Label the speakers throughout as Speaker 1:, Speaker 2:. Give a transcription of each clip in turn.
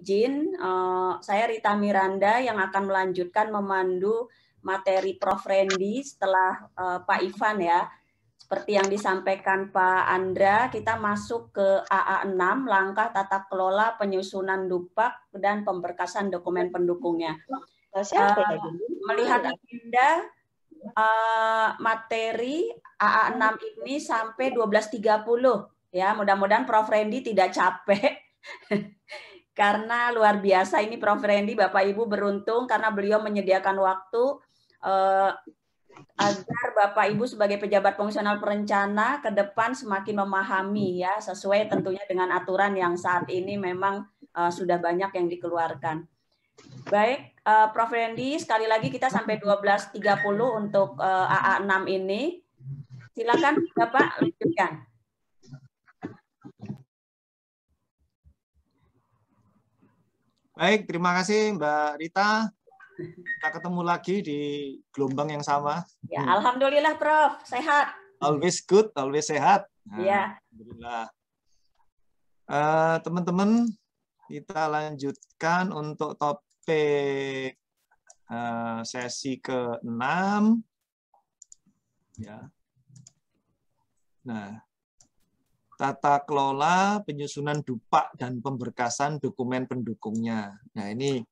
Speaker 1: izin, uh, saya Rita Miranda yang akan melanjutkan memandu materi Prof. Randy setelah uh, Pak Ivan ya. Seperti yang disampaikan Pak Andra, kita masuk ke AA6, langkah tata kelola penyusunan dupak dan pemberkasan dokumen pendukungnya. Uh, melihat agenda uh, materi AA6 ini sampai 12.30 ya. Mudah-mudahan Prof. Randy tidak capek. karena luar biasa ini Prof Randy Bapak Ibu beruntung karena beliau menyediakan waktu eh, agar Bapak Ibu sebagai pejabat fungsional perencana ke depan semakin memahami ya sesuai tentunya dengan aturan yang saat ini memang uh, sudah banyak yang dikeluarkan. Baik, uh, Prof Randy, sekali lagi kita sampai 12.30 untuk uh, eh, AA6 ini. Silakan Bapak lanjutkan.
Speaker 2: Baik, terima kasih Mbak Rita. Kita ketemu lagi di gelombang yang sama. Ya,
Speaker 1: alhamdulillah Prof, sehat.
Speaker 2: Always good, always sehat. Nah, ya. Alhamdulillah. Eh, teman-teman, kita lanjutkan untuk topik uh, sesi ke-6. Ya. Nah, tata kelola penyusunan dupak dan pemberkasan dokumen pendukungnya. Nah ini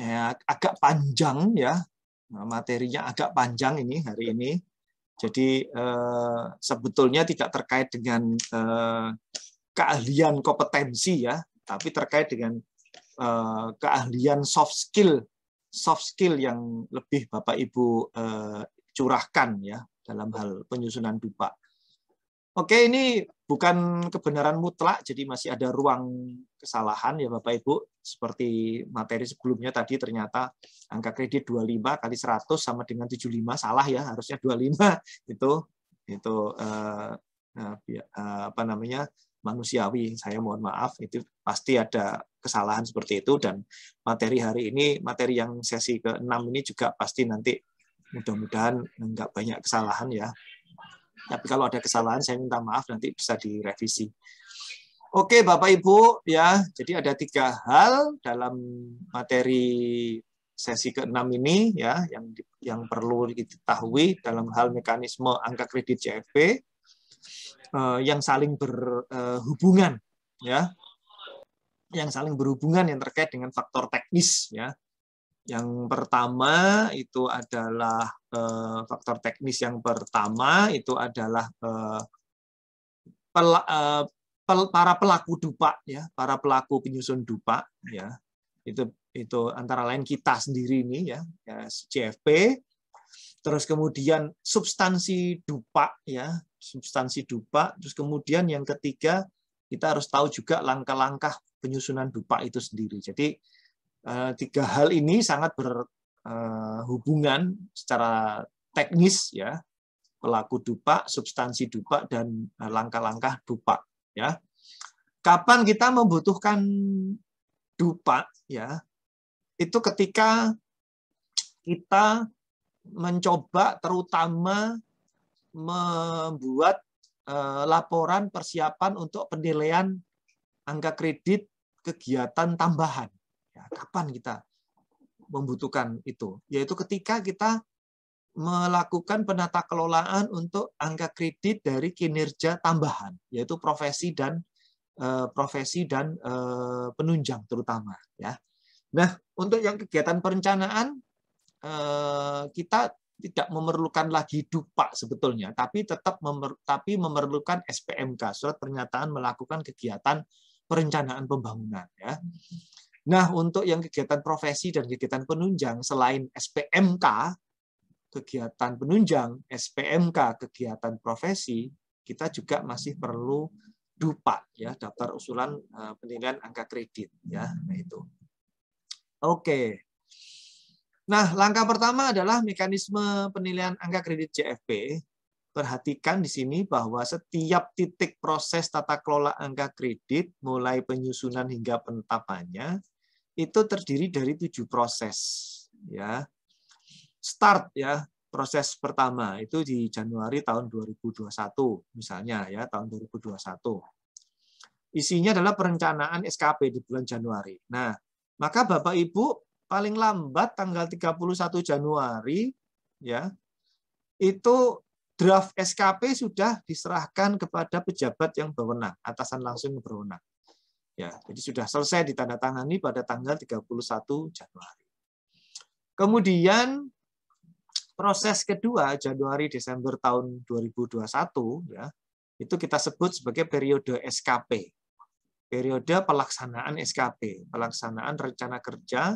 Speaker 2: ya, agak panjang ya nah, materinya agak panjang ini hari ini. Jadi eh, sebetulnya tidak terkait dengan eh, keahlian kompetensi ya, tapi terkait dengan eh, keahlian soft skill, soft skill yang lebih Bapak Ibu eh, curahkan ya dalam hal penyusunan dupa. Oke, ini bukan kebenaran mutlak, jadi masih ada ruang kesalahan ya Bapak Ibu. Seperti materi sebelumnya tadi ternyata angka kredit 25 kali 100 sama dengan 75 salah ya, harusnya 25 itu itu eh, eh, eh, apa namanya? manusiawi. Saya mohon maaf itu pasti ada kesalahan seperti itu dan materi hari ini, materi yang sesi ke-6 ini juga pasti nanti mudah-mudahan enggak banyak kesalahan ya. Tapi kalau ada kesalahan saya minta maaf nanti bisa direvisi. Oke, Bapak Ibu, ya. Jadi ada tiga hal dalam materi sesi ke-6 ini ya yang yang perlu diketahui dalam hal mekanisme angka kredit CFP eh, yang saling berhubungan eh, ya yang saling berhubungan yang terkait dengan faktor teknis ya yang pertama itu adalah eh, faktor teknis yang pertama itu adalah eh, pel, eh, pel, para pelaku dupa ya, para pelaku penyusun dupa ya. Itu itu antara lain kita sendiri ini ya, ya CFP. Terus kemudian substansi dupa ya, substansi dupa. Terus kemudian yang ketiga kita harus tahu juga langkah-langkah penyusunan dupa itu sendiri. Jadi Eh, tiga hal ini sangat berhubungan eh, secara teknis ya pelaku dupa, substansi dupa dan eh, langkah-langkah dupa ya. Kapan kita membutuhkan dupa ya? Itu ketika kita mencoba terutama membuat laporan persiapan untuk penilaian angka kredit kegiatan tambahan Ya, kapan kita membutuhkan itu? Yaitu ketika kita melakukan penata kelolaan untuk angka kredit dari kinerja tambahan, yaitu profesi dan eh, profesi dan eh, penunjang terutama. Ya. Nah, untuk yang kegiatan perencanaan eh, kita tidak memerlukan lagi dupa sebetulnya, tapi tetap memer, tapi memerlukan SPMK surat pernyataan melakukan kegiatan perencanaan pembangunan ya. Nah, untuk yang kegiatan profesi dan kegiatan penunjang selain SPMK, kegiatan penunjang, SPMK, kegiatan profesi, kita juga masih perlu DUPA ya, daftar usulan eh, penilaian angka kredit ya. Nah, itu. Oke. Nah, langkah pertama adalah mekanisme penilaian angka kredit JFP. Perhatikan di sini bahwa setiap titik proses tata kelola angka kredit, mulai penyusunan hingga penetapannya, itu terdiri dari tujuh proses ya. Start ya, proses pertama itu di Januari tahun 2021 misalnya ya, tahun 2021. Isinya adalah perencanaan SKP di bulan Januari. Nah, maka Bapak Ibu paling lambat tanggal 31 Januari ya. Itu draft SKP sudah diserahkan kepada pejabat yang berwenang, atasan langsung yang berwenang. Ya, jadi sudah selesai ditandatangani pada tanggal 31 Januari. Kemudian proses kedua Januari Desember tahun 2021 ya, itu kita sebut sebagai periode SKP. Periode pelaksanaan SKP, pelaksanaan rencana kerja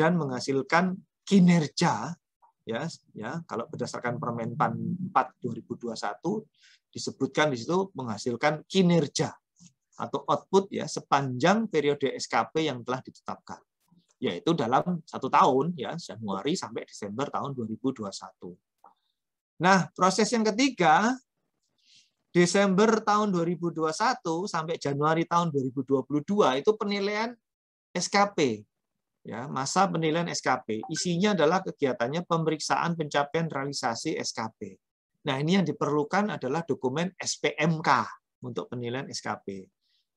Speaker 2: dan menghasilkan kinerja ya ya kalau berdasarkan Permenpan 4 2021 disebutkan di situ menghasilkan kinerja atau output ya sepanjang periode SKP yang telah ditetapkan yaitu dalam satu tahun ya Januari sampai Desember tahun 2021. Nah proses yang ketiga Desember tahun 2021 sampai Januari tahun 2022 itu penilaian SKP ya masa penilaian SKP isinya adalah kegiatannya pemeriksaan pencapaian realisasi SKP. Nah ini yang diperlukan adalah dokumen SPMK untuk penilaian SKP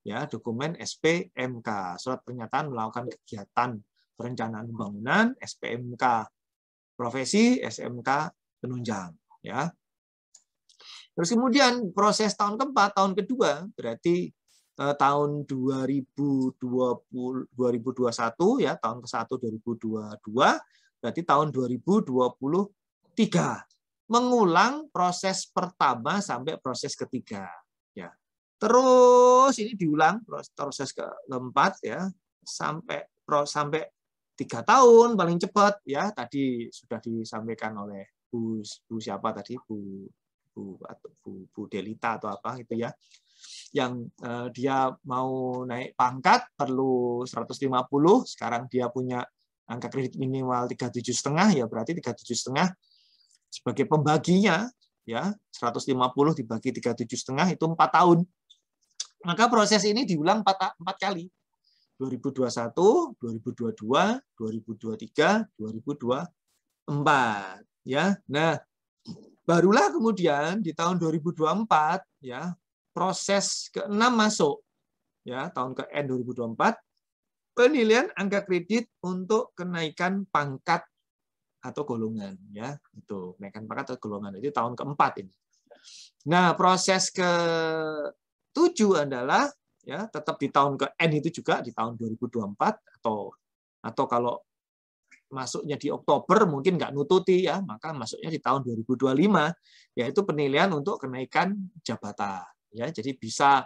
Speaker 2: ya dokumen SPMK surat pernyataan melakukan kegiatan perencanaan pembangunan SPMK profesi SMK penunjang ya terus kemudian proses tahun keempat tahun kedua berarti eh, tahun 2020 2021 ya tahun ke-1 2022 berarti tahun 2023 mengulang proses pertama sampai proses ketiga Terus ini diulang proses keempat ya sampai sampai tiga tahun paling cepat ya tadi sudah disampaikan oleh Bu Bu siapa tadi Bu Bu atau Bu, Bu Delita atau apa gitu ya yang eh, dia mau naik pangkat perlu 150 sekarang dia punya angka kredit minimal 37 setengah ya berarti 37 setengah sebagai pembaginya ya 150 dibagi 37 setengah itu 4 tahun maka proses ini diulang 4, 4 kali. 2021, 2022, 2023, 2024 ya. Nah, barulah kemudian di tahun 2024 ya, proses ke-6 masuk ya, tahun ke-N 2024 eh, penilaian angka kredit untuk kenaikan pangkat atau golongan ya itu kenaikan pangkat atau golongan itu tahun keempat ini nah proses ke 7 adalah ya tetap di tahun ke N itu juga di tahun 2024 atau atau kalau masuknya di Oktober mungkin nggak nututi ya maka masuknya di tahun 2025 yaitu penilaian untuk kenaikan jabatan ya jadi bisa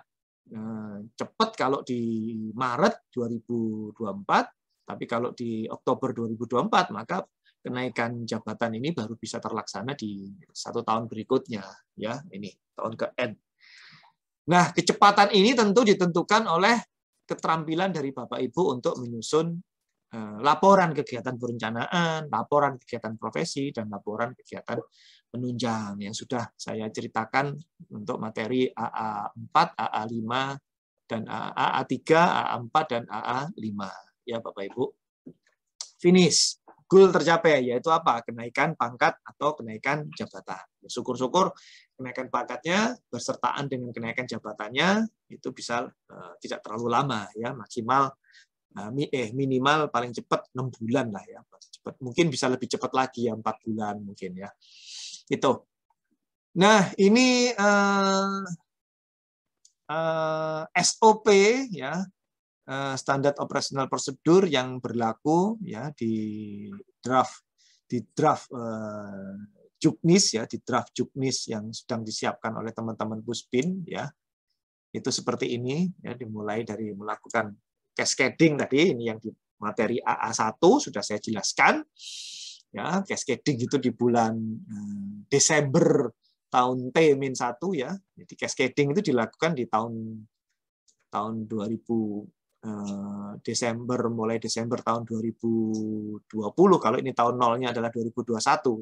Speaker 2: eh, cepat kalau di Maret 2024 tapi kalau di Oktober 2024 maka kenaikan jabatan ini baru bisa terlaksana di satu tahun berikutnya ya ini tahun ke N Nah, kecepatan ini tentu ditentukan oleh keterampilan dari Bapak Ibu untuk menyusun eh, laporan kegiatan perencanaan, laporan kegiatan profesi, dan laporan kegiatan penunjang yang sudah saya ceritakan untuk materi AA4, AA5, dan AA3, AA4, dan AA5. Ya Bapak Ibu, finish. Goal tercapai, yaitu apa? Kenaikan pangkat atau kenaikan jabatan. Syukur-syukur kenaikan pangkatnya bersertaan dengan kenaikan jabatannya itu bisa uh, tidak terlalu lama ya maksimal uh, eh minimal paling cepat enam bulan lah ya cepat mungkin bisa lebih cepat lagi ya empat bulan mungkin ya itu nah ini uh, eh, uh, SOP ya uh, standar operasional prosedur yang berlaku ya di draft di draft uh, juknis ya di draft juknis yang sedang disiapkan oleh teman-teman Puspin ya itu seperti ini ya dimulai dari melakukan cascading tadi ini yang di materi AA1 sudah saya jelaskan ya cascading itu di bulan eh, Desember tahun T 1 ya jadi cascading itu dilakukan di tahun tahun 2000 Eh, Desember mulai Desember tahun 2020 kalau ini tahun nolnya adalah 2021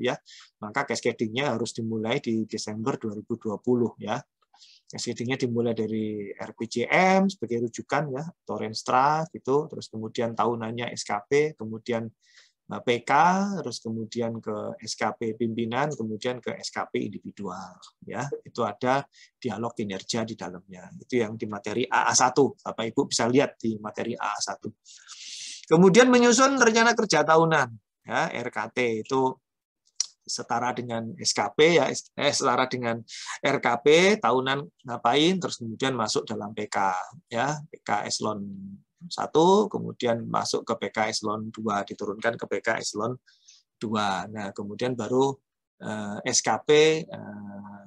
Speaker 2: ya maka cascadingnya harus dimulai di Desember 2020 ya cascadingnya dimulai dari RPJM sebagai rujukan ya Torrenstra gitu terus kemudian tahunannya SKP kemudian Nah, PK, terus kemudian ke SKP pimpinan, kemudian ke SKP individual. Ya, itu ada dialog kinerja di dalamnya. Itu yang di materi AA1. Bapak Ibu bisa lihat di materi AA1. Kemudian menyusun rencana kerja tahunan, ya, RKT itu setara dengan SKP ya eh, setara dengan RKP tahunan ngapain terus kemudian masuk dalam PK ya PK eselon 1, kemudian masuk ke PK Eselon 2, diturunkan ke PK Eselon 2. Nah, kemudian baru eh, SKP eh,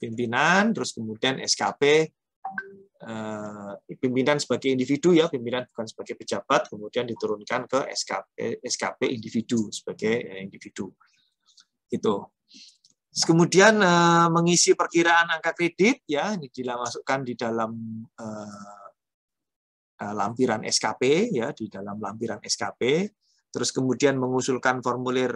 Speaker 2: pimpinan, terus kemudian SKP eh, pimpinan sebagai individu ya, pimpinan bukan sebagai pejabat, kemudian diturunkan ke SKP SKP individu sebagai eh, individu. Gitu. kemudian eh, mengisi perkiraan angka kredit ya, ini dimasukkan di dalam eh, Eh, lampiran SKP ya di dalam lampiran SKP terus kemudian mengusulkan formulir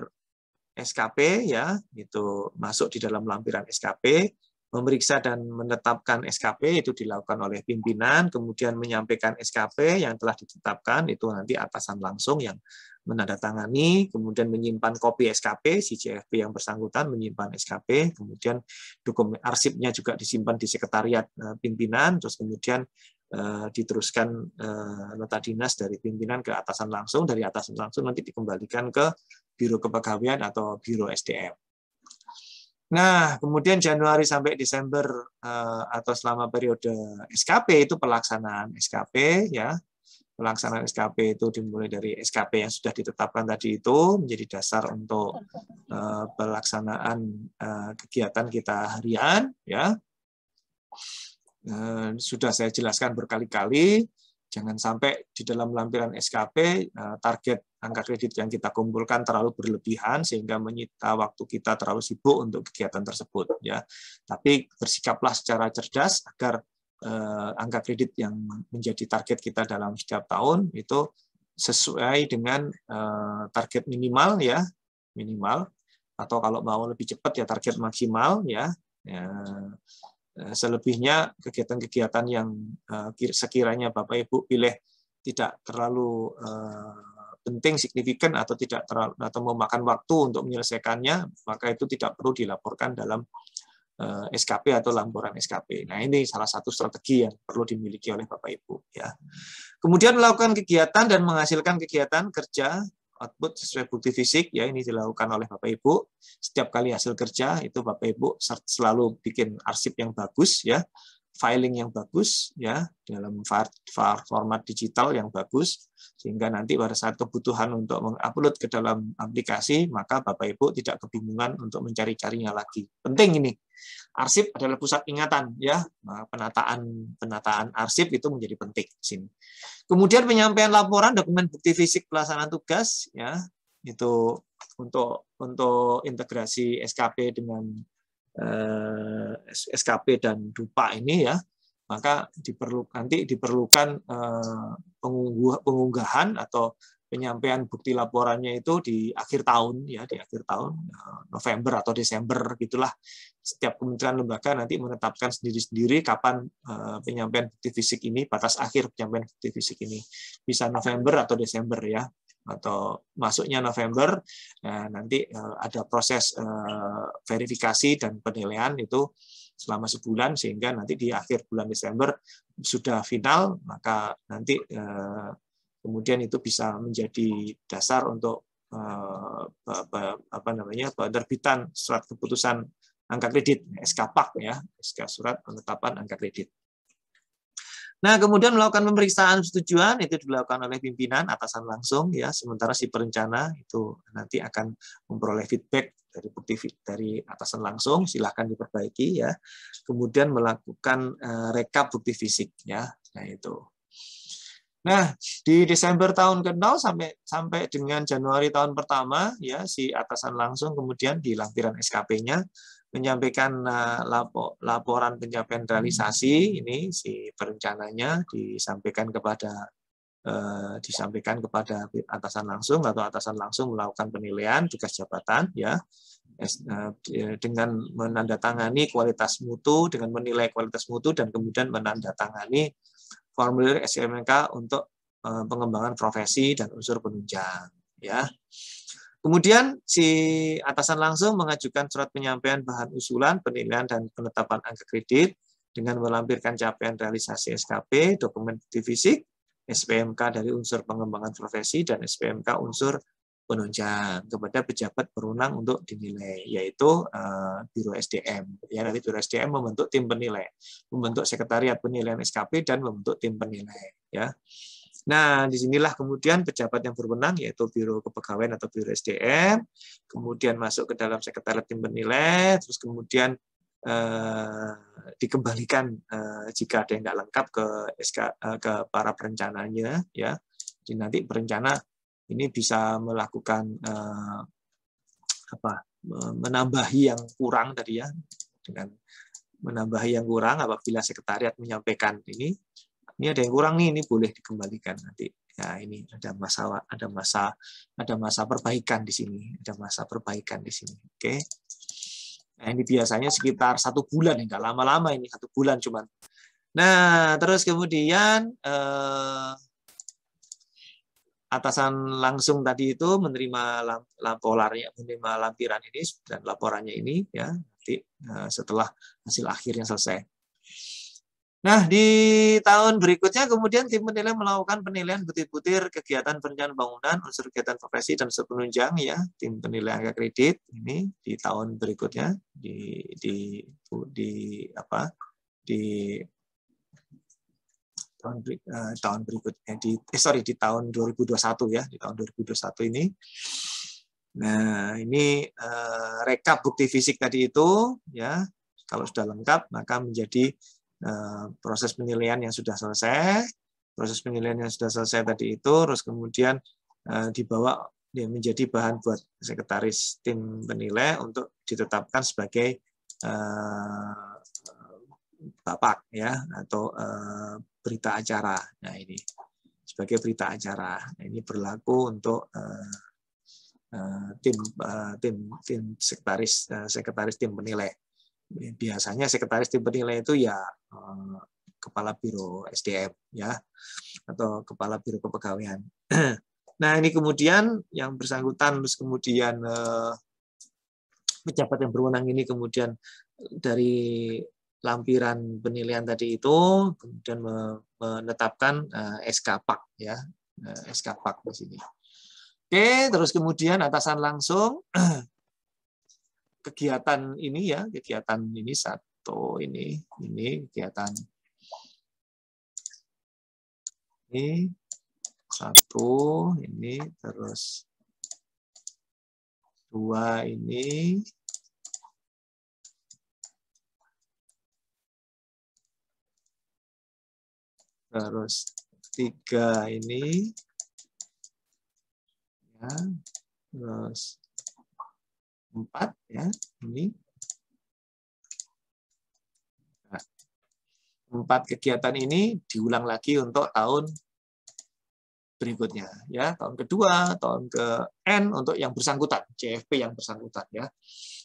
Speaker 2: SKP ya itu masuk di dalam lampiran SKP memeriksa dan menetapkan SKP itu dilakukan oleh pimpinan kemudian menyampaikan SKP yang telah ditetapkan itu nanti atasan langsung yang menandatangani, kemudian menyimpan kopi SKP, si CFP yang bersangkutan menyimpan SKP, kemudian dokumen arsipnya juga disimpan di sekretariat eh, pimpinan, terus kemudian Eh, diteruskan eh, nota dinas dari pimpinan ke atasan langsung, dari atasan langsung nanti dikembalikan ke Biro Kepegawaian atau Biro SDM. Nah, kemudian Januari sampai Desember eh, atau selama periode SKP itu pelaksanaan SKP ya. Pelaksanaan SKP itu dimulai dari SKP yang sudah ditetapkan tadi itu menjadi dasar untuk pelaksanaan kegiatan kita harian ya sudah saya jelaskan berkali-kali, jangan sampai di dalam lampiran SKP eh, target angka kredit yang kita kumpulkan terlalu berlebihan sehingga menyita waktu kita terlalu sibuk untuk kegiatan tersebut ya. Tapi bersikaplah secara cerdas agar eh, angka kredit yang menjadi target kita dalam setiap tahun itu sesuai dengan eh, target minimal ya, minimal atau kalau mau lebih cepat ya target maksimal ya, ya. Eh, selebihnya kegiatan-kegiatan yang eh, sekiranya Bapak Ibu pilih tidak terlalu eh, penting signifikan atau tidak terlalu, atau memakan waktu untuk menyelesaikannya, maka itu tidak perlu dilaporkan dalam SKP atau laporan SKP. Nah ini salah satu strategi yang perlu dimiliki oleh Bapak Ibu. Ya. Kemudian melakukan kegiatan dan menghasilkan kegiatan kerja output sesuai bukti fisik ya ini dilakukan oleh Bapak Ibu. Setiap kali hasil kerja itu Bapak Ibu selalu bikin arsip yang bagus ya filing yang bagus ya dalam format digital yang bagus sehingga nanti pada saat kebutuhan untuk mengupload ke dalam aplikasi maka Bapak Ibu tidak kebingungan untuk mencari-carinya lagi. Penting ini. Arsip adalah pusat ingatan ya. Nah, penataan penataan arsip itu menjadi penting di sini. Kemudian penyampaian laporan dokumen bukti fisik pelaksanaan tugas ya itu untuk untuk integrasi SKP dengan eh, SKP dan Dupa ini ya, maka diperlu, nanti diperlukan eh, pengunggahan atau penyampaian bukti laporannya itu di akhir tahun ya di akhir tahun eh, November atau Desember gitulah setiap kementerian lembaga nanti menetapkan sendiri-sendiri kapan eh, penyampaian bukti fisik ini batas akhir penyampaian bukti fisik ini bisa November atau Desember ya atau masuknya November nah, nanti eh, ada proses eh, verifikasi dan penilaian itu selama sebulan sehingga nanti di akhir bulan Desember sudah final maka nanti eh, kemudian itu bisa menjadi dasar untuk apa namanya penerbitan surat keputusan angka kredit SKPAK ya SK surat penetapan angka kredit. Nah, kemudian melakukan pemeriksaan persetujuan itu dilakukan oleh pimpinan atasan langsung ya, sementara si perencana itu nanti akan memperoleh feedback dari bukti dari atasan langsung, silahkan diperbaiki ya. Kemudian melakukan uh, rekap bukti fisik ya. Nah, itu. Nah, di Desember tahun ke-0 sampai sampai dengan Januari tahun pertama ya si atasan langsung kemudian di lampiran SKP-nya menyampaikan eh, laporan pencapaian realisasi ini si perencananya disampaikan kepada eh, disampaikan kepada atasan langsung atau atasan langsung melakukan penilaian tugas jabatan ya eh, dengan menandatangani kualitas mutu dengan menilai kualitas mutu dan kemudian menandatangani formulir SMK untuk pengembangan profesi dan unsur penunjang ya Kemudian si atasan langsung mengajukan surat penyampaian bahan usulan, penilaian, dan penetapan angka kredit dengan melampirkan capaian realisasi SKP, dokumen bukti fisik, SPMK dari unsur pengembangan profesi, dan SPMK unsur penunjang kepada pejabat berunang untuk dinilai, yaitu uh, Biro SDM. Ya, nanti Biro SDM membentuk tim penilai, membentuk sekretariat penilaian SKP, dan membentuk tim penilai. Ya. Nah, disinilah kemudian pejabat yang berwenang, yaitu Biro Kepegawaian atau Biro SDM, kemudian masuk ke dalam Sekretariat Tim Penilai, terus kemudian eh, dikembalikan eh, jika ada yang tidak lengkap ke SK, eh, ke para perencananya, ya. Jadi nanti perencana ini bisa melakukan eh, apa menambahi yang kurang tadi ya dengan menambahi yang kurang apabila sekretariat menyampaikan ini ini ada yang kurang nih ini boleh dikembalikan nanti ya ini ada masalah ada masa ada masa perbaikan di sini ada masa perbaikan di sini oke nah, ini biasanya sekitar satu bulan enggak lama-lama ini satu bulan cuman nah terus kemudian eh, atasan langsung tadi itu menerima laporannya menerima lampiran ini dan laporannya ini ya nanti eh, setelah
Speaker 3: hasil akhirnya
Speaker 2: selesai Nah, di tahun berikutnya kemudian tim penilaian melakukan penilaian butir-butir kegiatan perencanaan bangunan, unsur kegiatan profesi dan sepenunjang ya, tim penilaian angka kredit ini di tahun berikutnya di di di, di apa? di tahun uh, tahun berikutnya eh, di eh, sorry di tahun 2021 ya, di tahun 2021 ini Nah, ini uh, rekap bukti fisik tadi itu ya. Kalau sudah lengkap maka menjadi Eh, proses penilaian yang sudah selesai, proses penilaian yang sudah selesai tadi itu, terus kemudian eh, dibawa dia ya, menjadi bahan buat sekretaris tim penilai untuk ditetapkan sebagai eh, bapak ya atau berita acara. Nah ini sebagai berita acara. Nah, ini berlaku untuk tim tim tim sekretaris sekretaris tim penilai biasanya sekretaris diberi itu ya eh, kepala biro SDM ya atau kepala biro kepegawaian. Nah ini kemudian yang bersangkutan terus kemudian eh, pejabat yang berwenang ini kemudian dari lampiran penilaian tadi itu kemudian menetapkan eh, SK PAK ya SK PAK di sini. Oke terus kemudian atasan langsung kegiatan ini ya, kegiatan ini satu, ini, ini kegiatan ini satu, ini terus dua ini
Speaker 4: terus tiga ini ya terus 4 ya ini
Speaker 2: nah, empat kegiatan ini diulang lagi untuk tahun berikutnya ya tahun kedua tahun ke n untuk yang bersangkutan CFP yang bersangkutan ya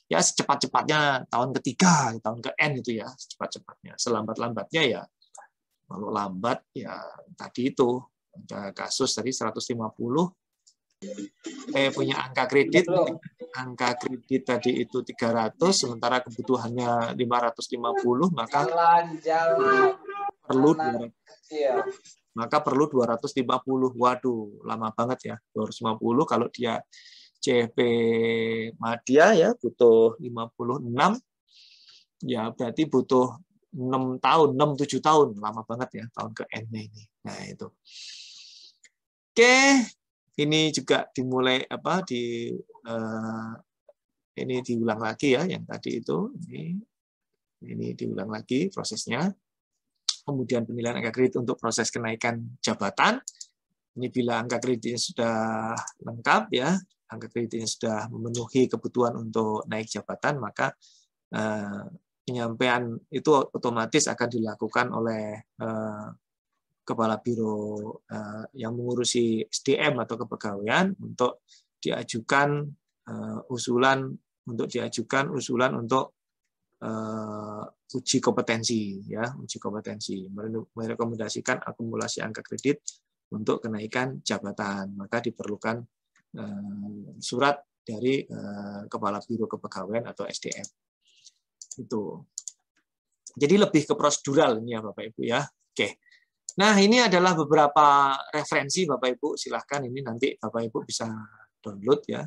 Speaker 2: ya secepat cepatnya tahun ketiga tahun ke n itu ya secepat cepatnya selambat lambatnya ya kalau lambat ya tadi itu ada kasus dari 150 saya eh, punya angka kredit angka kredit tadi itu 300 sementara kebutuhannya 550 maka jalan,
Speaker 4: jalan.
Speaker 2: perlu jalan. Iya. maka perlu 250 waduh lama banget ya 250 kalau dia CP Madia ya butuh 56 ya berarti butuh 6 tahun 6 7 tahun lama banget ya tahun ke n ini nah itu oke ini juga dimulai apa di eh, ini diulang lagi ya yang tadi itu ini ini diulang lagi prosesnya kemudian penilaian angka kredit untuk proses kenaikan jabatan ini bila angka kreditnya sudah lengkap ya angka kreditnya sudah memenuhi kebutuhan untuk naik jabatan maka eh, penyampaian itu otomatis akan dilakukan oleh eh, kepala biro eh, yang mengurusi SDM atau kepegawaian untuk diajukan uh, usulan untuk diajukan usulan untuk uh, uji kompetensi ya uji kompetensi merekomendasikan akumulasi angka kredit untuk kenaikan jabatan maka diperlukan uh, surat dari uh, kepala biro kepegawaian atau SDM itu jadi lebih ke prosedural ini ya bapak ibu ya oke nah ini adalah beberapa referensi bapak ibu silahkan ini nanti bapak ibu bisa download ya.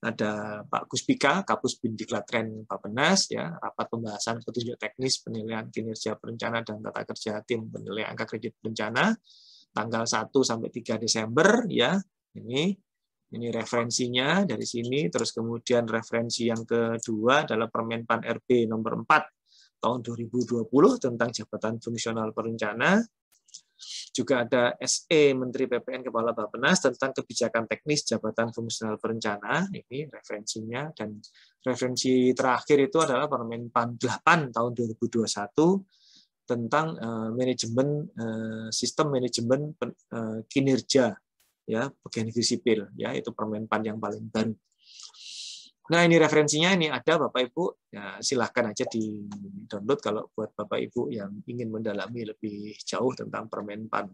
Speaker 2: Ada Pak Guspika, Kapus Bindiklatren Bapenas, ya, rapat pembahasan petunjuk teknis penilaian kinerja perencana dan tata kerja tim penilaian angka kredit berencana tanggal 1 sampai 3 Desember ya. Ini ini referensinya dari sini terus kemudian referensi yang kedua adalah Pan RB nomor 4 tahun 2020 tentang jabatan fungsional perencana juga ada SE Menteri PPN Kepala Bappenas tentang kebijakan teknis jabatan fungsional perencana. Ini referensinya dan referensi terakhir itu adalah Permen PAN 8 tahun 2021 tentang eh, manajemen eh, sistem manajemen eh, kinerja ya bagian negeri sipil ya itu permen pan yang paling baru Nah ini referensinya ini ada Bapak Ibu, ya, silahkan aja di download kalau buat Bapak Ibu yang ingin mendalami lebih jauh tentang Permenpan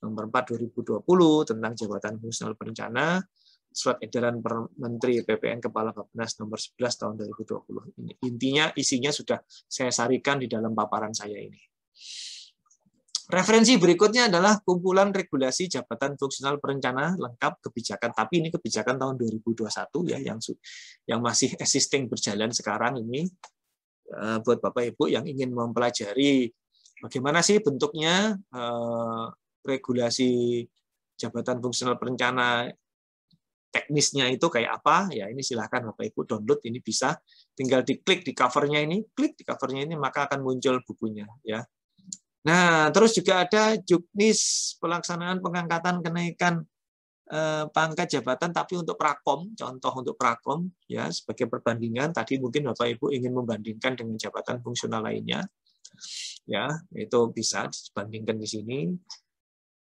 Speaker 2: nomor 4 2020 tentang jabatan fungsional perencana surat edaran Menteri PPN Kepala Bappenas nomor 11 tahun 2020 ini. Intinya isinya sudah saya sarikan di dalam paparan saya ini. Referensi berikutnya adalah kumpulan regulasi jabatan fungsional perencana lengkap kebijakan, tapi ini kebijakan tahun 2021 ya yang yang masih existing berjalan sekarang ini eh, buat Bapak Ibu yang ingin mempelajari bagaimana sih bentuknya eh, regulasi jabatan fungsional perencana teknisnya itu kayak apa ya ini silahkan Bapak Ibu download ini bisa tinggal diklik di covernya ini klik di covernya ini maka akan muncul bukunya ya Nah, terus juga ada juknis pelaksanaan pengangkatan kenaikan eh, pangkat jabatan tapi untuk prakom, contoh untuk prakom ya sebagai perbandingan tadi mungkin Bapak Ibu ingin membandingkan dengan jabatan fungsional lainnya. Ya, itu bisa dibandingkan di sini.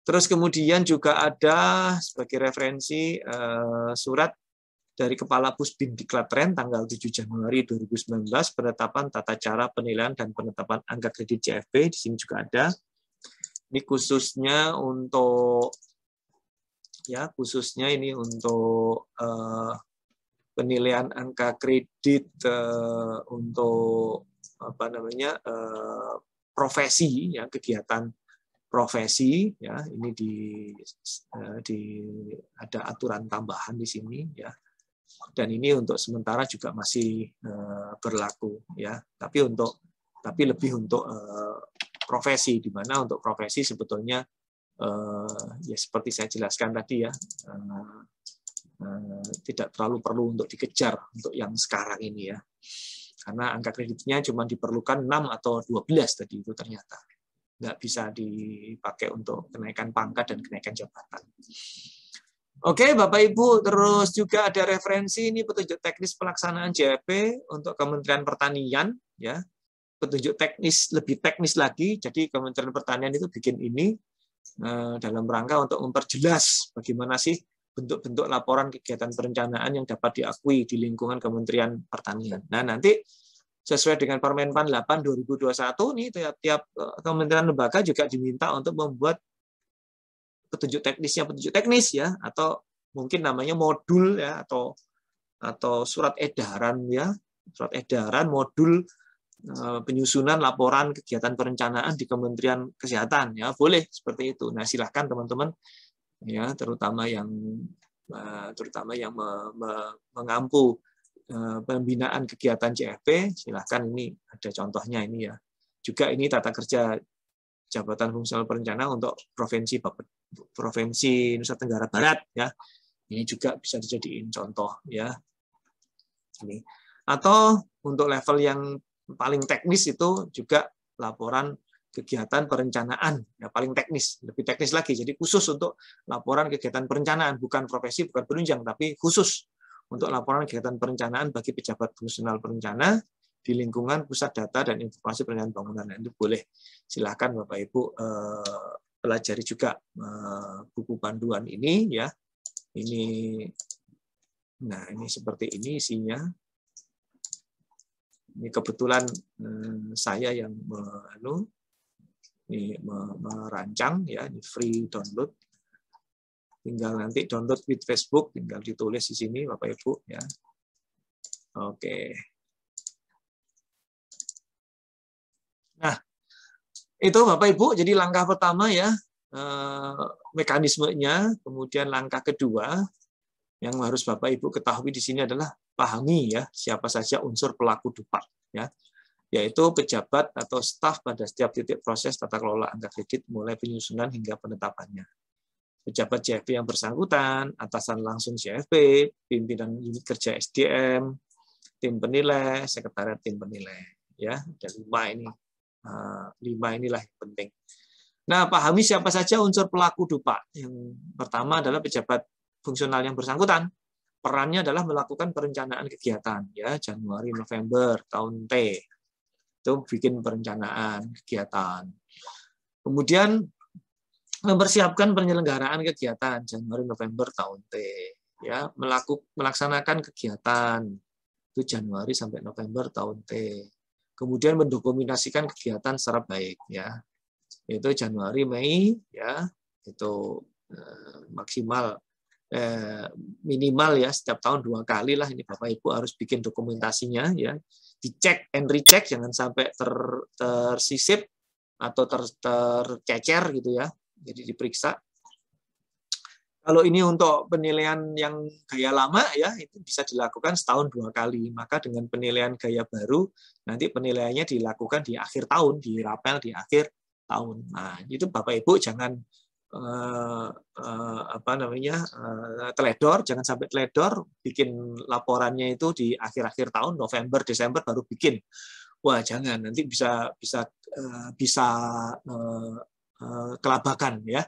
Speaker 2: Terus kemudian juga ada sebagai referensi eh, surat dari Kepala Pusbin Diklatren tanggal 7 Januari 2019 penetapan tata cara penilaian dan penetapan angka kredit CFP di sini juga ada. Ini khususnya untuk ya khususnya ini untuk uh, penilaian angka kredit uh, untuk apa namanya uh, profesi ya kegiatan profesi ya ini di di ada aturan tambahan di sini ya dan ini untuk sementara juga masih eh, berlaku ya tapi untuk tapi lebih untuk eh, profesi di mana untuk profesi sebetulnya eh, ya seperti saya jelaskan tadi ya tidak terlalu perlu untuk dikejar untuk yang sekarang ini ya karena angka kreditnya cuma diperlukan 6 atau 12 tadi itu ternyata nggak bisa dipakai untuk kenaikan pangkat dan kenaikan jabatan. Oke, Bapak Ibu, terus juga ada referensi ini petunjuk teknis pelaksanaan JP untuk Kementerian Pertanian ya. Petunjuk teknis lebih teknis lagi. Jadi Kementerian Pertanian itu bikin ini eh, dalam rangka untuk memperjelas bagaimana sih bentuk-bentuk laporan kegiatan perencanaan yang dapat diakui di lingkungan Kementerian Pertanian. Nah, nanti sesuai dengan Permenpan 8 2021 nih tiap-tiap kementerian lembaga juga diminta untuk membuat petunjuk teknisnya petunjuk teknis ya atau mungkin namanya modul ya atau atau surat edaran ya surat edaran modul eh, penyusunan laporan kegiatan perencanaan di Kementerian Kesehatan ya boleh seperti itu nah silahkan teman-teman ya terutama yang eh, terutama yang mengampu eh, pembinaan kegiatan CFP silahkan ini ada contohnya ini ya juga ini tata kerja jabatan fungsional perencana untuk provinsi bapak provinsi Nusa Tenggara Barat ya. Ini juga bisa dijadiin contoh ya. Ini atau untuk level yang paling teknis itu juga laporan kegiatan perencanaan ya paling teknis lebih teknis lagi jadi khusus untuk laporan kegiatan perencanaan bukan profesi bukan penunjang tapi khusus untuk laporan kegiatan perencanaan bagi pejabat fungsional perencana di lingkungan pusat data dan informasi perencanaan bangunan nah, itu boleh silahkan bapak ibu eh, pelajari juga eh, buku panduan ini ya. Ini nah ini seperti ini isinya. Ini kebetulan eh, saya yang anu ini merancang ya ini free download tinggal nanti download with Facebook tinggal ditulis di sini Bapak Ibu ya oke nah itu Bapak Ibu, jadi langkah pertama ya eh, mekanismenya, kemudian langkah kedua yang harus Bapak Ibu ketahui di sini adalah pahami ya siapa saja unsur pelaku dupak ya yaitu pejabat atau staf pada setiap titik proses tata kelola angka kredit mulai penyusunan hingga penetapannya. Pejabat CFP yang bersangkutan, atasan langsung CFP, pimpinan unit kerja SDM, tim penilai, sekretariat tim penilai. Ya, ada lima ini. Nah, lima inilah yang penting. Nah, pahami siapa saja unsur pelaku dupa. Yang pertama adalah pejabat fungsional yang bersangkutan. Perannya adalah melakukan perencanaan kegiatan ya Januari November tahun T. Itu bikin perencanaan kegiatan. Kemudian mempersiapkan penyelenggaraan kegiatan Januari November tahun T ya melakukan melaksanakan kegiatan itu Januari sampai November tahun T kemudian mendokumentasikan kegiatan secara baik ya itu Januari Mei ya itu eh, maksimal eh, minimal ya setiap tahun dua kali lah ini Bapak Ibu harus bikin dokumentasinya ya dicek and recheck jangan sampai ter, tersisip atau ter, tercecer gitu ya jadi diperiksa kalau ini untuk penilaian yang gaya lama ya itu bisa dilakukan setahun dua kali. Maka dengan penilaian gaya baru nanti penilaiannya dilakukan di akhir tahun, di rapel di akhir tahun. Nah itu bapak ibu jangan eh, eh, apa namanya eh, teledor, jangan sampai teledor bikin laporannya itu di akhir-akhir tahun November Desember baru bikin. Wah jangan nanti bisa bisa eh, bisa eh, kelabakan ya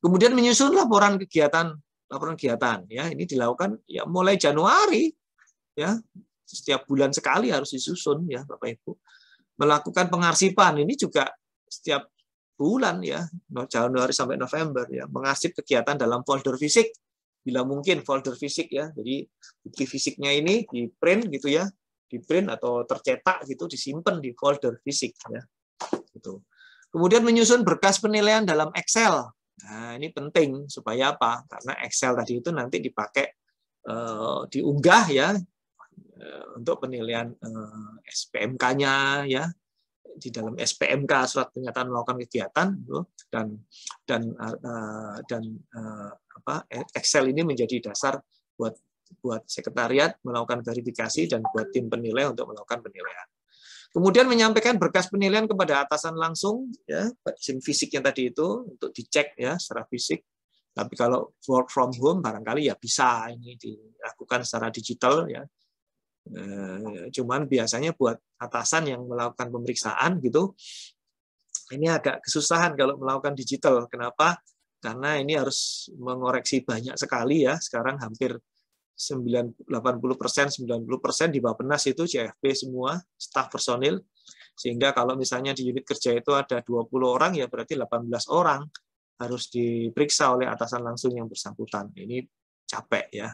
Speaker 2: Kemudian menyusun laporan kegiatan, laporan kegiatan ya ini dilakukan ya mulai Januari ya setiap bulan sekali harus disusun ya Bapak Ibu. Melakukan pengarsipan ini juga setiap bulan ya Januari sampai November ya mengarsip kegiatan dalam folder fisik bila mungkin folder fisik ya. Jadi bukti fisiknya ini di print gitu ya, di print atau tercetak gitu disimpan di folder fisik ya. Gitu. Kemudian menyusun berkas penilaian dalam Excel Nah, ini penting supaya apa? Karena Excel tadi itu nanti dipakai eh, diunggah ya eh, untuk penilaian eh, SPMK-nya ya di dalam SPMK surat pernyataan melakukan kegiatan gitu. dan dan dan apa Excel ini menjadi dasar buat buat sekretariat melakukan verifikasi dan buat tim penilai untuk melakukan penilaian. Kemudian menyampaikan berkas penilaian kepada atasan langsung, ya, sing fisiknya tadi itu untuk dicek ya secara fisik. Tapi kalau work from home barangkali ya bisa ini dilakukan secara digital ya. Eh, cuman biasanya buat atasan yang melakukan pemeriksaan gitu, ini agak kesusahan kalau melakukan digital. Kenapa? Karena ini harus mengoreksi banyak sekali ya. Sekarang hampir 80 80% 90% di penas itu CFP semua staf personil sehingga kalau misalnya di unit kerja itu ada 20 orang ya berarti 18 orang harus diperiksa oleh atasan langsung yang bersangkutan. Ini capek ya.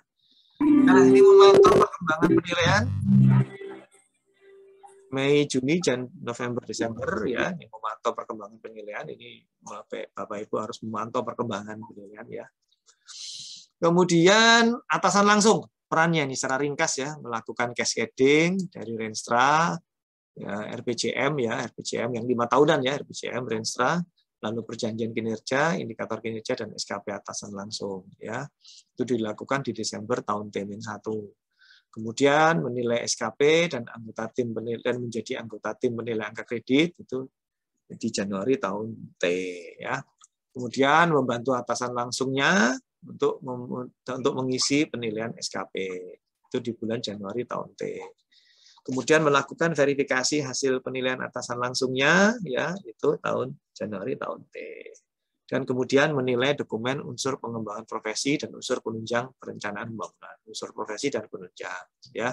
Speaker 2: Nah, ini memantau perkembangan penilaian Mei, Juni, dan November, Desember ya, yang memantau perkembangan penilaian ini Bapak Ibu harus memantau perkembangan penilaian ya. Kemudian atasan langsung perannya nih secara ringkas ya melakukan cascading dari Renstra ya, RPJM ya RPJM yang lima tahunan ya RPJM Renstra lalu perjanjian kinerja indikator kinerja dan SKP atasan langsung ya itu dilakukan di Desember tahun T-1 kemudian menilai SKP dan anggota tim penilai, dan menjadi anggota tim menilai angka kredit itu di Januari tahun T ya Kemudian membantu atasan langsungnya untuk untuk mengisi penilaian SKP itu di bulan Januari tahun T. Kemudian melakukan verifikasi hasil penilaian atasan langsungnya ya itu tahun Januari tahun T. Dan kemudian menilai dokumen unsur pengembangan profesi dan unsur penunjang perencanaan pembangunan, unsur profesi dan penunjang ya.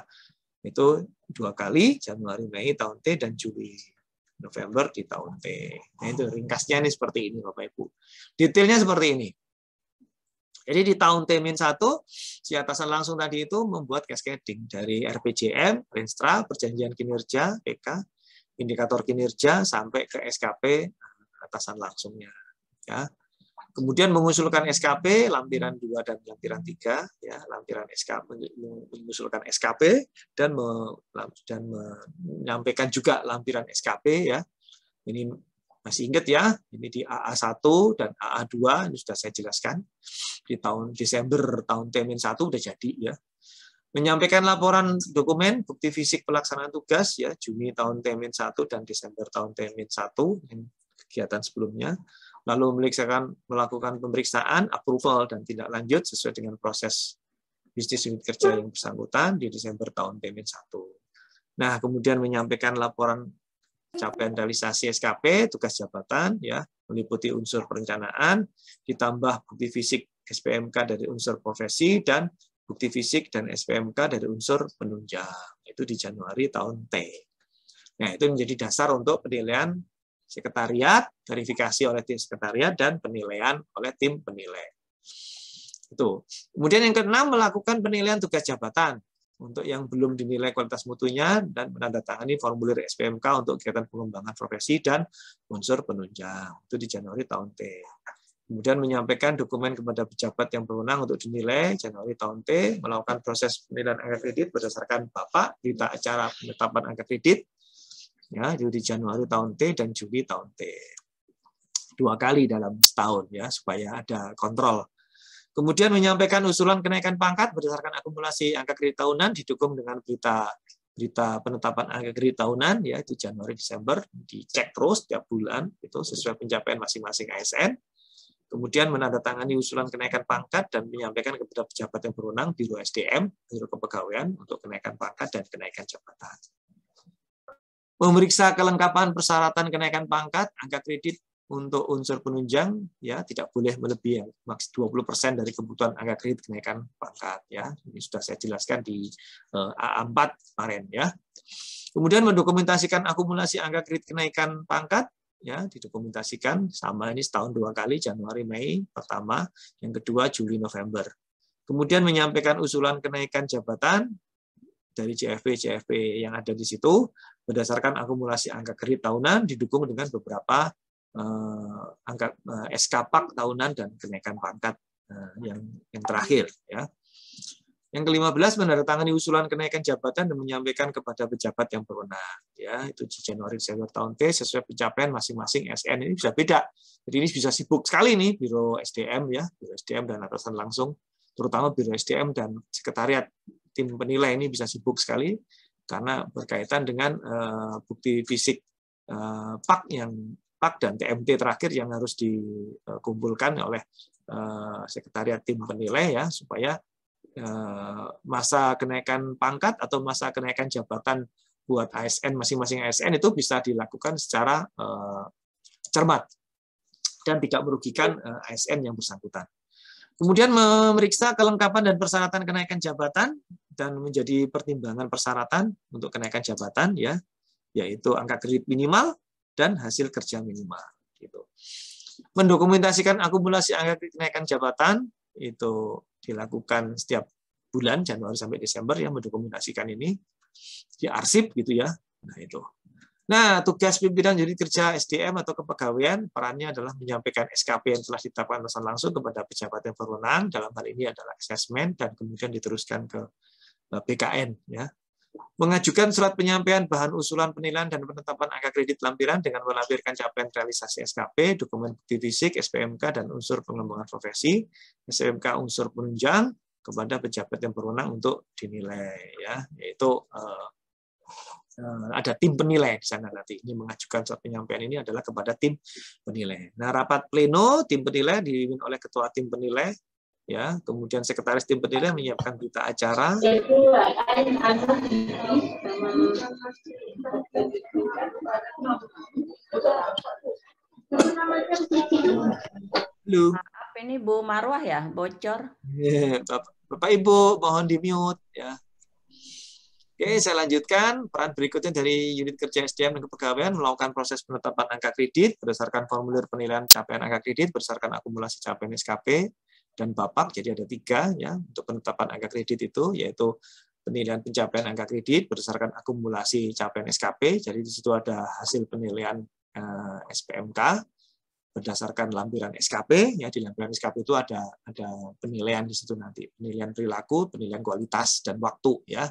Speaker 2: Itu dua kali Januari Mei tahun T dan Juli November di tahun T. Nah, itu ringkasnya nih seperti ini Bapak Ibu. Detailnya seperti ini. Jadi di tahun T-1, si atasan langsung tadi itu membuat cascading dari RPJM, Renstra, perjanjian kinerja, PK, indikator kinerja, sampai ke SKP atasan langsungnya. Ya kemudian mengusulkan SKP lampiran 2 dan lampiran 3 ya lampiran SKP mengusulkan SKP dan me, dan menyampaikan juga lampiran SKP ya ini masih ingat ya ini di AA1 dan AA2 ini sudah saya jelaskan di tahun Desember tahun Temin 1 sudah jadi ya menyampaikan laporan dokumen bukti fisik pelaksanaan tugas ya Juni tahun Temin 1 dan Desember tahun Temin 1 kegiatan sebelumnya lalu memeriksakan melakukan pemeriksaan approval dan tindak lanjut sesuai dengan proses bisnis unit kerja yang bersangkutan di Desember tahun 2001. 1. Nah, kemudian menyampaikan laporan capaian realisasi SKP, tugas jabatan, ya meliputi unsur perencanaan, ditambah bukti fisik SPMK dari unsur profesi, dan bukti fisik dan SPMK dari unsur penunjang. Itu di Januari tahun T. Nah, itu menjadi dasar untuk penilaian sekretariat, verifikasi oleh tim sekretariat, dan penilaian oleh tim penilai. Itu. Kemudian yang keenam, melakukan penilaian tugas jabatan untuk yang belum dinilai kualitas mutunya dan menandatangani formulir SPMK untuk kegiatan pengembangan profesi dan unsur penunjang. Itu di Januari tahun T. Kemudian menyampaikan dokumen kepada pejabat yang berwenang untuk dinilai Januari tahun T, melakukan proses penilaian angka kredit berdasarkan Bapak, berita acara penetapan angka kredit, ya jadi Januari tahun T dan Juli tahun T dua kali dalam setahun ya supaya ada kontrol. Kemudian menyampaikan usulan kenaikan pangkat berdasarkan akumulasi angka kredit tahunan didukung dengan berita berita penetapan angka kredit tahunan ya itu Januari Desember dicek terus tiap bulan itu sesuai pencapaian masing-masing ASN. Kemudian menandatangani usulan kenaikan pangkat dan menyampaikan kepada pejabat yang berwenang Biro SDM, Biro Kepegawaian untuk kenaikan pangkat dan kenaikan jabatan memeriksa kelengkapan persyaratan kenaikan pangkat, angka kredit untuk unsur penunjang ya tidak boleh melebihi ya, maks 20% dari kebutuhan angka kredit kenaikan pangkat ya. Ini sudah saya jelaskan di eh, A4 kemarin ya. Kemudian mendokumentasikan akumulasi angka kredit kenaikan pangkat ya didokumentasikan sama ini setahun dua kali Januari Mei pertama, yang kedua Juli November. Kemudian menyampaikan usulan kenaikan jabatan dari CFP CFP yang ada di situ berdasarkan akumulasi angka kredit tahunan didukung dengan beberapa uh, angka eh, SK SKPAK tahunan dan kenaikan pangkat uh, yang yang terakhir ya. Yang kelima belas menandatangani usulan kenaikan jabatan dan menyampaikan kepada pejabat yang berwenang. Ya, itu di Januari Desember tahun T sesuai pencapaian masing-masing SN ini bisa beda. Jadi ini bisa sibuk sekali nih Biro SDM ya, Biro SDM dan atasan langsung, terutama Biro SDM dan sekretariat tim penilai ini bisa sibuk sekali karena berkaitan dengan uh, bukti fisik uh, eh, pak yang pak dan TMT terakhir yang harus dikumpulkan oleh uh, sekretariat tim penilai ya supaya uh, masa kenaikan pangkat atau masa kenaikan jabatan buat ASN masing-masing ASN itu bisa dilakukan secara uh, cermat dan tidak merugikan ASN yang bersangkutan. Kemudian memeriksa kelengkapan dan persyaratan kenaikan jabatan dan menjadi pertimbangan persyaratan untuk kenaikan jabatan ya, yaitu angka kredit minimal dan hasil kerja minimal gitu. Mendokumentasikan akumulasi angka kenaikan jabatan itu dilakukan setiap bulan Januari sampai Desember yang mendokumentasikan ini di arsip gitu ya. Nah, itu. Nah, tugas pimpinan jadi kerja SDM atau kepegawaian perannya adalah menyampaikan SKP yang telah ditetapkan pesan langsung kepada pejabat yang berwenang, dalam hal ini adalah asesmen dan kemudian diteruskan ke BKN eh, ya. Mengajukan surat penyampaian bahan usulan penilaian dan penetapan angka kredit lampiran dengan melampirkan capaian realisasi SKP, dokumen bukti fisik, SPMK dan unsur pengembangan profesi, SPMK unsur penunjang kepada pejabat yang berwenang untuk dinilai ya, yaitu eh, Eh, ada tim penilai di sana nanti. Ini mengajukan surat penyampaian ini adalah kepada tim penilai. Nah, rapat pleno tim penilai dipimpin oleh ketua tim penilai ya, kemudian sekretaris tim penilai menyiapkan berita acara. Halo.
Speaker 1: Apa ini Bu Marwah ya, bocor?
Speaker 2: Iya, Bapak, Bapak Ibu mohon di mute ya. Oke, saya lanjutkan. Peran berikutnya dari unit kerja SDM dan kepegawaian melakukan proses penetapan angka kredit berdasarkan formulir penilaian capaian angka kredit berdasarkan akumulasi capaian SKP dan BAPAK. Jadi ada tiga ya untuk penetapan angka kredit itu, yaitu penilaian pencapaian angka kredit berdasarkan akumulasi capaian SKP. Jadi di situ ada hasil penilaian eh, SPMK berdasarkan lampiran SKP ya di lampiran SKP itu ada ada penilaian di situ nanti penilaian perilaku penilaian kualitas dan waktu ya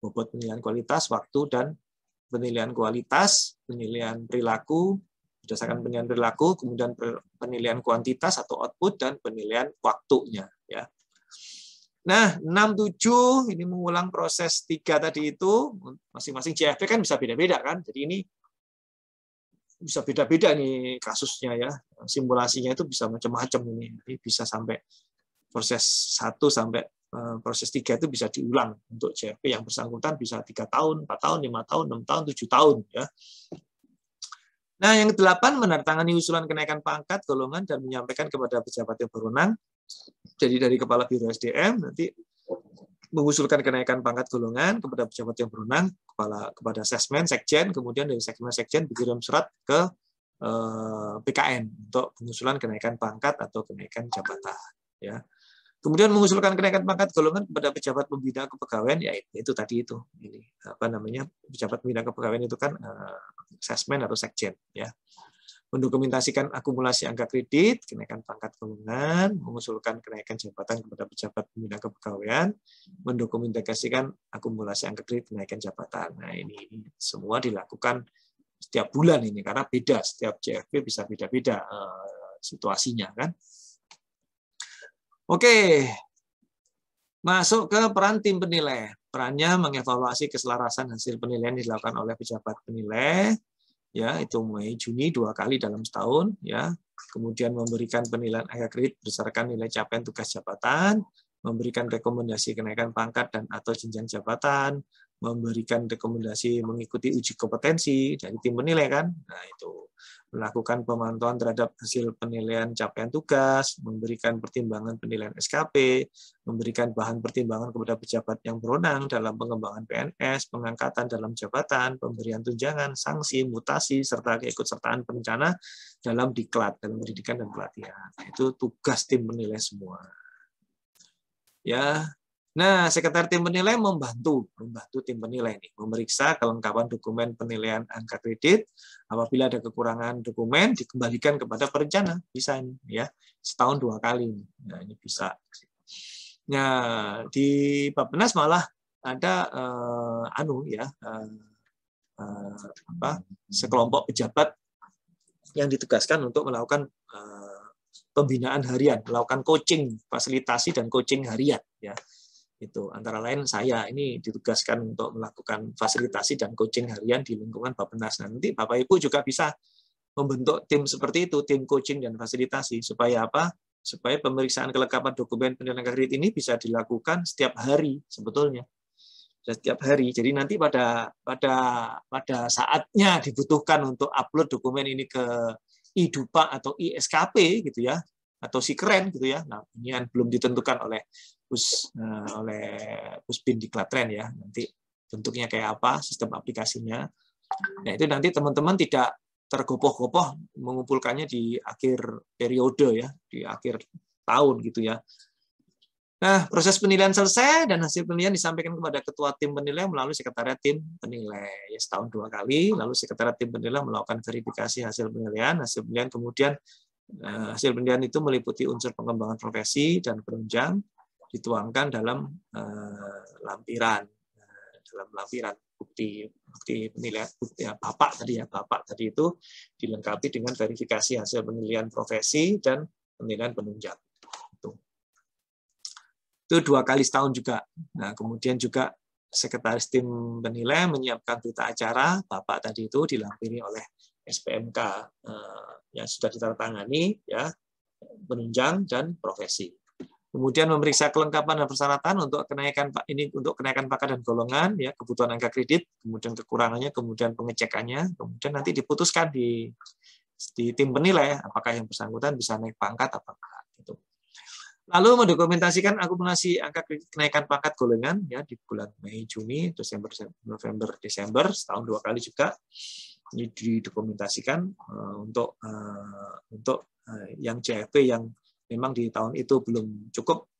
Speaker 2: bobot penilaian kualitas, waktu, dan penilaian kualitas, penilaian perilaku, berdasarkan penilaian perilaku, kemudian penilaian kuantitas atau output, dan penilaian waktunya. ya Nah, 67 ini mengulang proses tiga tadi itu, masing-masing CFP kan bisa beda-beda kan. Jadi ini bisa beda-beda nih kasusnya ya. Simulasinya itu bisa macam-macam ini. Jadi bisa sampai proses 1 sampai eh, proses 3 itu bisa diulang untuk CRP yang bersangkutan bisa tiga tahun, 4 tahun, lima tahun, enam tahun, tujuh tahun ya. Nah, yang kedelapan menandatangani usulan kenaikan pangkat golongan dan menyampaikan kepada pejabat yang berwenang. Jadi dari kepala biro SDM nanti mengusulkan kenaikan pangkat golongan kepada pejabat yang berwenang, kepala kepada sesmen, sekjen, kemudian dari sekjen sekjen dikirim surat ke eh, PKN untuk pengusulan kenaikan pangkat atau kenaikan jabatan ya. Kemudian mengusulkan kenaikan pangkat golongan kepada pejabat pembina kepegawaian, ya itu tadi itu, ini apa namanya pejabat pembina kepegawaian itu kan uh, sesmen atau sekjen, ya. Mendokumentasikan akumulasi angka kredit, kenaikan pangkat golongan, mengusulkan kenaikan jabatan kepada pejabat pembina kepegawaian, mendokumentasikan akumulasi angka kredit, kenaikan jabatan. Nah ini, ini semua dilakukan setiap bulan ini karena beda setiap CFP bisa beda-beda uh, situasinya kan. Oke, masuk ke peran tim penilai. Perannya mengevaluasi keselarasan hasil penilaian yang dilakukan oleh pejabat penilai, ya itu Mei Juni dua kali dalam setahun, ya. Kemudian memberikan penilaian akredit berdasarkan nilai capaian tugas jabatan, memberikan rekomendasi kenaikan pangkat dan atau jenjang jabatan, memberikan rekomendasi mengikuti uji kompetensi dari tim penilai kan. Nah, itu melakukan pemantauan terhadap hasil penilaian capaian tugas, memberikan pertimbangan penilaian SKP, memberikan bahan pertimbangan kepada pejabat yang berwenang dalam pengembangan PNS, pengangkatan dalam jabatan, pemberian tunjangan, sanksi, mutasi, serta keikutsertaan perencana dalam diklat, dalam pendidikan dan pelatihan. Itu tugas tim penilai semua. Ya, Nah, sekretariat tim penilai membantu, membantu tim penilai ini memeriksa kelengkapan dokumen penilaian angka kredit. Apabila ada kekurangan dokumen, dikembalikan kepada perencana. Bisa ini, ya, setahun dua kali. Ini. Nah, ini bisa. Nah, di Bappenas malah ada eh, anu ya, eh, eh, apa, sekelompok pejabat yang ditugaskan untuk melakukan eh, pembinaan harian, melakukan coaching, fasilitasi dan coaching harian. Ya itu antara lain saya ini ditugaskan untuk melakukan fasilitasi dan coaching harian di lingkungan Bappenas. nas. nanti Bapak Ibu juga bisa membentuk tim seperti itu, tim coaching dan fasilitasi supaya apa? Supaya pemeriksaan kelengkapan dokumen penyelenggara kredit ini bisa dilakukan setiap hari sebetulnya. Setiap hari. Jadi nanti pada pada pada saatnya dibutuhkan untuk upload dokumen ini ke IDUPA atau ISKP gitu ya atau si keren gitu ya. Nah, ini yang belum ditentukan oleh pus uh, eh, oleh pusbin di Klatren ya. Nanti bentuknya kayak apa, sistem aplikasinya. Nah, itu nanti teman-teman tidak tergopoh-gopoh mengumpulkannya di akhir periode ya, di akhir tahun gitu ya. Nah, proses penilaian selesai dan hasil penilaian disampaikan kepada ketua tim penilai melalui sekretariat tim penilai ya, setahun dua kali. Lalu sekretariat tim penilai melakukan verifikasi hasil penilaian. Hasil penilaian kemudian Nah, hasil penelitian itu meliputi unsur pengembangan profesi dan penunjang dituangkan dalam uh, lampiran nah, dalam lampiran bukti bukti penilaian bukti ya, bapak tadi ya bapak tadi itu dilengkapi dengan verifikasi hasil penilaian profesi dan penilaian penunjang itu itu dua kali setahun juga nah kemudian juga sekretaris tim penilai menyiapkan berita acara bapak tadi itu dilampiri oleh SPMK uh, eh, yang sudah ditandatangani ya penunjang dan profesi. Kemudian memeriksa kelengkapan dan persyaratan untuk kenaikan ini untuk kenaikan pangkat dan golongan ya kebutuhan angka kredit, kemudian kekurangannya, kemudian pengecekannya, kemudian nanti diputuskan di di tim penilai apakah yang bersangkutan bisa naik pangkat atau enggak gitu. Lalu mendokumentasikan akumulasi angka kenaikan pangkat golongan ya di bulan Mei, Juni, Desember, November, Desember setahun dua kali juga ini didokumentasikan eh, untuk eh, untuk eh, yang CFP yang memang di tahun itu belum cukup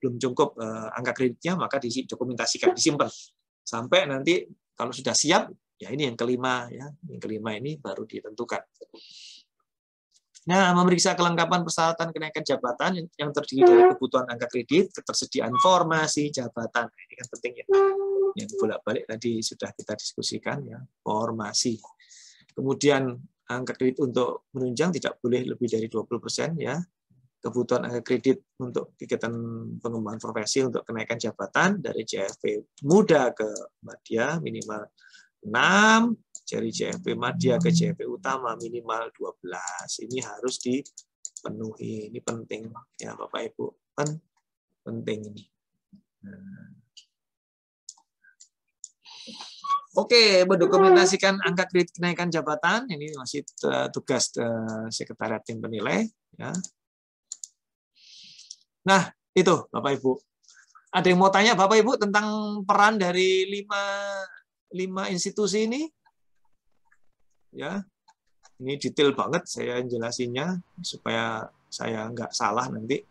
Speaker 2: belum cukup angka kreditnya maka didokumentasikan disimpan sampai nanti kalau sudah siap ya ini yang kelima ya yang kelima ini baru ditentukan Nah, memeriksa kelengkapan persyaratan kenaikan jabatan yang terdiri dari hmm. kebutuhan angka kredit, ketersediaan formasi jabatan. Nah, ini kan penting ya yang bolak-balik tadi sudah kita diskusikan ya formasi. Kemudian angka kredit untuk menunjang tidak boleh lebih dari 20% ya. Kebutuhan angka kredit untuk kegiatan pengembangan profesi untuk kenaikan jabatan dari JFP muda ke media minimal 6, dari JFP media ke JFP utama minimal 12. Ini harus dipenuhi. Ini penting ya Bapak Ibu. penting ini. Nah, Oke, mendokumentasikan hmm. angka kredit kenaikan jabatan. Ini masih eh, tugas eh, sekretariat tim penilai. Ya. Nah, itu Bapak Ibu. Ada yang mau tanya Bapak Ibu tentang peran dari lima, lima institusi ini? Ya, ini detail banget saya jelasinya supaya saya nggak salah nanti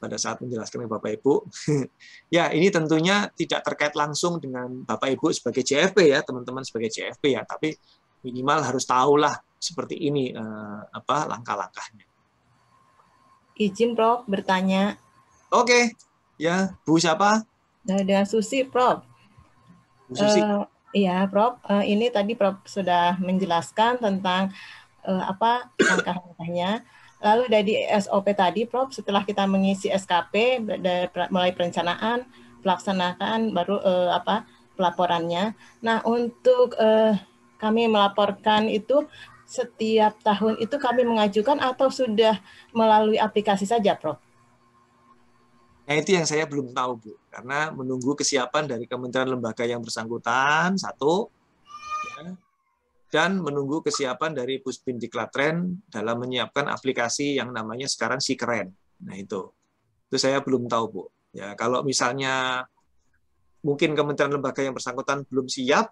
Speaker 2: pada saat menjelaskan ke Bapak Ibu. ya, ini tentunya tidak terkait langsung dengan Bapak Ibu sebagai CFP ya, teman-teman sebagai CFP ya, tapi minimal harus tahulah seperti ini eh, apa langkah-langkahnya.
Speaker 5: Izin Prof bertanya. Oke. Okay.
Speaker 2: Ya, Bu siapa?
Speaker 5: Dengan Susi, Prof. Bu Susi. Uh, iya, Prof. Uh, ini tadi Prof sudah menjelaskan tentang uh, apa langkah-langkahnya. Lalu dari SOP tadi, Prof, setelah kita mengisi SKP mulai perencanaan, pelaksanaan, baru eh, apa pelaporannya. Nah, untuk eh, kami melaporkan itu setiap tahun itu kami mengajukan atau sudah melalui aplikasi saja, Prof?
Speaker 6: Nah,
Speaker 2: itu yang saya belum tahu, Bu. Karena menunggu kesiapan dari kementerian lembaga yang bersangkutan, satu, dan menunggu kesiapan dari Puspin Diklatren dalam menyiapkan aplikasi yang namanya sekarang si keren. Nah itu, itu saya belum tahu bu. Ya kalau misalnya mungkin kementerian lembaga yang bersangkutan belum siap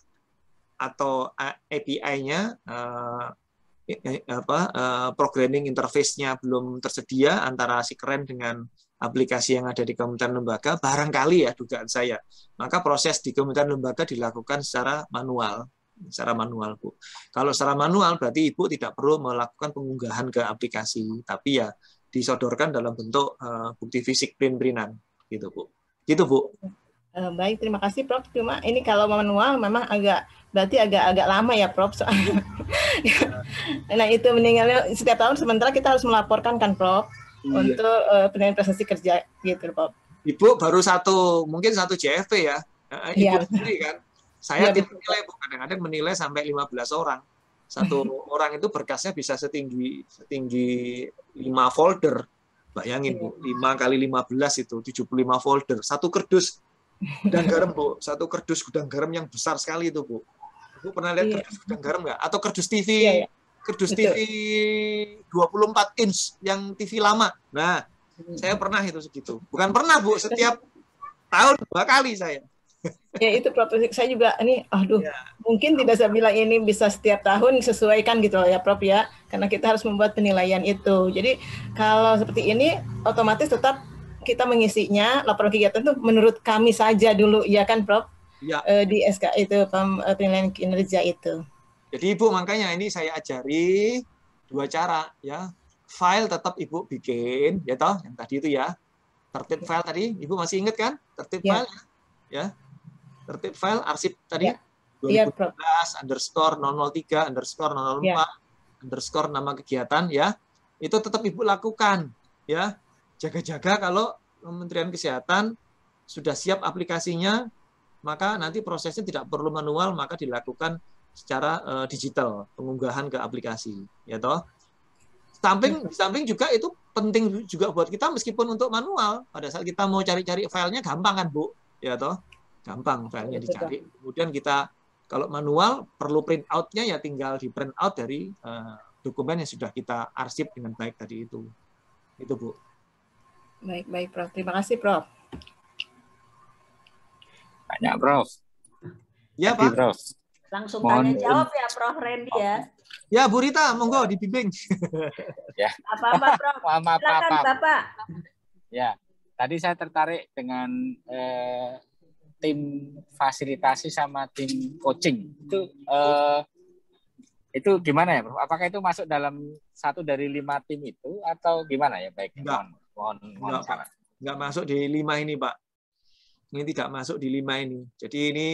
Speaker 2: atau eh, API-nya eh, eh, apa programming interface-nya belum tersedia antara si keren dengan aplikasi yang ada di kementerian lembaga barangkali ya dugaan saya maka proses di kementerian lembaga dilakukan secara manual secara manual Bu. Kalau secara manual berarti Ibu tidak perlu melakukan pengunggahan ke aplikasi, tapi ya disodorkan dalam bentuk uh, bukti fisik print-printan
Speaker 5: gitu Bu. Gitu Bu. Eh, baik, terima kasih Prof. Cuma ini kalau manual memang agak berarti agak-agak lama ya Prof. nah itu meninggalnya setiap tahun sementara kita harus melaporkan kan Prof. Iya. Untuk uh, penilaian prestasi kerja gitu Prof.
Speaker 2: Ibu baru satu mungkin satu CFP ya. Ibu iya. sendiri kan saya ya, tidak menilai, kadang-kadang menilai sampai 15 orang. Satu orang itu berkasnya bisa setinggi setinggi 5 folder. Bayangin Bu, 5 iya. kali 15 itu 75 folder, satu kerdus gudang garam Bu, satu kerdus gudang garam yang besar sekali itu Bu. Bu pernah lihat iya. kerdus gudang garam nggak? Atau kerdus TV? Yeah, yeah. Kerdus Betul. TV 24 inch yang TV lama. Nah, hmm. saya pernah itu segitu. Bukan pernah Bu,
Speaker 5: setiap tahun dua kali saya. ya itu Prof. Saya juga ini, aduh, ya. mungkin tidak saya bilang ini bisa setiap tahun sesuaikan gitu loh ya Prof ya, karena kita harus membuat penilaian itu. Jadi kalau seperti ini otomatis tetap kita mengisinya laporan kegiatan itu menurut kami saja dulu ya kan Prof ya. Eh, di SK itu pem, eh, penilaian kinerja itu.
Speaker 2: Jadi Ibu makanya ini saya ajari dua cara ya. File tetap Ibu bikin ya toh yang tadi itu ya. Tertib file tadi Ibu masih ingat kan? Tertib ya. file ya tertib file arsip tadi ya. 2015 ya, underscore 003 underscore 004 ya. underscore nama kegiatan ya itu tetap ibu lakukan ya jaga-jaga kalau Kementerian Kesehatan sudah siap aplikasinya maka nanti prosesnya tidak perlu manual maka dilakukan secara uh, digital pengunggahan ke aplikasi ya toh samping ya. di samping juga itu penting juga buat kita meskipun untuk manual pada saat kita mau cari-cari filenya gampang kan bu ya toh gampang filenya dicari. Kemudian kita kalau manual perlu print outnya ya tinggal di print out dari uh, dokumen yang sudah kita arsip dengan baik tadi itu. Itu Bu.
Speaker 5: Baik, baik Prof. Terima kasih Prof.
Speaker 2: Banyak Prof. Ya Pak. Prof.
Speaker 1: Langsung Mohon tanya jawab ya Prof Randy ya.
Speaker 2: Ya Bu Rita, monggo dibimbing.
Speaker 3: ya.
Speaker 1: Apa-apa Prof.
Speaker 3: Silakan Bapak. Ya. Tadi saya tertarik dengan eh, tim fasilitasi sama tim coaching itu uh, itu gimana ya bro? Apakah itu masuk dalam satu dari lima tim itu atau gimana ya baik? Enggak. Mohon, mohon,
Speaker 2: enggak, masuk di lima ini Pak. Ini tidak masuk di lima ini. Jadi ini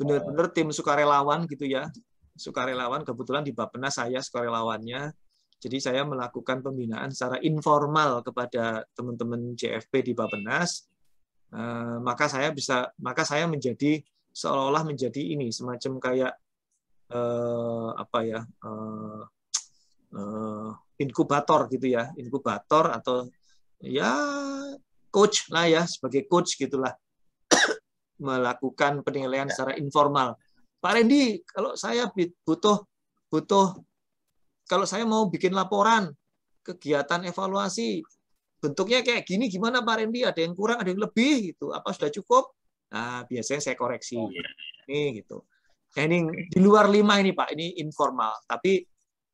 Speaker 2: benar-benar tim sukarelawan gitu ya. Sukarelawan kebetulan di Bappenas saya sukarelawannya. Jadi saya melakukan pembinaan secara informal kepada teman-teman JFP di Bappenas Eh, maka saya bisa maka saya menjadi seolah-olah menjadi ini semacam kayak eh, apa ya eh, eh, inkubator gitu ya inkubator atau ya coach lah ya sebagai coach gitulah melakukan penilaian ya. secara informal Pak Rendi, kalau saya butuh butuh kalau saya mau bikin laporan kegiatan evaluasi bentuknya kayak gini gimana Pak Rendi? Ada yang kurang, ada yang lebih gitu. Apa sudah cukup? Nah, biasanya saya koreksi. Oh, iya. Ini gitu. Nah, ini di luar lima ini Pak, ini informal. Tapi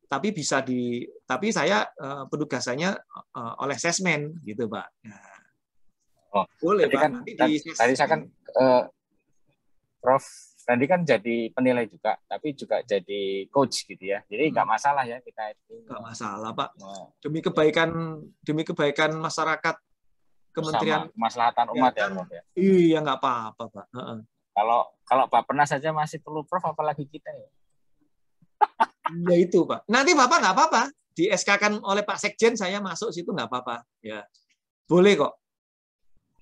Speaker 2: tapi bisa di tapi saya uh, penugasannya uh, oleh sesmen gitu Pak. Nah, oh, boleh Pak. Kan, Nanti kan di tadi saya kan
Speaker 3: uh, Prof Randy kan jadi penilai juga, tapi juga jadi coach gitu ya. Jadi hmm. nggak hmm. masalah ya kita itu. Nggak masalah Pak. Nah,
Speaker 2: demi kebaikan demi kebaikan masyarakat
Speaker 3: Kementerian Kemaslahatan ya Umat ya, Kan, ya.
Speaker 2: Iya nggak apa-apa Pak. Uh-uh. Kalau kalau Pak pernah saja
Speaker 3: masih perlu Prof,
Speaker 2: apalagi kita ya. ya itu Pak. Nanti Bapak nggak apa-apa. Di SK kan oleh Pak Sekjen saya masuk situ nggak apa-apa. Ya boleh kok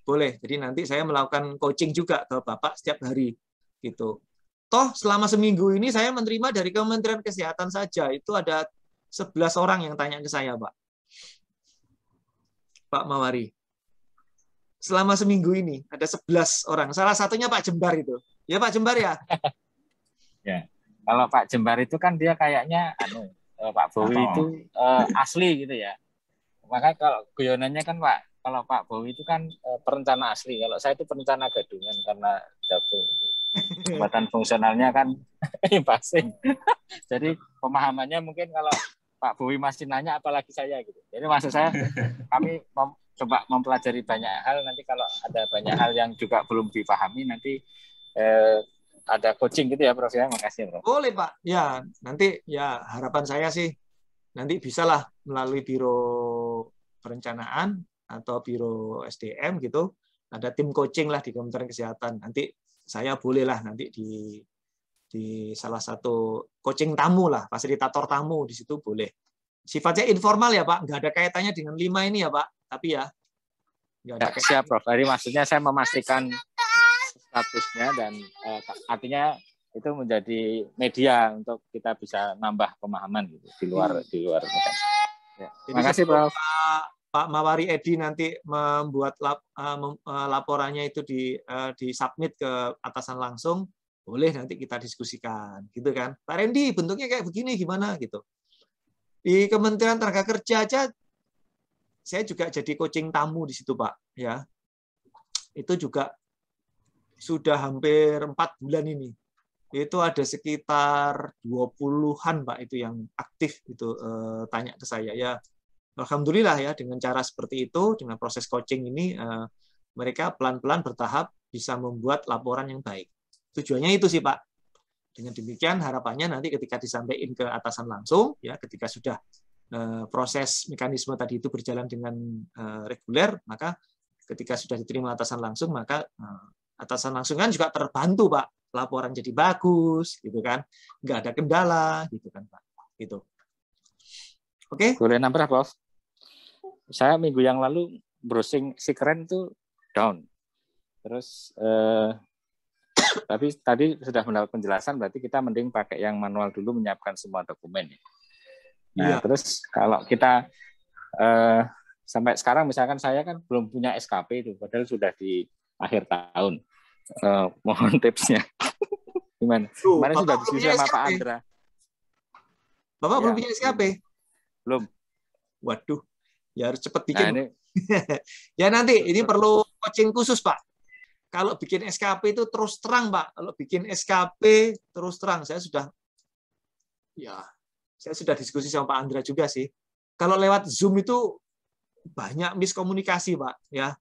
Speaker 2: boleh. Jadi nanti saya melakukan coaching juga ke Bapak setiap hari gitu. Toh selama seminggu ini saya menerima dari Kementerian Kesehatan saja itu ada 11 orang yang tanya ke saya, Pak. Pak Mawari. Selama seminggu ini ada 11 orang. Salah satunya Pak Jembar itu. Ya Pak Jembar ya?
Speaker 3: ya. Kalau Pak Jembar itu kan dia kayaknya anu eh, Pak Bowi itu uh, asli gitu ya. maka kalau guyonannya kan Pak kalau Pak Bowi itu kan eh, perencana asli. Kalau saya itu perencana gadungan karena jago Jembatan fungsionalnya kan iya, pasti. Jadi pemahamannya mungkin kalau Pak Bowi masih nanya apalagi saya gitu. Jadi maksud saya kami mem coba mempelajari banyak hal nanti kalau ada banyak hal yang juga belum dipahami nanti eh, ada coaching gitu ya Prof ya. Makasih Prof. Boleh Pak.
Speaker 2: Ya, nanti ya harapan saya sih nanti bisalah melalui biro perencanaan atau biro SDM gitu ada tim coaching lah di Kementerian Kesehatan. Nanti saya bolehlah nanti di di salah satu coaching tamu lah, fasilitator tamu di situ boleh. Sifatnya informal ya Pak, nggak ada kaitannya dengan lima ini ya Pak, tapi ya nggak ada. Ya, siap
Speaker 3: Prof. Jadi maksudnya saya memastikan statusnya dan eh, artinya itu menjadi media untuk kita bisa nambah pemahaman gitu di luar hmm. di luar.
Speaker 2: Ya. Terima Makasih Prof. Pak Pak Mawari Edi nanti membuat lap, eh, eh, laporannya itu di eh, disubmit ke atasan langsung, boleh nanti kita diskusikan, gitu kan? Pak Rendi, bentuknya kayak begini gimana gitu? Di Kementerian Tenaga Kerja aja, saya juga jadi coaching tamu di situ Pak, ya. Itu juga sudah hampir empat bulan ini. Itu ada sekitar 20-an Pak itu yang aktif itu tanya ke saya ya alhamdulillah ya dengan cara seperti itu dengan proses coaching ini eh, mereka pelan-pelan bertahap bisa membuat laporan yang baik. Tujuannya itu sih Pak. Dengan demikian harapannya nanti ketika disampaikan ke atasan langsung ya ketika sudah eh, proses mekanisme tadi itu berjalan dengan eh, reguler maka ketika sudah diterima atasan langsung maka atasan langsung kan juga terbantu Pak. Laporan jadi bagus gitu
Speaker 3: kan. Enggak ada kendala gitu kan Pak. Gitu. Oke. Okay? Boleh nambah, Prof? saya minggu yang lalu browsing si keren itu down. Terus eh, tapi tadi sudah mendapat penjelasan berarti kita mending pakai yang manual dulu menyiapkan semua dokumen. Ya. Nah, ya. terus kalau kita eh, sampai sekarang misalkan saya kan belum punya SKP itu padahal sudah di akhir tahun. Eh, mohon tipsnya. Gimana? mana sudah diskusi sama Pak Andra. Bapak ya. belum iya. punya SKP? Belum.
Speaker 2: Waduh. Ya harus cepat nah, bikin. Nah, ini... ya nanti ini perlu coaching khusus Pak. Kalau bikin SKP itu terus terang Pak. Kalau bikin SKP terus terang saya sudah ya saya sudah diskusi sama Pak Andra juga sih. Kalau lewat Zoom itu banyak miskomunikasi Pak ya.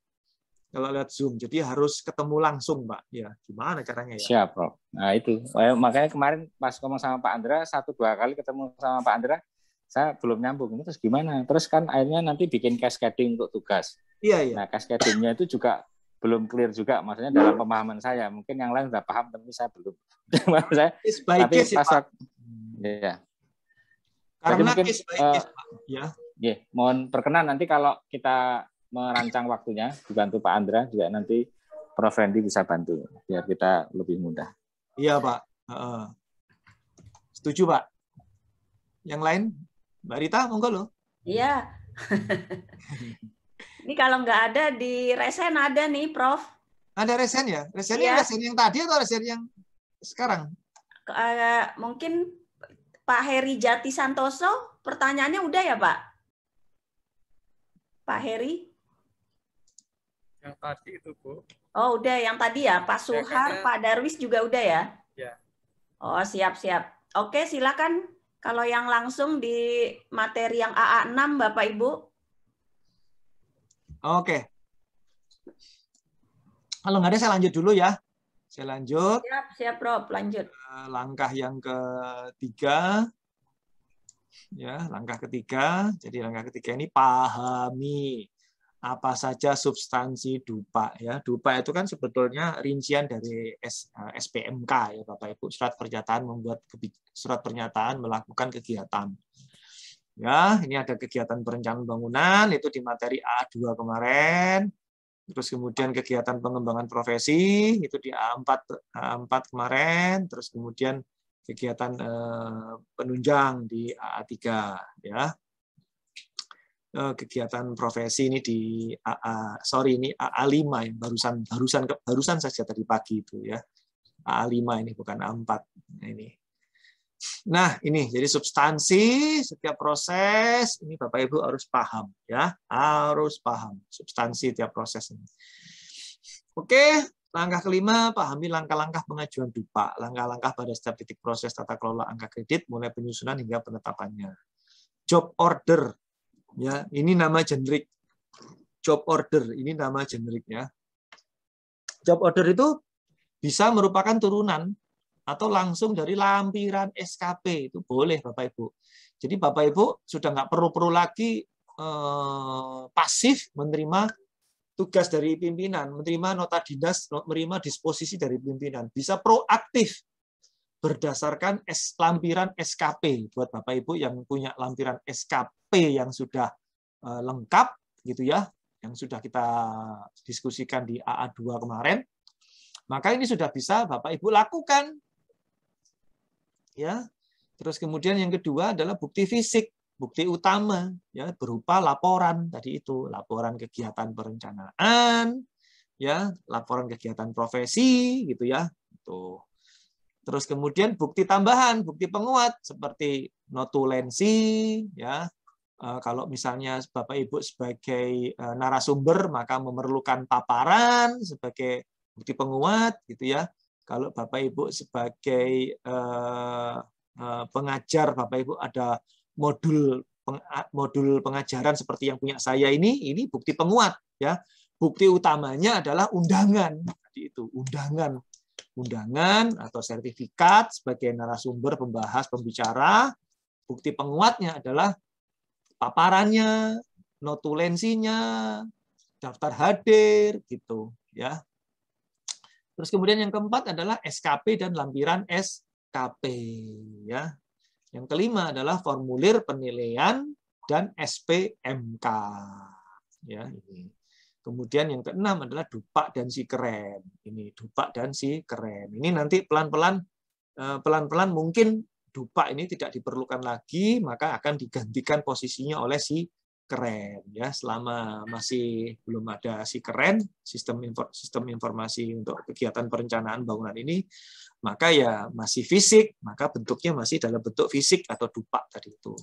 Speaker 2: Kalau lihat Zoom,
Speaker 3: jadi harus ketemu langsung, Pak. Ya, gimana caranya ya? Siap, Prof. Nah itu, eh, makanya kemarin pas ngomong sama Pak Andra, satu dua kali ketemu sama Pak Andra, saya belum nyambung. Ini terus gimana? Terus kan akhirnya nanti bikin cascading untuk tugas. Iya, iya. Nah, cascadingnya itu juga belum clear juga, maksudnya dalam hmm. pemahaman saya. Mungkin yang lain sudah paham, tapi saya belum. saya, tapi case, pas Pak. Ya. Karena Jadi mungkin, case by case, uh, Pak. Ya. Yeah, mohon perkenan nanti kalau kita merancang waktunya, dibantu Pak Andra, juga nanti Prof. Randy bisa bantu, biar kita lebih mudah. Iya, Pak.
Speaker 2: Uh, setuju, Pak. Yang lain Mbak Rita, monggo loh.
Speaker 1: Iya. ini kalau nggak ada di resen ada nih, Prof.
Speaker 2: Ada resen ya? Resen ya. resen
Speaker 1: yang tadi atau resen yang sekarang? Uh, mungkin Pak Heri Jati Santoso, pertanyaannya udah ya, Pak? Pak Heri?
Speaker 6: Yang tadi itu, Bu.
Speaker 1: Oh, udah yang tadi ya, Pak Suhar, ya, kayaknya... Pak Darwis juga udah ya? Ya. Oh, siap-siap. Oke, silakan kalau yang langsung di materi yang AA6 Bapak Ibu.
Speaker 2: Oke. Kalau nggak ada saya lanjut dulu ya. Saya lanjut. Siap, siap Bro. lanjut. Langkah yang ketiga. Ya, langkah ketiga. Jadi langkah ketiga ini pahami apa saja substansi dupa ya dupa itu kan sebetulnya rincian dari SPMK eh, ya bapak ibu surat pernyataan membuat surat pernyataan melakukan kegiatan ya ini ada kegiatan perencanaan bangunan itu di materi A2 kemarin terus kemudian kegiatan pengembangan profesi itu di A4 A4 kemarin terus kemudian kegiatan eh, penunjang di A3 ya Eh, kegiatan profesi ini di AA sorry ini AA 5 yang barusan barusan barusan saja tadi pagi itu ya AA 5 ini bukan A 4 ini nah ini jadi substansi setiap proses ini bapak ibu harus paham ya harus paham substansi setiap proses ini oke Langkah kelima, pahami langkah-langkah pengajuan dupa, langkah-langkah pada setiap titik proses tata kelola angka kredit, mulai penyusunan hingga penetapannya. Job order, Ya, ini nama generik job order. Ini nama generiknya. Job order itu bisa merupakan turunan atau langsung dari lampiran SKP itu boleh Bapak Ibu. Jadi Bapak Ibu sudah nggak perlu-perlu lagi eh, pasif menerima tugas dari pimpinan, menerima nota dinas, menerima disposisi dari pimpinan, bisa proaktif berdasarkan S, lampiran SKP buat Bapak Ibu yang punya lampiran SKP yang sudah eh, lengkap gitu ya yang sudah kita diskusikan di AA2 kemarin maka ini sudah bisa Bapak Ibu lakukan ya terus kemudian yang kedua adalah bukti fisik bukti utama ya berupa laporan tadi itu laporan kegiatan perencanaan ya laporan kegiatan profesi gitu ya tuh Terus kemudian bukti tambahan, bukti penguat seperti notulensi, ya. Eh, kalau misalnya Bapak Ibu sebagai eh, narasumber maka memerlukan paparan sebagai bukti penguat, gitu ya. Kalau Bapak Ibu sebagai eh, pengajar, Bapak Ibu ada modul modul pengajaran seperti yang punya saya ini, ini bukti penguat, ya. Bukti utamanya adalah undangan tadi itu, undangan undangan atau sertifikat sebagai narasumber pembahas pembicara. Bukti penguatnya adalah paparannya, notulensinya, daftar hadir gitu ya. Terus kemudian yang keempat adalah SKP dan lampiran SKP ya. Yang kelima adalah formulir penilaian dan SPMK ya ini. Kemudian yang keenam adalah dupak dan si keren. Ini dupak dan si keren. Ini nanti pelan-pelan eh, pelan-pelan mungkin dupak ini tidak diperlukan lagi, maka akan digantikan posisinya oleh si keren ya. Selama masih belum ada si keren, sistem infor, sistem informasi untuk kegiatan perencanaan bangunan ini, maka ya masih fisik, maka bentuknya masih dalam bentuk fisik atau dupak tadi itu.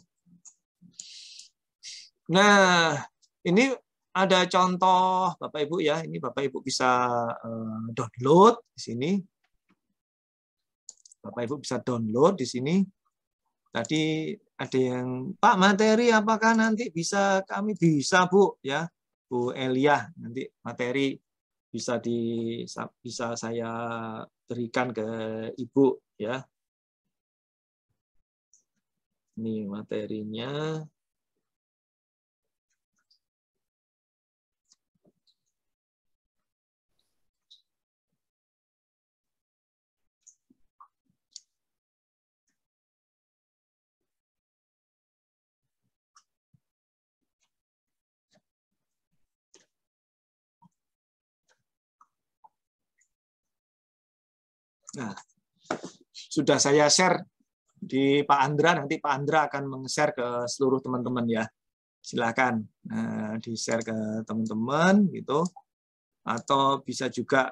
Speaker 2: Nah, ini ada contoh Bapak Ibu ya, ini Bapak Ibu bisa eh, download di sini. Bapak Ibu bisa download di sini. Tadi ada yang Pak materi apakah nanti bisa kami bisa Bu ya, Bu Elia nanti materi bisa di bisa saya berikan ke Ibu ya. Ini materinya Nah, sudah saya share di Pak Andra, nanti Pak Andra akan meng-share ke seluruh teman-teman ya. Silakan nah, di-share ke teman-teman gitu. Atau bisa juga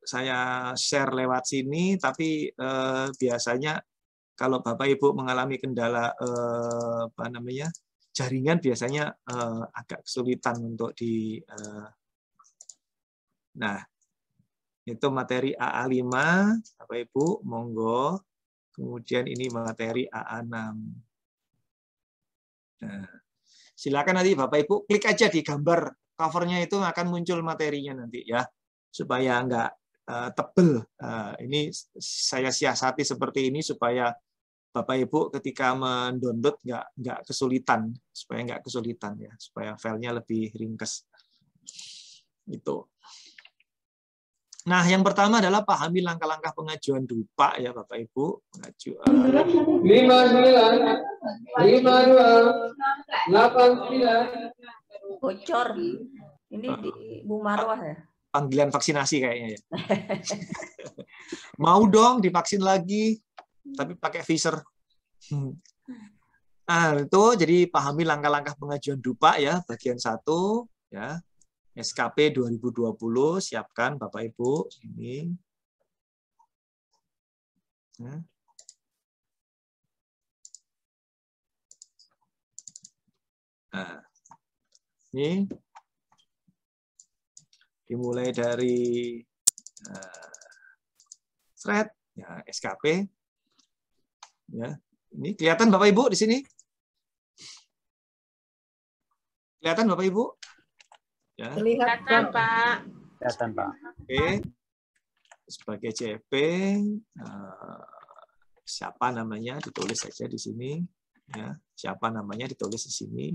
Speaker 2: saya share lewat sini, tapi eh, biasanya kalau Bapak Ibu mengalami kendala eh, apa namanya jaringan biasanya eh, agak kesulitan untuk di eh, nah itu materi AA5, Bapak Ibu, monggo. Kemudian ini materi AA6. Nah, silakan nanti Bapak Ibu klik aja di gambar covernya itu akan muncul materinya nanti ya supaya enggak eh, tebel. Eh, ini saya siasati seperti ini supaya Bapak Ibu ketika mendownload enggak nggak kesulitan supaya enggak kesulitan ya supaya filenya lebih ringkas. itu. Nah, yang pertama adalah pahami langkah-langkah pengajuan dupa ya Bapak Ibu. Pengajuan
Speaker 4: 59 52 89
Speaker 1: bocor. Ini di Bu Marwah ya.
Speaker 2: Panggilan vaksinasi kayaknya ya. Mau dong divaksin lagi tapi pakai Pfizer. Hmm. Nah, itu jadi pahami langkah-langkah pengajuan dupa ya bagian satu ya SKP 2020 siapkan Bapak Ibu ini.
Speaker 4: Hmm. Nah.
Speaker 2: ini dimulai dari uh, thread ya SKP. Ya, ini kelihatan Bapak Ibu di sini. Kelihatan Bapak Ibu? Ya.
Speaker 7: Kelihatan Pak.
Speaker 2: Kelihatan Pak. Oke. Sebagai CP, eh, siapa namanya ditulis saja di sini. Ya. Siapa namanya ditulis di sini.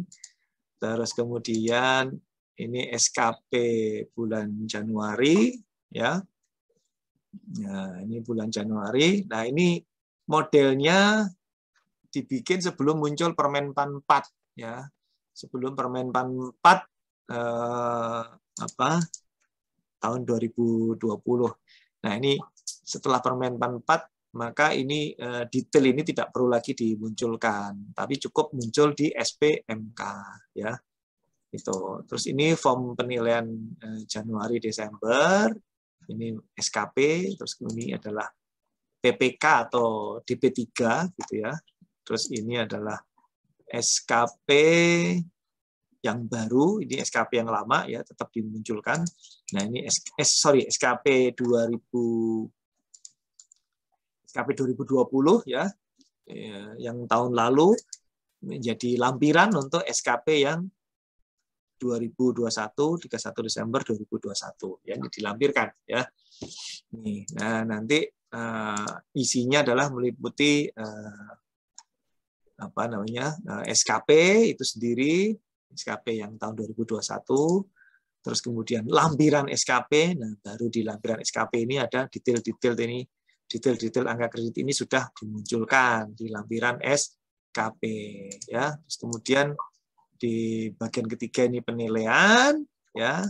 Speaker 2: Terus kemudian ini SKP bulan Januari, ya. Nah, ini bulan Januari. Nah, ini modelnya dibikin sebelum muncul Permenpan 4 ya. Sebelum Permenpan 4 eh, apa tahun 2020. Nah ini setelah Permen 44 maka ini eh, detail ini tidak perlu lagi dimunculkan, tapi cukup muncul di SPMK ya. Itu. Terus ini form penilaian eh, Januari Desember, ini SKP, terus ini adalah PPK atau DP3 gitu ya. Terus ini adalah SKP yang baru, ini SKP yang lama ya tetap dimunculkan. Nah ini S, eh, S sorry SKP 2000 SKP 2020 ya yang tahun lalu menjadi lampiran untuk SKP yang 2021 31 Desember 2021 ya ini dilampirkan ya. Nih, nah nanti uh, isinya adalah meliputi uh, apa namanya uh, SKP itu sendiri SKP yang tahun 2021, terus kemudian lampiran SKP, nah baru di lampiran SKP ini ada detail-detail ini, detail-detail angka kredit ini sudah dimunculkan di lampiran SKP, ya. Terus kemudian di bagian ketiga ini penilaian, ya,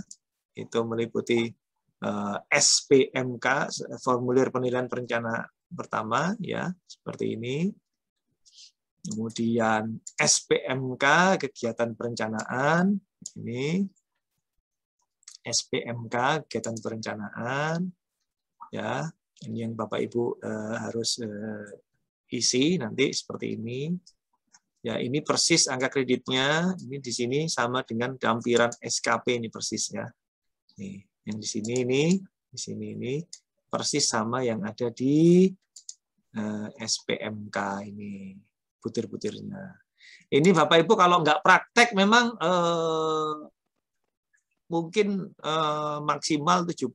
Speaker 2: itu meliputi eh, SPMK, formulir penilaian perencana pertama, ya, seperti ini Kemudian SPMK, kegiatan perencanaan. Ini SPMK, kegiatan perencanaan. Ya, ini yang Bapak Ibu eh, harus eh, isi nanti seperti ini. Ya, ini persis angka kreditnya. Ini di sini sama dengan dampiran SKP ini persis ya. Nih, yang di sini ini, di sini ini persis sama yang ada di eh, SPMK ini butir-butirnya. Ini Bapak Ibu kalau nggak praktek memang eh, mungkin eh, maksimal 70%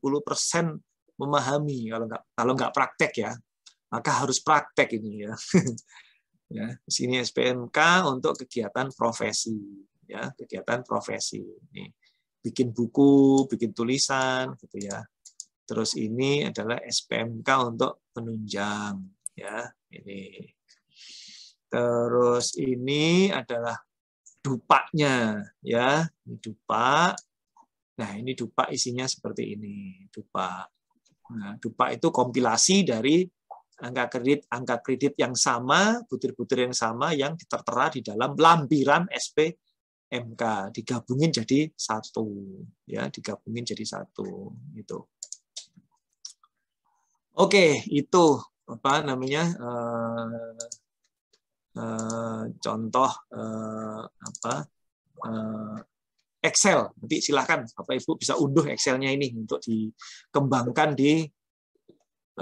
Speaker 2: memahami kalau nggak kalau nggak praktek ya. Maka harus praktek ini ya.
Speaker 4: ya,
Speaker 2: sini SPMK untuk kegiatan profesi ya, kegiatan profesi. Ini bikin buku, bikin tulisan gitu ya. Terus ini adalah SPMK untuk penunjang ya. Ini Terus ini adalah dupaknya ya, ini dupa. Nah, ini dupa isinya seperti ini, Dupa, Nah, dupa itu kompilasi dari angka kredit angka kredit yang sama, butir-butir yang sama yang tertera di dalam lampiran SP MK digabungin jadi satu ya digabungin jadi satu itu oke itu apa namanya Uh, Eh, contoh eh, apa eh, Excel. Nanti silahkan Bapak Ibu bisa unduh Excelnya ini untuk dikembangkan di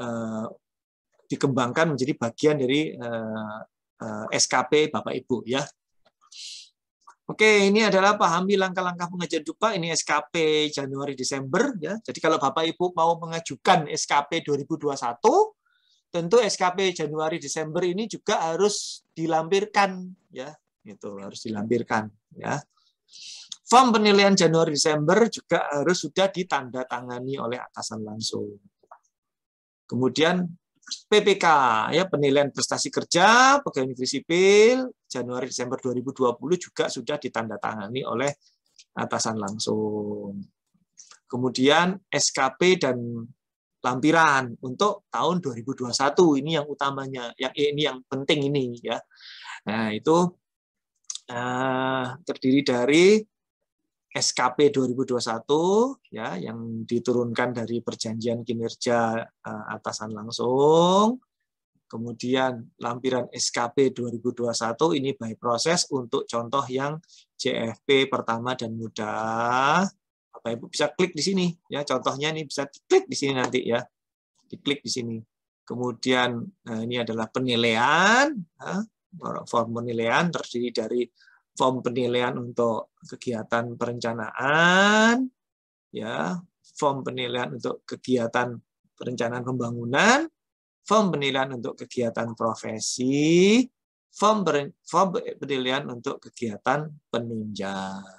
Speaker 2: eh, dikembangkan menjadi bagian dari eh, eh, SKP Bapak Ibu ya. Oke, ini adalah pahami langkah-langkah pengajuan dupa. Ini SKP Januari Desember ya. Jadi kalau Bapak Ibu mau mengajukan SKP 2021 tentu SKP Januari Desember ini juga harus dilampirkan ya itu harus dilampirkan ya form penilaian Januari Desember juga harus sudah ditandatangani oleh atasan langsung kemudian PPK ya penilaian prestasi kerja pegawai negeri sipil Januari Desember 2020 juga sudah ditandatangani oleh atasan langsung kemudian SKP dan lampiran untuk tahun 2021 ini yang utamanya yang eh, ini yang penting ini ya nah itu eh, terdiri dari SKP 2021 ya yang diturunkan dari perjanjian kinerja eh, atasan langsung kemudian lampiran SKP 2021 ini by proses untuk contoh yang JFP pertama dan mudah Bapak Ibu bisa klik di sini ya contohnya ini bisa klik di sini nanti ya diklik di sini kemudian nah ini adalah penilaian ya. form penilaian terdiri dari form penilaian untuk kegiatan perencanaan ya form penilaian untuk kegiatan perencanaan pembangunan form penilaian untuk kegiatan profesi form, form penilaian untuk kegiatan peninjauan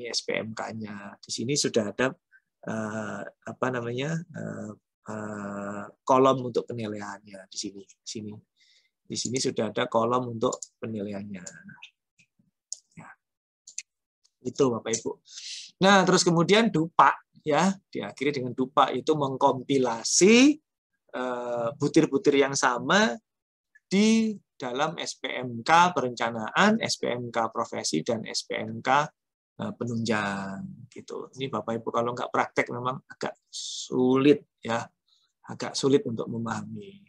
Speaker 2: ini SPMK-nya. Di sini sudah ada uh, apa namanya uh, uh, kolom untuk penilaiannya di sini. Di sini, di sini sudah ada kolom untuk penilaiannya. Ya. Itu Bapak Ibu. Nah terus kemudian dupa ya diakhiri dengan dupa itu mengkompilasi butir-butir yang sama di dalam SPMK perencanaan, SPMK profesi, dan SPMK Eh, penunjang gitu. Ini Bapak Ibu kalau nggak praktek memang agak sulit ya, agak sulit untuk memahami.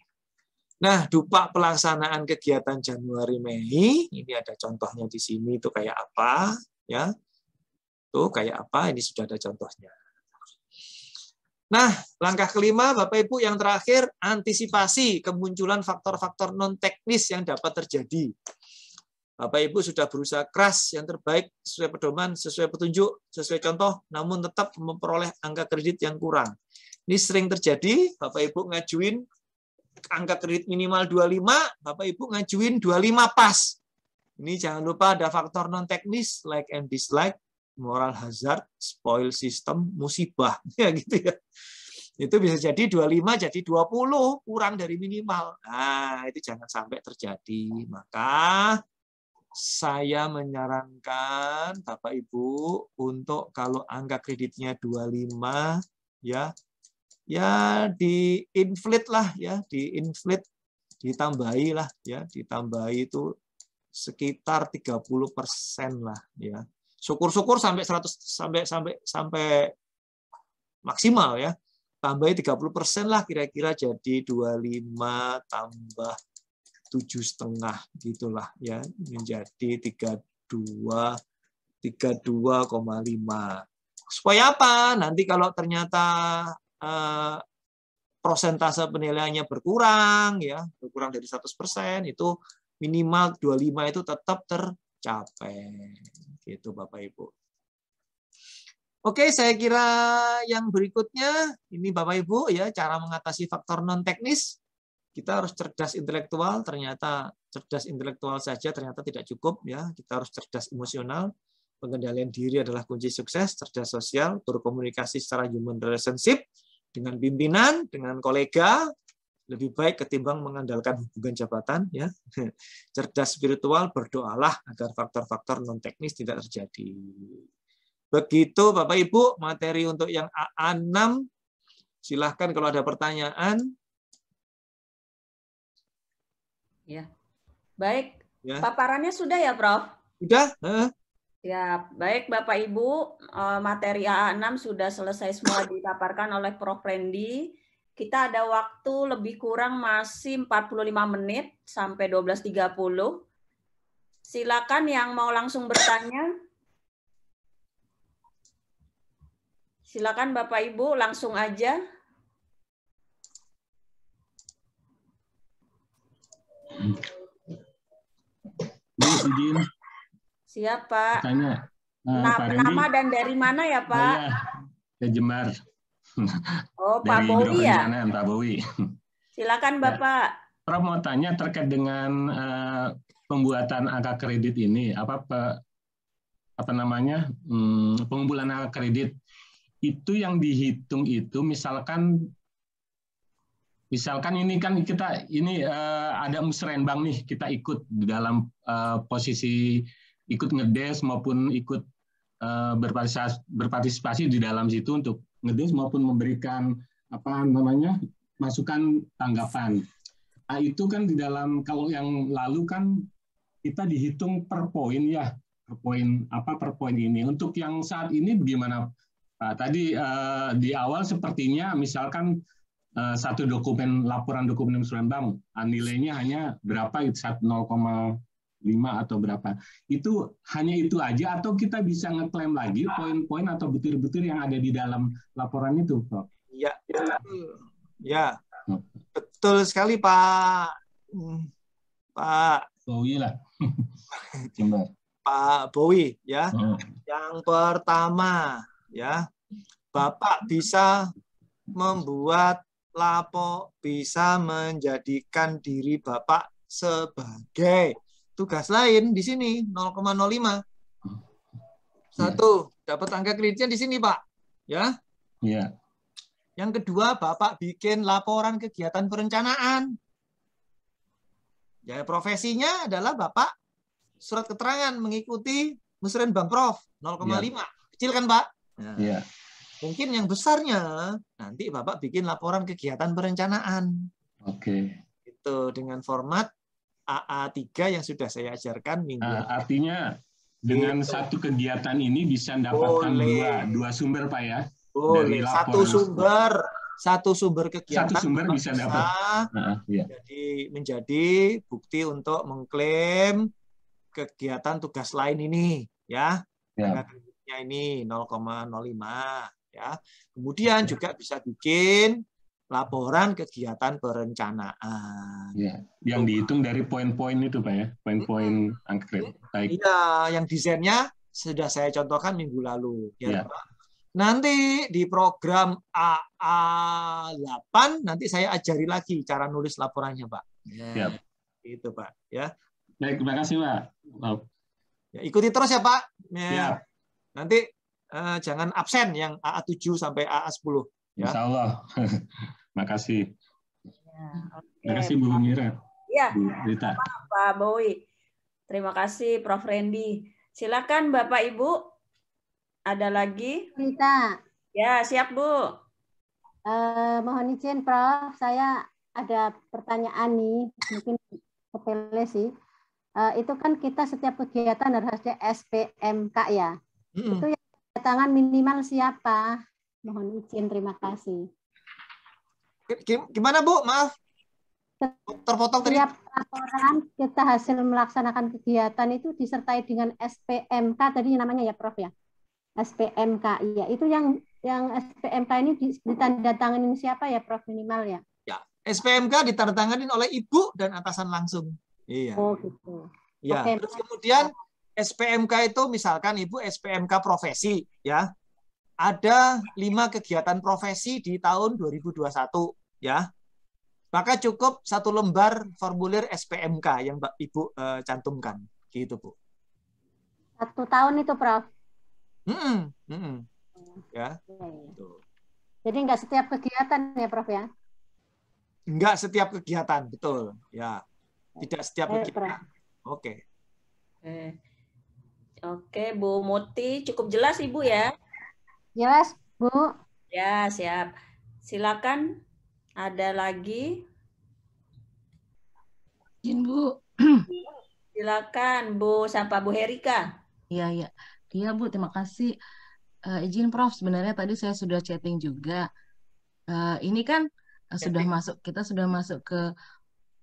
Speaker 2: Nah, dupa pelaksanaan kegiatan Januari Mei ini ada contohnya di sini itu kayak apa ya? Tuh kayak apa? Ini sudah ada contohnya. Nah, langkah kelima Bapak Ibu yang terakhir antisipasi kemunculan faktor-faktor non teknis yang dapat terjadi. Bapak Ibu sudah berusaha keras yang terbaik sesuai pedoman, sesuai petunjuk, sesuai contoh, namun tetap memperoleh angka kredit yang kurang. Ini sering terjadi, Bapak Ibu ngajuin angka kredit minimal 25, Bapak Ibu ngajuin 25 pas. Ini jangan lupa ada faktor non teknis like and dislike, moral hazard, spoil system, musibah ya gitu ya. Itu bisa jadi 25 jadi 20 kurang dari minimal. Nah, itu jangan sampai terjadi. Maka saya menyarankan Bapak Ibu untuk kalau angka kreditnya 25 ya ya diinflate lah ya diinflate ditambahi lah ya ditambahi itu sekitar 30 persen lah ya syukur-syukur sampai 100 sampai sampai sampai maksimal ya tambahi 30 persen lah kira-kira jadi 25 tambah tujuh setengah gitulah ya menjadi tiga dua tiga dua koma lima supaya apa nanti kalau ternyata eh, prosentase penilaiannya berkurang ya berkurang dari 100% itu minimal 25 itu tetap tercapai gitu Bapak Ibu Oke, saya kira yang berikutnya ini Bapak Ibu ya cara mengatasi faktor non teknis kita harus cerdas intelektual ternyata cerdas intelektual saja ternyata tidak cukup ya kita harus cerdas emosional pengendalian diri adalah kunci sukses cerdas sosial berkomunikasi secara human relationship dengan pimpinan dengan kolega lebih baik ketimbang mengandalkan hubungan jabatan ya cerdas spiritual berdoalah agar faktor-faktor non teknis tidak terjadi begitu Bapak Ibu materi untuk yang A6 silahkan kalau ada pertanyaan
Speaker 4: Ya.
Speaker 1: Baik. Ya. Paparannya sudah ya, Prof? Sudah. Ya, baik Bapak Ibu, e, materi A 6 sudah selesai semua dipaparkan oleh Prof. Randy. Kita ada waktu lebih kurang masih 45 menit sampai 12.30. Silakan yang mau langsung bertanya. Silakan Bapak Ibu langsung aja. Bu, izin. Siap, Pak. Tanya.
Speaker 8: Uh, nah, Pak nama
Speaker 1: dan dari mana ya, Pak? Oh, ya. Jemar. Oh, Pak Bowi ya? Rencana,
Speaker 8: Pak Bowie. Silakan, ya. Bapak. Ya. Prof mau tanya terkait dengan uh, pembuatan angka kredit ini, apa pe, apa namanya hmm, pengumpulan angka kredit itu yang dihitung itu misalkan misalkan ini kan kita ini uh, ada musrenbang nih kita ikut di dalam uh, posisi ikut ngedes maupun ikut uh, eh, berpartisipasi, berpartisipasi di dalam situ untuk ngedes maupun memberikan apa namanya masukan tanggapan. Nah, itu kan di dalam kalau yang lalu kan kita dihitung per poin ya per poin apa per poin ini. Untuk yang saat ini bagaimana nah, Tadi uh, di awal sepertinya misalkan Eh, satu dokumen laporan dokumen usulan bank ah, nilainya hanya berapa itu 0,5 atau berapa itu hanya itu aja atau kita bisa ngeklaim lagi poin-poin atau butir-butir yang ada di dalam laporan itu Prof.
Speaker 2: Iya. Ya. ya. ya. Hmm.
Speaker 8: Betul sekali Pak
Speaker 3: hmm.
Speaker 2: Pak Bowie lah. Pak Bowie ya. Oh. Yang pertama ya Bapak bisa membuat Lapo bisa menjadikan diri Bapak sebagai tugas lain di sini 0,05. Satu, ya. dapat angka kreditnya di sini, Pak. Ya. Iya. Yang kedua, Bapak bikin laporan kegiatan perencanaan. Ya, profesinya adalah Bapak surat keterangan mengikuti musren Bang Prof 0,5. Ya. Kecil kan, Pak? Ya. Mungkin yang besarnya nanti Bapak bikin laporan kegiatan perencanaan. Oke. Okay. Itu dengan format
Speaker 8: AA3 yang sudah saya ajarkan minggu. Uh, artinya dengan gitu. satu kegiatan ini bisa mendapatkan dua dua sumber Pak ya. Boleh. Dari satu sumber satu sumber kegiatan satu sumber bisa, bisa dapat
Speaker 2: nah, iya. jadi menjadi bukti untuk mengklaim kegiatan tugas lain ini ya. ya. ini 0,05 ya. Kemudian juga bisa bikin laporan kegiatan perencanaan.
Speaker 8: Ya, yang dihitung dari poin-poin itu Pak ya, poin-poin angkret. Baik. Iya, yang desainnya sudah saya
Speaker 2: contohkan minggu lalu ya, ya. Pak. Nanti di program AA8 nanti saya ajari lagi cara nulis laporannya, Pak. Ya. ya. Itu, Pak,
Speaker 3: ya. Baik, terima kasih, Pak.
Speaker 2: Ya, ikuti terus ya, Pak. Ya. ya. Nanti Eh, jangan absen yang AA7 sampai AA10
Speaker 8: ya. Insya Allah. Makasih. Ya, okay. Bu Mira. Ya. Bu Rita.
Speaker 1: Pak Bowie. Terima kasih Prof Randy. Silakan Bapak Ibu. Ada lagi? Rita. Ya, siap Bu. Uh, mohon izin Prof, saya ada pertanyaan nih, mungkin sepele sih. Uh, itu kan kita setiap kegiatan harusnya SPMK ya. Mm -hmm. Itu ya tangan minimal siapa? Mohon izin, terima kasih.
Speaker 2: Gimana Bu? Maaf. Terpotong tadi. Setiap laporan
Speaker 9: kita hasil melaksanakan kegiatan itu disertai dengan SPMK tadi namanya ya Prof ya. SPMK ya itu yang yang SPMK ini ditandatangani siapa
Speaker 2: ya Prof minimal ya? Ya, SPMK ditandatangani oleh ibu dan atasan langsung. Iya. Oh gitu. Ya, okay. terus kemudian SPMK itu misalkan Ibu SPMK profesi ya. Ada lima kegiatan profesi di tahun 2021 ya. Maka cukup satu lembar formulir SPMK yang Ibu e, cantumkan gitu Bu.
Speaker 1: Satu tahun itu Prof.
Speaker 2: Mm -mm, mm Ya. okay. Gitu.
Speaker 1: Jadi nggak setiap kegiatan ya Prof ya?
Speaker 2: Nggak setiap kegiatan, betul. Ya. Tidak setiap kegiatan. Oke. Okay.
Speaker 1: Eh, Oke, Bu Muti, cukup jelas Ibu ya? Jelas, Bu. Ya, siap. Silakan ada lagi? Izin, Bu. Silakan, Bu. Sapa Bu Herika.
Speaker 7: Iya, iya. Iya, Bu. Terima kasih. Uh, izin, Prof. Sebenarnya tadi saya sudah chatting juga. Uh, ini kan uh, sudah masuk, kita sudah masuk ke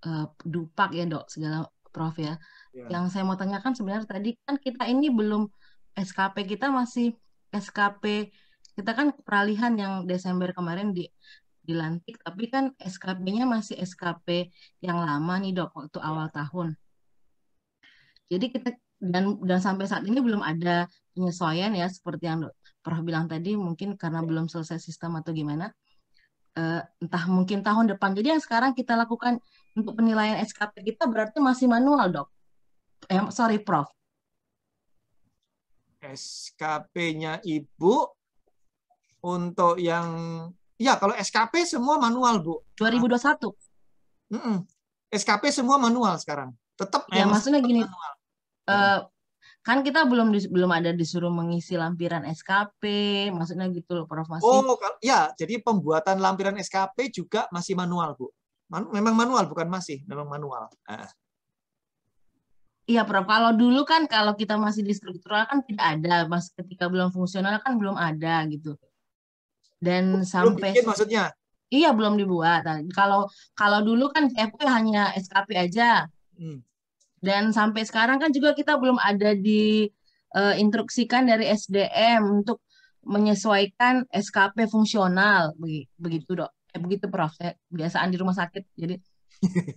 Speaker 7: uh, dupak ya, dok, segala Prof ya yeah. yang saya mau tanyakan sebenarnya tadi kan kita ini belum SKP kita masih SKP kita kan peralihan yang Desember kemarin di dilantik tapi kan SKP-nya masih SKP yang lama nih dok waktu iya. awal tahun jadi kita dan dan sampai saat ini belum ada penyesuaian ya seperti yang dok, Prof bilang tadi mungkin karena iya. belum selesai sistem atau gimana eh, entah mungkin tahun depan jadi yang sekarang kita lakukan untuk penilaian SKP kita berarti masih manual dok eh, sorry Prof.
Speaker 2: SKP-nya Ibu untuk yang ya kalau SKP
Speaker 7: semua manual Bu. 2021. Mm -mm. SKP semua manual sekarang. Tetap ya maksudnya gini. Manual. Uh, kan kita belum belum ada disuruh mengisi lampiran SKP, maksudnya gitu loh Prof masih. Oh,
Speaker 2: ya, jadi pembuatan lampiran SKP juga masih manual, Bu. memang manual bukan masih, memang manual. Uh.
Speaker 7: Iya, Prof. Kalau dulu kan kalau kita masih di struktural kan tidak ada, mas ketika belum fungsional kan belum ada gitu. Dan oh, belum sampai bikin, maksudnya? Iya, belum dibuat. kalau kalau dulu kan CFP hanya SKP aja. Hmm. Dan sampai sekarang kan juga kita belum ada di uh, instruksikan dari SDM untuk menyesuaikan SKP fungsional begitu, dok. Eh, begitu Prof. ya. biasaan di rumah sakit. Jadi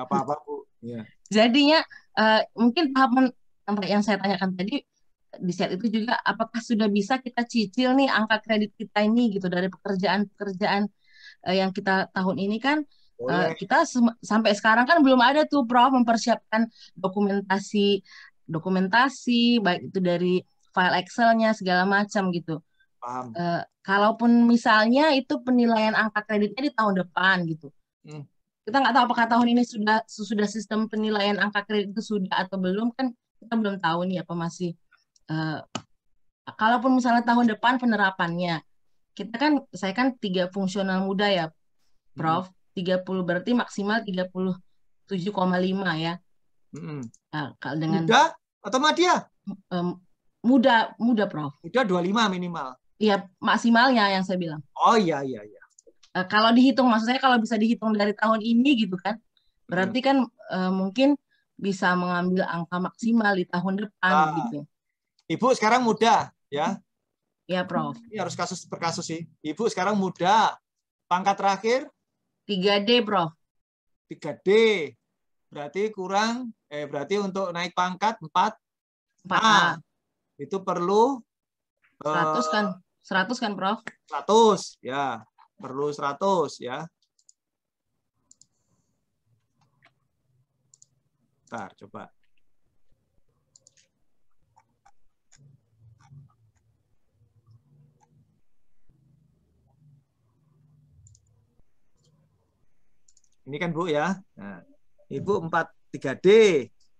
Speaker 3: apa-apa, Bu. Ya.
Speaker 7: Jadinya uh, mungkin tahapan yang saya tanyakan tadi di saat itu juga apakah sudah bisa kita cicil nih angka kredit kita ini gitu dari pekerjaan-pekerjaan uh, yang kita tahun ini kan uh, kita sampai sekarang kan belum ada tuh Prof mempersiapkan dokumentasi dokumentasi baik itu dari file Excelnya segala macam gitu. Paham. Uh, kalaupun misalnya itu penilaian angka kreditnya di tahun depan gitu. Hmm kita nggak tahu apakah tahun ini sudah sudah sistem penilaian angka kredit itu sudah atau belum kan kita belum tahu nih apa masih uh, kalaupun misalnya tahun depan penerapannya kita kan saya kan tiga fungsional muda ya hmm. Prof hmm. 30 berarti maksimal 37,5 ya hmm. uh, kalau dengan muda atau madia um, muda muda
Speaker 2: Prof muda 25 minimal
Speaker 7: iya maksimalnya yang saya bilang
Speaker 2: oh iya iya iya
Speaker 7: Eh, kalau dihitung maksudnya kalau bisa dihitung dari tahun ini gitu kan berarti kan uh, mungkin bisa mengambil angka maksimal di tahun depan nah, gitu
Speaker 2: ibu sekarang muda ya ya prof ini harus kasus per kasus sih ibu sekarang muda pangkat terakhir
Speaker 7: 3D prof
Speaker 2: 3D berarti kurang eh berarti untuk naik pangkat 4 Empat. A. Itu perlu eh, Seratus kan?
Speaker 7: seratus kan, Prof?
Speaker 2: Seratus, ya perlu 100 ya. Bentar, coba. Ini kan Bu ya. Nah, Ibu 43 d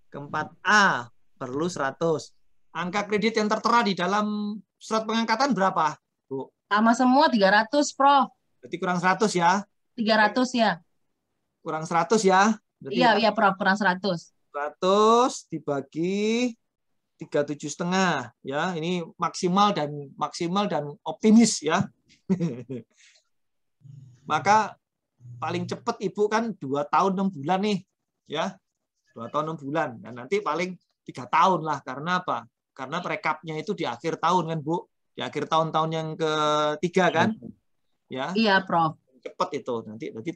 Speaker 2: ke 4A perlu 100. Angka kredit yang tertera di dalam
Speaker 7: surat pengangkatan berapa, Bu? Sama semua 300, Prof. Berarti kurang 100 ya? 300 ya. Kurang 100 ya? Berarti iya, ya? iya, Prof. Kurang 100.
Speaker 2: 100 dibagi 37 setengah ya. Ini maksimal dan maksimal dan optimis ya. Maka paling cepat Ibu kan 2 tahun 6 bulan nih ya. 2 tahun 6 bulan dan nah, nanti paling 3 tahun lah karena apa? Karena rekapnya itu di akhir tahun kan Bu, di akhir tahun-tahun yang ketiga kan. Iya ya iya prof cepat itu nanti berarti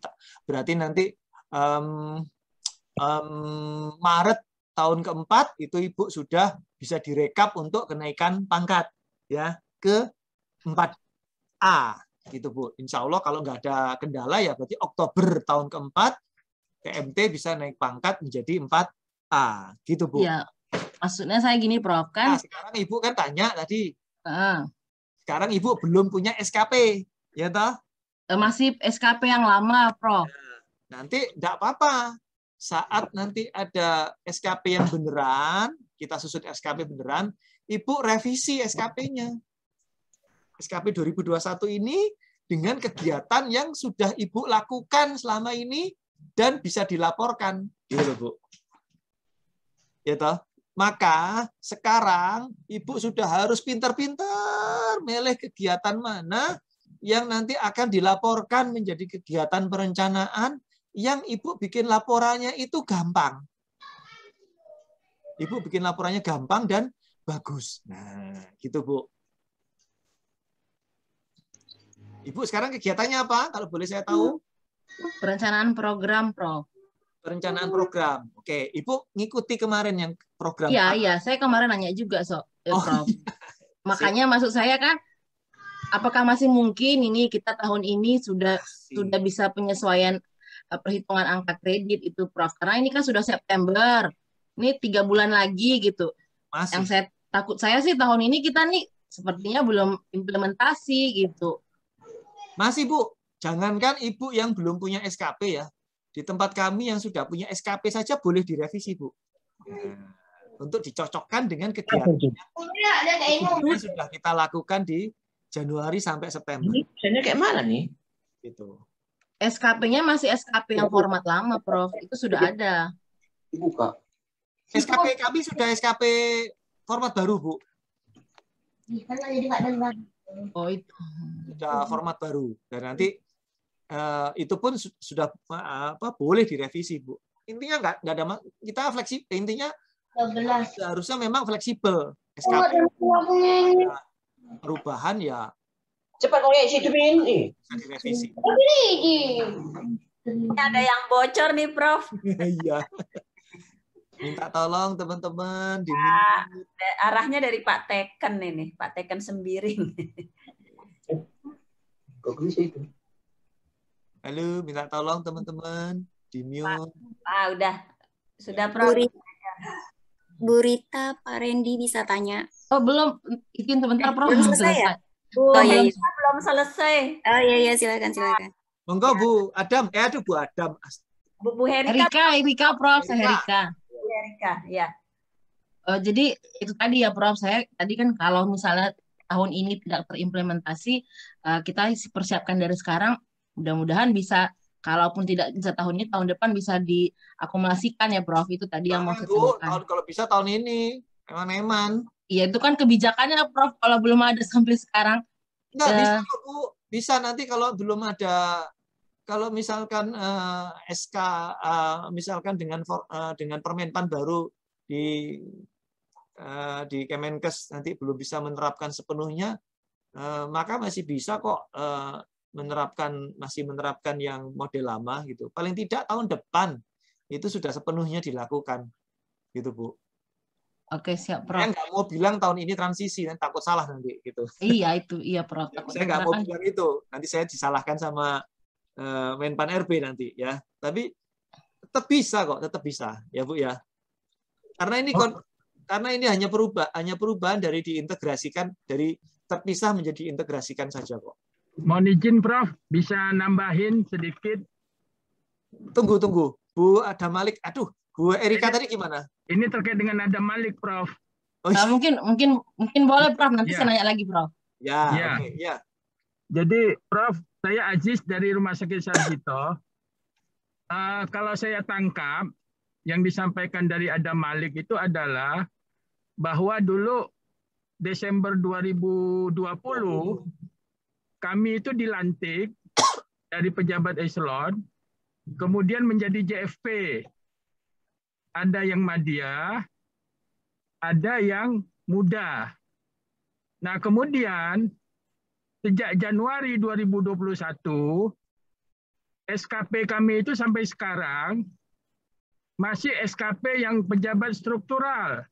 Speaker 2: berarti nanti um, um, Maret tahun keempat itu ibu sudah bisa direkap untuk kenaikan pangkat ya ke 4A gitu bu Insya Allah kalau nggak ada kendala ya berarti Oktober tahun keempat PMT bisa naik pangkat menjadi 4A gitu bu
Speaker 7: ya maksudnya saya gini prof kan nah, sekarang ibu kan tanya tadi uh. sekarang ibu belum punya SKP ya toh? Eh, masih SKP yang lama, Prof. Ya, nanti tidak apa-apa. Saat nanti ada
Speaker 2: SKP yang beneran, kita susun SKP beneran, Ibu revisi SKP-nya. SKP 2021 ini dengan kegiatan yang sudah Ibu lakukan selama ini dan bisa dilaporkan. Gitu loh, Bu. Ya toh? Maka sekarang Ibu sudah harus pintar-pintar milih kegiatan mana yang nanti akan dilaporkan menjadi kegiatan perencanaan yang ibu bikin laporannya itu gampang. Ibu bikin laporannya gampang dan bagus. Nah, gitu Bu. Ibu sekarang kegiatannya apa? Kalau boleh saya
Speaker 7: tahu. Perencanaan program, Prof.
Speaker 2: Perencanaan program. Oke, Ibu ngikuti kemarin yang program. Iya, iya.
Speaker 7: Saya kemarin nanya juga, so, eh, oh, Prof. Iya.
Speaker 2: Makanya maksud
Speaker 7: saya kan apakah masih mungkin ini kita tahun ini sudah masih. sudah bisa penyesuaian eh, perhitungan angka kredit itu Prof? Karena ini kan sudah September, ini tiga bulan lagi gitu. Masih. Yang saya takut saya sih tahun ini kita nih sepertinya belum implementasi gitu. Masih Bu, jangankan
Speaker 2: Ibu yang belum punya SKP ya, di tempat kami yang sudah punya SKP saja boleh direvisi Bu. Nah, untuk dicocokkan dengan kegiatan yang sudah kita lakukan di Januari sampai September. Ini kayak mana nih? Gitu.
Speaker 7: SKP-nya masih SKP yang format lama, Prof. Itu sudah iya. ada.
Speaker 2: Dibuka. SKP kami sudah SKP format baru, Bu.
Speaker 5: Iya, kan oh itu.
Speaker 2: Sudah format baru dan nanti uh, itu pun sudah eh, apa boleh direvisi, Bu. Intinya enggak, enggak ada kita fleksibel. Intinya 12. harusnya memang fleksibel SKP. Oh, perubahan ya cepat oleh si Dwin. Ini
Speaker 6: ada
Speaker 1: yang bocor nih, Prof. Iya.
Speaker 2: Minta tolong teman-teman ah, di
Speaker 1: arahnya dari Pak Teken ini, Pak Teken sembiring.
Speaker 2: itu. Halo, minta tolong teman-teman di mute.
Speaker 1: Ah, udah. Sudah Prof. Burita, Burita Pak Rendi bisa tanya. Oh belum, izin sebentar Prof. Belum selesai, ya? Bu, oh, oh, iya, iya. belum selesai. Oh iya iya silakan silakan.
Speaker 2: Monggo Bu Adam, eh aduh Bu Adam.
Speaker 7: Bu, Bu Herika. Herika, Herika Prof, Herika. Herika.
Speaker 1: Bu Herika, ya.
Speaker 7: Uh, jadi itu tadi ya Prof, saya tadi kan kalau misalnya tahun ini tidak terimplementasi, eh, kita persiapkan dari sekarang, mudah-mudahan bisa kalaupun tidak bisa tahun ini tahun depan bisa diakumulasikan ya Prof itu tadi yang mau saya sebutkan. Tahun, kalau bisa tahun ini, eman-eman. Iya itu kan kebijakannya Prof kalau belum ada sampai sekarang. nggak uh, bisa eh. Bu, bisa nanti kalau belum ada
Speaker 2: kalau misalkan uh, eh, SK uh, eh, misalkan dengan for, uh, dengan Permenpan baru di uh, di Kemenkes nanti belum bisa menerapkan sepenuhnya uh, maka masih bisa kok uh, menerapkan masih menerapkan yang model lama gitu. Paling tidak tahun depan itu sudah sepenuhnya dilakukan. Gitu, Bu.
Speaker 7: Oke siap Prof. Saya nggak
Speaker 2: mau bilang tahun ini transisi, nanti takut salah nanti gitu.
Speaker 7: Iya itu, iya Prof. Ya, saya nggak mau kan. bilang
Speaker 2: itu, nanti saya disalahkan sama uh, Menpan RB nanti ya. Tapi tetap bisa kok, tetap bisa ya Bu ya. Karena ini kon oh. karena ini hanya perubahan hanya perubahan dari diintegrasikan dari terpisah menjadi integrasikan saja kok.
Speaker 10: Mohon izin Prof, bisa nambahin sedikit. Tunggu tunggu, Bu ada Malik. Aduh, Bu Erika tadi gimana? Ini terkait dengan ada Malik, Prof.
Speaker 7: Oh, nah, mungkin mungkin mungkin boleh Prof nanti ya. saya nanya lagi, Prof.
Speaker 10: Ya, ya. Okay, ya. Jadi, Prof, saya Aziz dari Rumah Sakit Sarjito. Uh, kalau saya tangkap yang disampaikan dari Adam Malik itu adalah bahwa dulu Desember 2020 kami itu dilantik dari pejabat eselon kemudian menjadi JFP ada yang madya, ada yang muda. Nah, kemudian sejak Januari 2021 SKP kami itu sampai sekarang masih SKP yang pejabat struktural.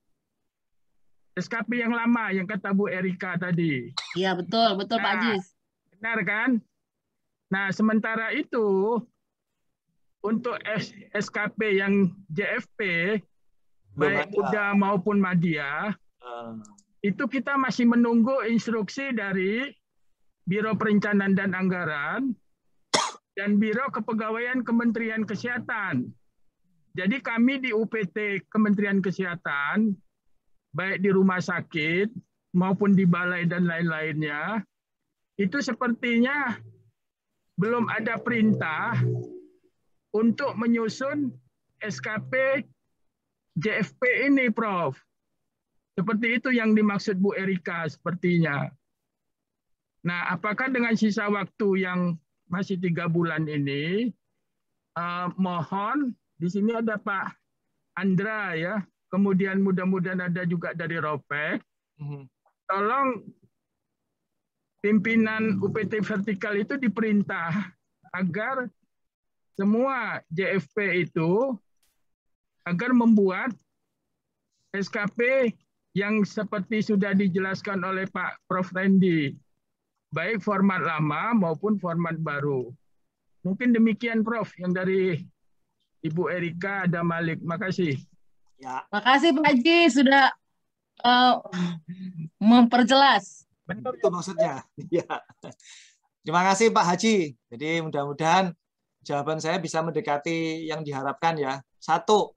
Speaker 10: SKP yang lama yang kata Bu Erika tadi. Iya, betul, betul nah, Pak Jis. Benar kan? Nah, sementara itu untuk SKP yang JFP Belum baik ada. Uda maupun Madia uh. Ah. itu kita masih menunggu instruksi dari Biro Perencanaan dan Anggaran dan Biro Kepegawaian Kementerian Kesehatan. Jadi kami di UPT Kementerian Kesehatan baik di rumah sakit maupun di balai dan lain-lainnya itu sepertinya belum ada perintah untuk menyusun SKP JFP ini, Prof. Seperti itu yang dimaksud Bu Erika sepertinya. Nah, apakah dengan sisa waktu yang masih tiga bulan ini, uh, mohon di sini ada Pak Andra ya, kemudian mudah-mudahan ada juga dari Ropek. Mhm. Tolong pimpinan UPT vertikal itu diperintah agar semua JFP itu agar membuat SKP yang seperti sudah dijelaskan oleh Pak Prof. Randy, baik format lama maupun format baru. Mungkin demikian Prof. yang dari Ibu Erika Malik Makasih. Ya.
Speaker 7: Makasih Pak Haji sudah uh, memperjelas.
Speaker 2: Betul itu maksudnya. Ya. Terima kasih Pak Haji. Jadi mudah-mudahan jawaban saya bisa mendekati yang diharapkan ya. Satu,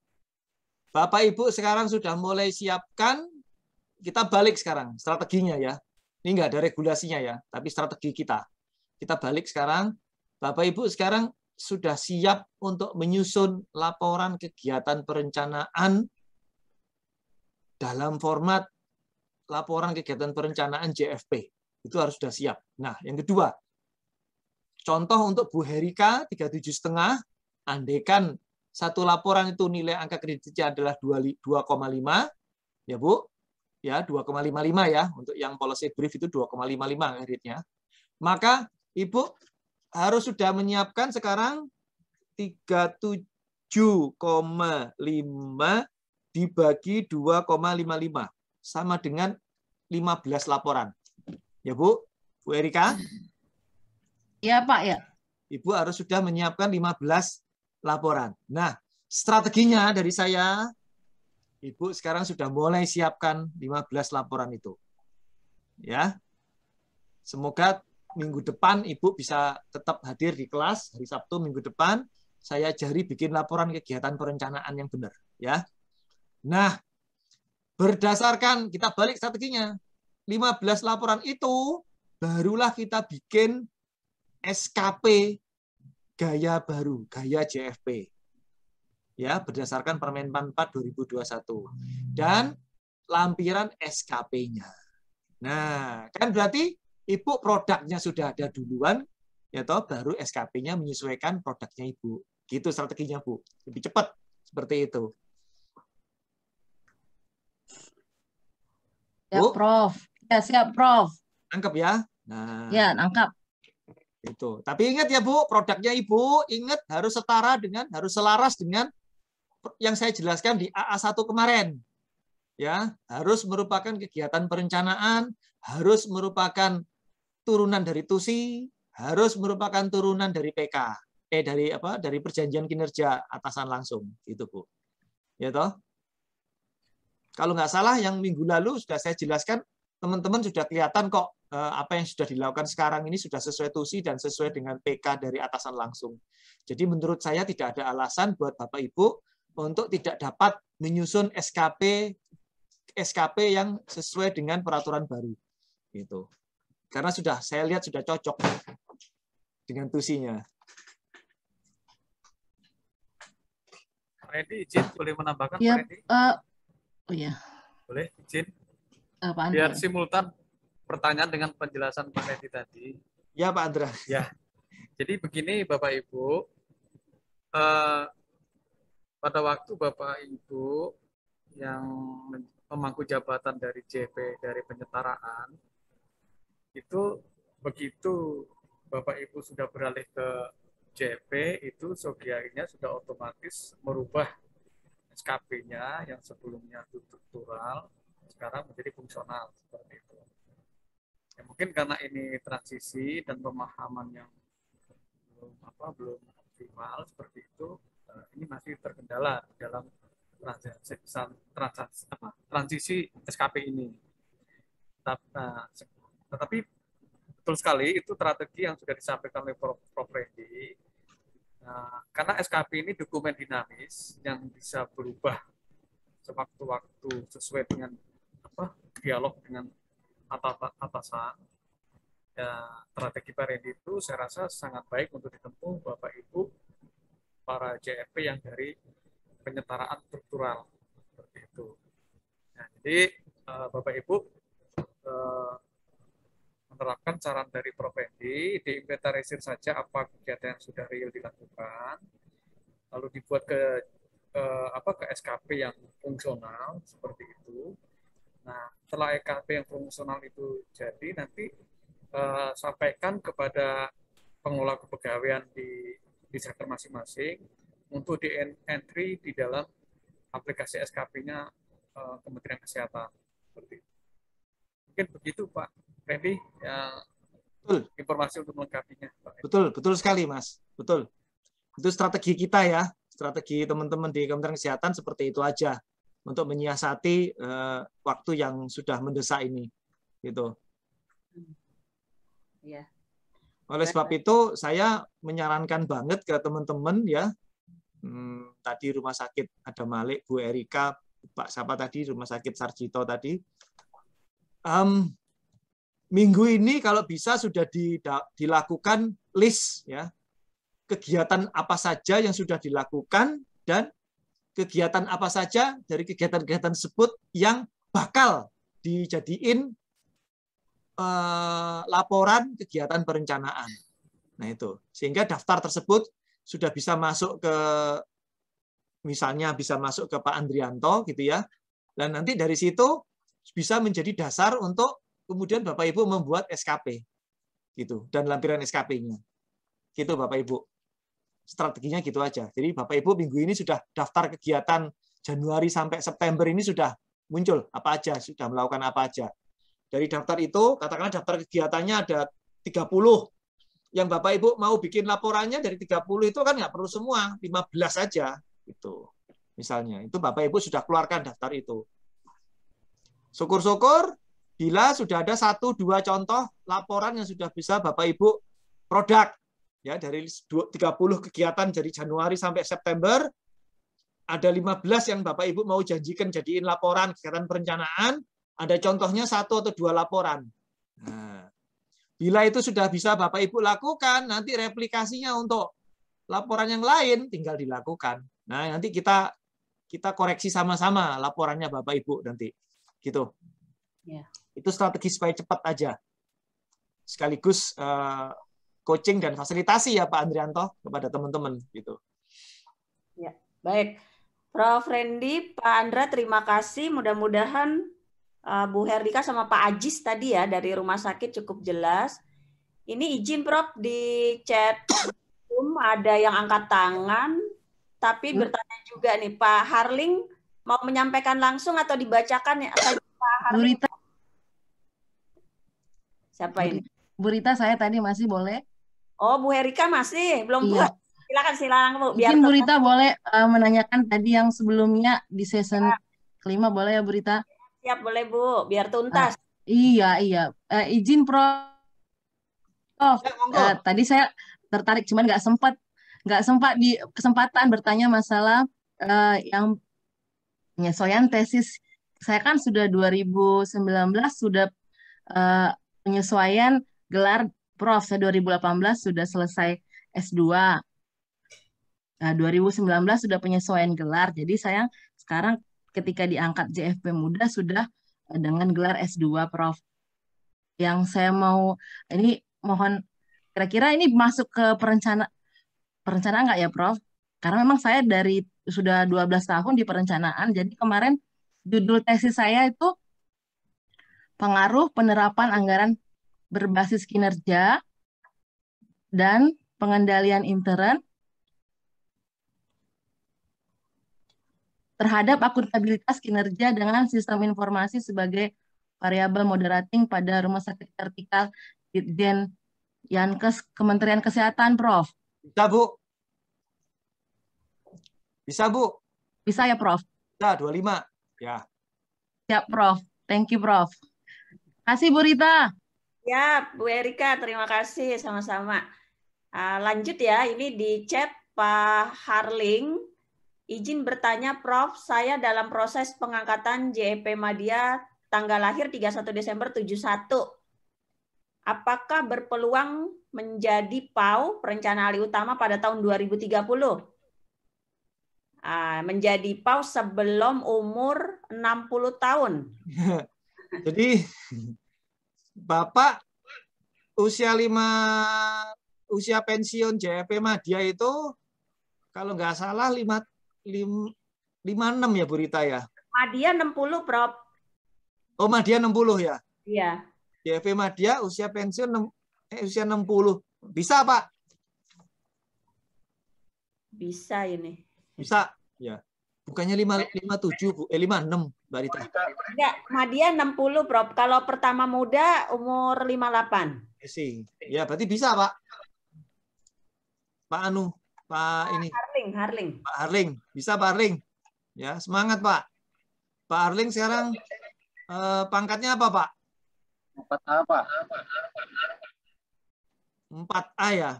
Speaker 2: Bapak Ibu sekarang sudah mulai siapkan, kita balik sekarang strateginya ya. Ini nggak ada regulasinya ya, tapi strategi kita. Kita balik sekarang, Bapak Ibu sekarang sudah siap untuk menyusun laporan kegiatan perencanaan dalam format laporan kegiatan perencanaan JFP. Itu harus sudah siap. Nah, yang kedua, Contoh untuk Bu Herika 37 setengah, andekan satu laporan itu nilai angka kreditnya adalah 2,5 ya Bu. Ya, 2,55 ya untuk yang policy brief itu 2,55 kreditnya. Maka Ibu harus sudah menyiapkan sekarang 37,5 dibagi 2,55 sama dengan 15 laporan. Ya Bu, Bu Erika? Ya Pak ya. Ibu harus sudah menyiapkan 15 laporan. Nah, strateginya dari saya, Ibu sekarang sudah mulai siapkan 15 laporan itu. Ya. Semoga minggu depan Ibu bisa tetap hadir di kelas hari Sabtu minggu depan saya jari bikin laporan kegiatan perencanaan yang benar ya. Nah, berdasarkan kita balik strateginya. 15 laporan itu barulah kita bikin SKP gaya baru, gaya JFP. Ya, berdasarkan Permen 4 2021 dan lampiran SKP-nya. Nah, kan berarti Ibu produknya sudah ada duluan, ya toh baru SKP-nya menyesuaikan produknya Ibu. Gitu strateginya, Bu. Lebih cepat seperti itu.
Speaker 7: Ya, Bu? Prof. Ya, siap, Prof.
Speaker 2: Angkap ya. Nah. Ya, nangkap. Itu. Tapi ingat ya Bu, produknya Ibu ingat harus setara dengan harus selaras dengan yang saya jelaskan di AA1 kemarin. Ya, harus merupakan kegiatan perencanaan, harus merupakan turunan dari TUSI, harus merupakan turunan dari PK. Eh dari apa? Dari perjanjian kinerja atasan langsung itu Bu. Ya toh? Kalau nggak salah yang minggu lalu sudah saya jelaskan, teman-teman sudah kelihatan kok Eh, apa yang sudah dilakukan sekarang ini sudah sesuai tusi dan sesuai dengan PK dari atasan langsung. Jadi menurut saya tidak ada alasan buat Bapak Ibu untuk tidak dapat menyusun SKP SKP yang sesuai dengan peraturan baru. Gitu. Karena sudah saya lihat sudah cocok dengan tusinya.
Speaker 6: Freddy, izin boleh menambahkan ya,
Speaker 7: Uh, oh ya.
Speaker 6: Boleh izin? Uh, Biar simultan pertanyaan dengan penjelasan Pak Edi tadi.
Speaker 2: Ya Pak Andra. Ya.
Speaker 6: Jadi begini Bapak Ibu, uh, pada waktu Bapak Ibu yang memangku jabatan dari JP dari penyetaraan itu begitu Bapak Ibu sudah beralih ke JP itu sogiainya sudah otomatis merubah SKP-nya yang sebelumnya struktural sekarang menjadi fungsional seperti itu ya mungkin karena ini transisi dan pemahaman yang belum apa belum optimal seperti itu eh, ini masih terkendala dalam transisi transaksi apa, transisi SKP ini. Tapi, eh, tetapi betul sekali itu strategi yang sudah disampaikan oleh Prof. Prof. Nah, karena SKP ini dokumen dinamis yang bisa berubah sewaktu-waktu sesuai dengan apa dialog dengan apa atasan ya, strategi Pak itu saya rasa sangat baik untuk ditempuh Bapak Ibu para JRP yang dari penyetaraan struktural seperti itu. Nah, jadi uh, Bapak Ibu eh, menerapkan saran dari Prof. Endi, diinventarisir saja apa kegiatan yang sudah real dilakukan, lalu dibuat ke ke eh, apa ke SKP yang fungsional seperti itu Nah, setelah EKP yang fungsional itu jadi, nanti uh, sampaikan kepada pengelola kepegawaian di, di sektor masing-masing untuk di entry di dalam aplikasi SKP-nya uh, eh, Kementerian Kesehatan. Seperti itu. Mungkin begitu Pak Randy, ya, betul. informasi untuk melengkapinya. Pak.
Speaker 2: Betul, betul sekali Mas, betul. Itu strategi kita ya, strategi teman-teman di Kementerian Kesehatan seperti itu aja untuk menyiasati uh, waktu yang sudah mendesak ini gitu. Ya. Oleh sebab itu saya menyarankan banget ke teman-teman ya hmm, tadi rumah sakit ada Malik, Bu Erika, Pak siapa tadi rumah sakit Sarjito tadi. Um, minggu ini kalau bisa sudah dilakukan list ya kegiatan apa saja yang sudah dilakukan dan kegiatan apa saja dari kegiatan-kegiatan tersebut yang bakal dijadiin eh, laporan kegiatan perencanaan. Nah itu sehingga daftar tersebut sudah bisa masuk ke misalnya bisa masuk ke Pak Andrianto gitu ya. Dan nanti dari situ bisa menjadi dasar untuk kemudian Bapak Ibu membuat SKP gitu dan lampiran SKP-nya. Gitu Bapak Ibu strateginya gitu aja. Jadi Bapak Ibu minggu ini sudah daftar kegiatan Januari sampai September ini sudah muncul apa aja, sudah melakukan apa aja. Dari daftar itu, katakanlah daftar kegiatannya ada 30. Yang Bapak Ibu mau bikin laporannya dari 30 itu kan nggak perlu semua, 15 saja itu Misalnya, itu Bapak Ibu sudah keluarkan daftar itu. Syukur-syukur bila sudah ada satu dua contoh laporan yang sudah bisa Bapak Ibu produk ya dari 30 kegiatan dari Januari sampai September ada 15 yang Bapak Ibu mau janjikan jadiin laporan kegiatan perencanaan, ada contohnya satu atau dua laporan. Nah, bila itu sudah bisa Bapak Ibu lakukan, nanti replikasinya untuk laporan yang lain tinggal dilakukan. Nah, nanti kita kita koreksi sama-sama laporannya Bapak Ibu nanti. Gitu. Ya. Itu strategi supaya cepat aja. Sekaligus uh, coaching dan fasilitasi ya Pak Andrianto kepada teman-teman gitu.
Speaker 1: Ya, baik. Prof. Randy, Pak Andra terima kasih. Mudah-mudahan uh, Bu Herdika sama Pak Ajis tadi ya dari rumah sakit cukup jelas. Ini izin Prof di chat Zoom ada yang angkat tangan tapi hmm. bertanya juga nih Pak Harling mau menyampaikan langsung atau dibacakan ya Pak
Speaker 7: Harling? Burita. Siapa ini? Burita saya tadi masih boleh. Oh, Bu Herika masih belum iya. puas. Silakan silakan Bu. Biar Mungkin Bu Rita boleh uh, menanyakan tadi yang sebelumnya di season ya. kelima boleh ya Bu Rita?
Speaker 1: Siap boleh Bu, biar tuntas. Uh,
Speaker 7: iya iya. Uh, izin Pro. Oh, ya, uh, tadi saya tertarik cuman nggak sempat nggak sempat di kesempatan bertanya masalah uh, yang penyesuaian tesis saya kan sudah 2019 sudah uh, penyesuaian gelar Prof, saya 2018 sudah selesai S2. Nah, 2019 sudah penyesuaian gelar. Jadi saya sekarang ketika diangkat JFP Muda sudah eh, dengan gelar S2, Prof. Yang saya mau, ini mohon, kira-kira ini masuk ke perencana, perencanaan nggak ya, Prof? Karena memang saya dari sudah 12 tahun di perencanaan, jadi kemarin judul tesis saya itu pengaruh penerapan anggaran berbasis kinerja dan pengendalian intern terhadap akuntabilitas kinerja dengan sistem informasi sebagai variabel moderating pada rumah sakit vertikal Ditjen Yankes Kementerian Kesehatan, Prof. Bisa, Bu. Bisa, Bu. Bisa ya, Prof? Bisa, 25. Ya. Siap, Prof. Thank you, Prof. Kasih, Bu Rita.
Speaker 1: Ya, Bu Erika, terima kasih sama-sama. Uh, lanjut ya, ini di chat Pak Harling. Izin bertanya Prof, saya dalam proses pengangkatan JEP Madia tanggal lahir 31 Desember 71 apakah berpeluang menjadi PAU perencana alih utama pada tahun 2030? Ah, menjadi PAU sebelum umur
Speaker 2: 60 tahun. Jadi Bapak usia lima usia pensiun JFP Madia itu kalau nggak salah lima lima enam ya Bu Rita ya.
Speaker 1: Madia 60, Prof.
Speaker 2: Oh, Madia 60 ya? Iya. JFP Madia usia pensiun 6, eh, usia 60. Bisa, Pak? Bisa ini. Bisa, ya. Bukannya 57, Bu. Eh 56, Mbak Rita. Enggak,
Speaker 1: Madia 60, Prof. Kalau pertama muda umur
Speaker 2: 58. Asing. Ya, berarti bisa, Pak. Pak Anu, Pak ini. Harling, Harling. Pak Harling, bisa Pak Harling. Ya, semangat, Pak. Pak Harling sekarang eh, pangkatnya apa, Pak? Empat A, Pak. Empat A ya.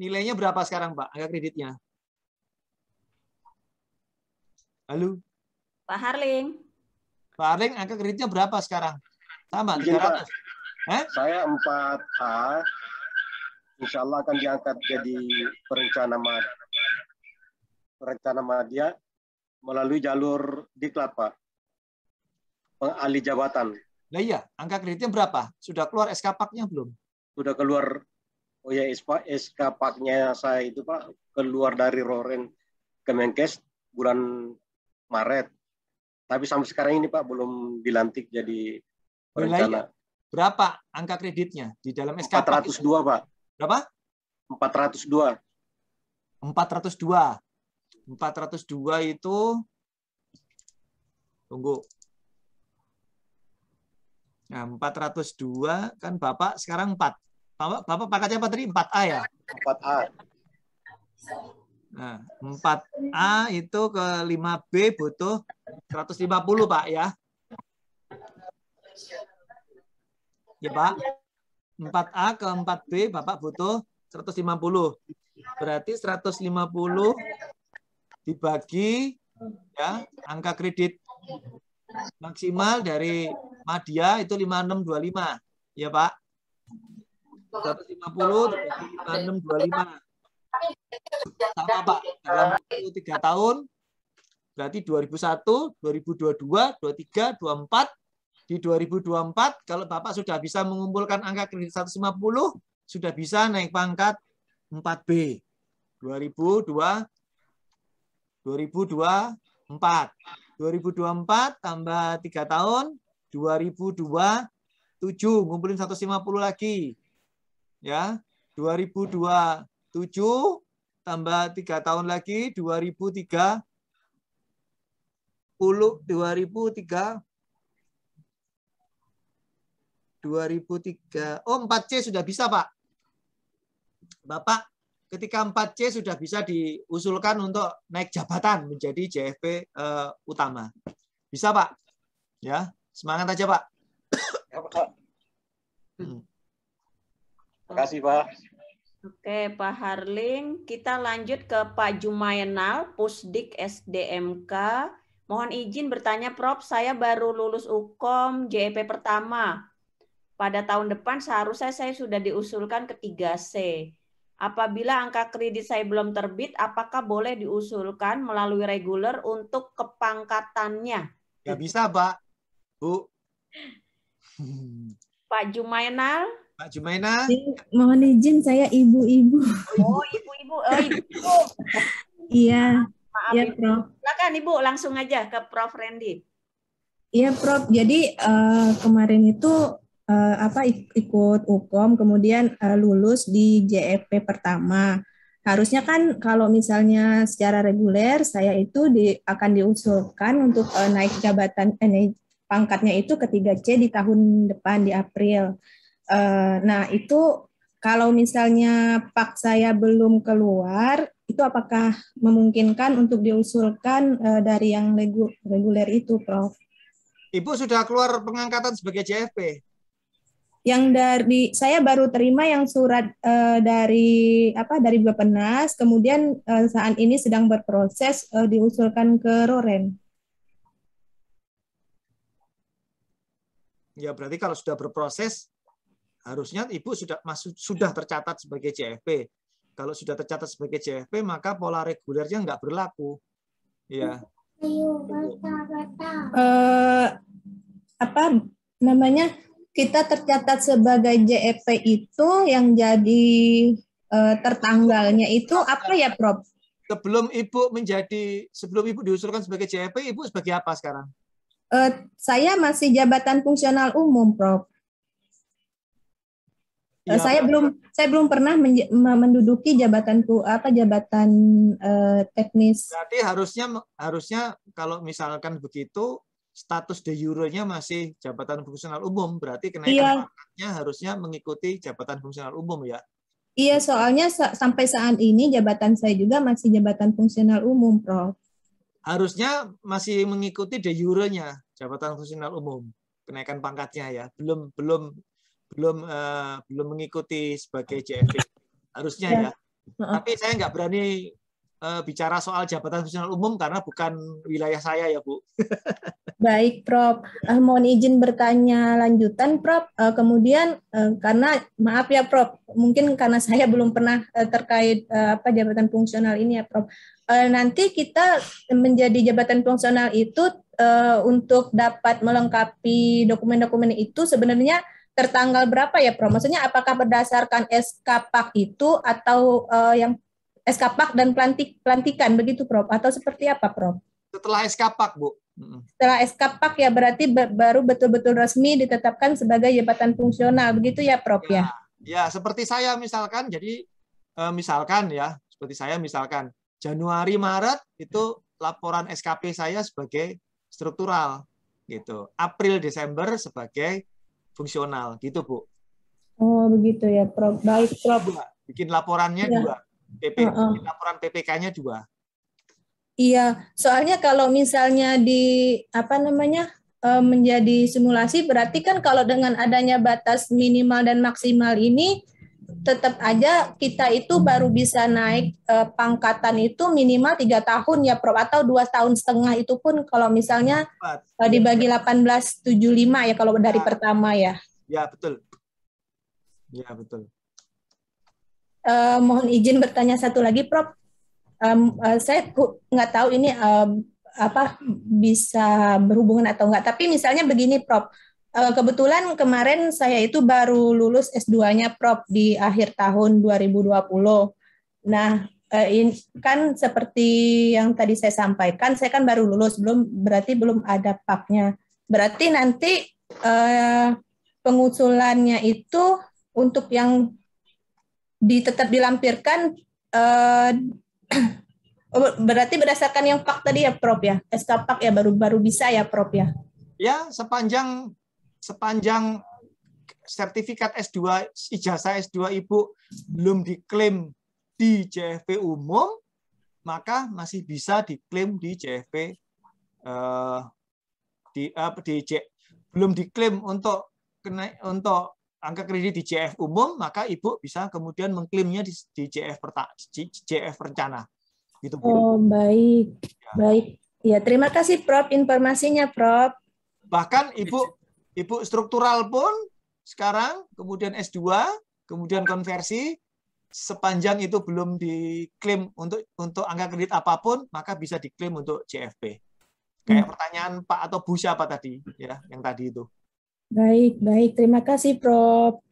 Speaker 2: Nilainya berapa sekarang, Pak? Angka kreditnya? Halo. Pak Harling. Pak Harling, angka kreditnya berapa sekarang? Sama, Mungkin 300. Pak,
Speaker 8: Saya 4A. Insya Allah akan diangkat jadi perencana mad perencana madya melalui jalur diklat, Pak. Pengali jabatan.
Speaker 2: Nah iya, angka kreditnya berapa? Sudah keluar SK paknya belum?
Speaker 8: Sudah keluar. Oh ya, SK paknya saya itu Pak keluar dari Roren Kemenkes bulan Maret. Tapi sampai sekarang ini Pak belum dilantik jadi
Speaker 10: rencana.
Speaker 2: Berapa angka kreditnya di dalam
Speaker 8: SK? 402 Pak. Berapa? 402.
Speaker 2: 402. 402 itu tunggu. Nah, 402 kan Bapak sekarang 4. Bapak Bapak pakatnya apa tadi? 4A ya? 4A. Nah, 4A itu ke 5B butuh 150, Pak ya. Ya, Pak. 4A ke 4B Bapak butuh 150. Berarti 150 dibagi ya angka kredit maksimal dari Madia itu 5625. Ya, Pak. 150 dibagi 5625
Speaker 4: sama
Speaker 2: Pak dalam waktu tiga tahun berarti 2001, 2022, 23, 24 di 2024 kalau Bapak sudah bisa mengumpulkan angka kredit 150 sudah bisa naik pangkat 4B 2002 2024 2024 tambah 3 tahun 2027 ngumpulin 150 lagi ya 2002 7 tambah 3 tahun lagi 2003 10 2003 2003 oh 4C sudah bisa Pak Bapak ketika 4C sudah bisa diusulkan untuk naik jabatan menjadi JFP uh, eh, utama bisa Pak ya semangat aja Pak ya, Pak
Speaker 8: hmm. Terima kasih Pak
Speaker 1: Oke, Pak Harling, kita lanjut ke Pak Jumayenal, Pusdik SDMK. Mohon izin bertanya Prof, saya baru lulus UKOM JEP pertama. Pada tahun depan seharusnya saya sudah diusulkan ke 3C. Apabila angka kredit saya belum terbit, apakah boleh diusulkan melalui reguler untuk kepangkatannya?
Speaker 2: Ya bisa, Pak. Bu.
Speaker 1: Pak Jumainal,
Speaker 2: Pak Jumaina.
Speaker 1: Iya,
Speaker 9: mohon izin saya ibu-ibu. Oh,
Speaker 1: ibu-ibu. Oh, ibu. Iya. Maaf, ya, Ibu. Prof. Silakan Ibu langsung aja ke Prof Randy.
Speaker 9: Iya, Prof. Jadi uh, kemarin itu uh, apa ikut UKOM kemudian uh, lulus di JFP e pertama. Harusnya kan kalau misalnya secara reguler saya itu di, akan diusulkan untuk uh, naik jabatan eh, pangkatnya itu ke 3C di tahun depan di April. Uh, nah itu kalau misalnya pak saya belum keluar, itu apakah memungkinkan untuk diusulkan uh, dari yang regu reguler itu, Prof?
Speaker 2: Ibu sudah keluar pengangkatan sebagai CFP.
Speaker 9: Yang dari saya baru terima yang surat uh, dari apa dari bepenas, kemudian uh, saat ini sedang berproses uh, diusulkan ke Roren.
Speaker 2: Ya berarti kalau sudah berproses Harusnya Ibu sudah masuk sudah tercatat sebagai CFP. Kalau sudah tercatat sebagai CFP, maka pola regulernya nggak berlaku. Ya.
Speaker 4: Uh,
Speaker 9: apa namanya? Kita tercatat sebagai JFP itu yang jadi uh, tertanggalnya itu apa ya,
Speaker 2: Prof? Sebelum Ibu menjadi sebelum Ibu diusulkan sebagai JFP, Ibu sebagai apa sekarang?
Speaker 9: Uh, saya masih jabatan fungsional umum, Prof. Ya. Saya belum saya belum pernah menduduki jabatan apa jabatan eh, teknis.
Speaker 2: Berarti harusnya harusnya kalau misalkan begitu status de jure-nya masih jabatan fungsional umum, berarti kenaikan iya. pangkatnya harusnya mengikuti jabatan fungsional umum ya.
Speaker 9: Iya, soalnya sampai saat ini jabatan saya juga masih jabatan fungsional umum, Prof.
Speaker 2: Harusnya masih mengikuti de jure-nya jabatan fungsional umum, kenaikan pangkatnya ya. Belum belum belum uh, belum mengikuti sebagai iya. JFP harusnya iya. ya. ya. Tapi saya nggak berani uh, bicara soal jabatan fungsional umum karena bukan wilayah saya ya Bu.
Speaker 9: Baik Prof, uh, mohon izin bertanya lanjutan Prof. Uh, kemudian uh, karena maaf ya Prof, mungkin karena saya belum pernah uh, terkait uh, apa jabatan fungsional ini ya Prof. Uh, nanti kita menjadi jabatan fungsional itu uh, untuk dapat melengkapi dokumen-dokumen itu sebenarnya tertanggal berapa ya Prof? Maksudnya apakah berdasarkan SK PAK itu atau uh, yang SK PAK dan pelantik pelantikan begitu Prof atau seperti apa Prof?
Speaker 3: Setelah SK PAK Bu.
Speaker 9: Setelah SK PAK ya berarti baru betul-betul resmi ditetapkan sebagai jabatan fungsional begitu ya Prof ya.
Speaker 2: Ya, ya seperti saya misalkan jadi eh, misalkan ya seperti saya misalkan Januari Maret itu laporan SKP saya sebagai struktural gitu. April Desember sebagai fungsional gitu bu
Speaker 9: oh begitu ya prof baik prof dua.
Speaker 2: bikin laporannya ya. dua PP uh -uh. bikin laporan PPK-nya dua
Speaker 9: iya soalnya kalau misalnya di apa namanya eh, menjadi simulasi berarti kan kalau dengan adanya batas minimal dan maksimal ini tetap aja kita itu baru bisa naik e, pangkatan itu minimal tiga tahun ya Prof atau dua tahun setengah itu pun kalau misalnya
Speaker 4: eh,
Speaker 2: tujuh dibagi
Speaker 9: 1875 ya kalau dari ya. pertama ya.
Speaker 2: Ya betul. Ya betul.
Speaker 9: E, mohon izin bertanya satu lagi Prof. Um, uh, saya nggak tahu ini apa bisa berhubungan atau enggak tapi misalnya begini Prof Eh, kebetulan kemarin saya itu baru lulus S2-nya Prop di akhir tahun 2020. Nah, eh, kan seperti yang tadi saya sampaikan, saya kan baru lulus, belum berarti belum ada paknya. Berarti nanti eh, pengusulannya itu untuk yang di, tetap dilampirkan oh, berarti berdasarkan yang pak tadi ya prop ya SK pak ya baru
Speaker 2: baru bisa ya prop ya ya sepanjang sepanjang sertifikat S2, ijazah S2 Ibu belum diklaim di JFP umum, maka masih bisa diklaim di JFP uh, eh, di uh, di C, belum diklaim untuk kena untuk angka kredit di CF umum, maka Ibu bisa kemudian mengklaimnya di, di CF perta, rencana. Gitu, Bu. Oh,
Speaker 9: baik. Ya. Baik. Ya, terima kasih Prof
Speaker 2: informasinya, Prof. Bahkan Ibu Ibu struktural pun sekarang, kemudian S2, kemudian konversi, sepanjang itu belum diklaim untuk untuk angka kredit apapun, maka bisa diklaim untuk CFP Kayak hmm. pertanyaan Pak atau Bu siapa tadi, ya, yang tadi itu.
Speaker 9: Baik, baik. Terima kasih,
Speaker 6: Prof.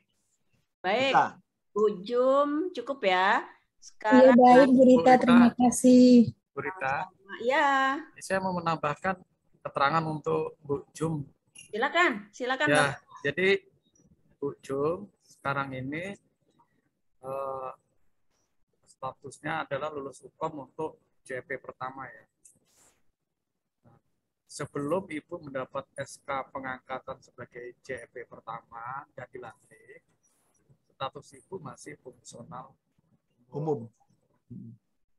Speaker 2: Baik. Kita.
Speaker 9: Bu
Speaker 1: Jum, cukup ya. Iya, sekarang, ya, baik, Bu Rita. Terima
Speaker 6: kasih. Bu Rita. Iya. Saya mau menambahkan keterangan untuk Bu Jum Silakan, silakan. Ya, jadi ujung sekarang ini uh, statusnya adalah lulus hukum untuk JP pertama ya. Nah, sebelum Ibu mendapat SK pengangkatan sebagai JP pertama dan dilantik, status Ibu masih fungsional umum.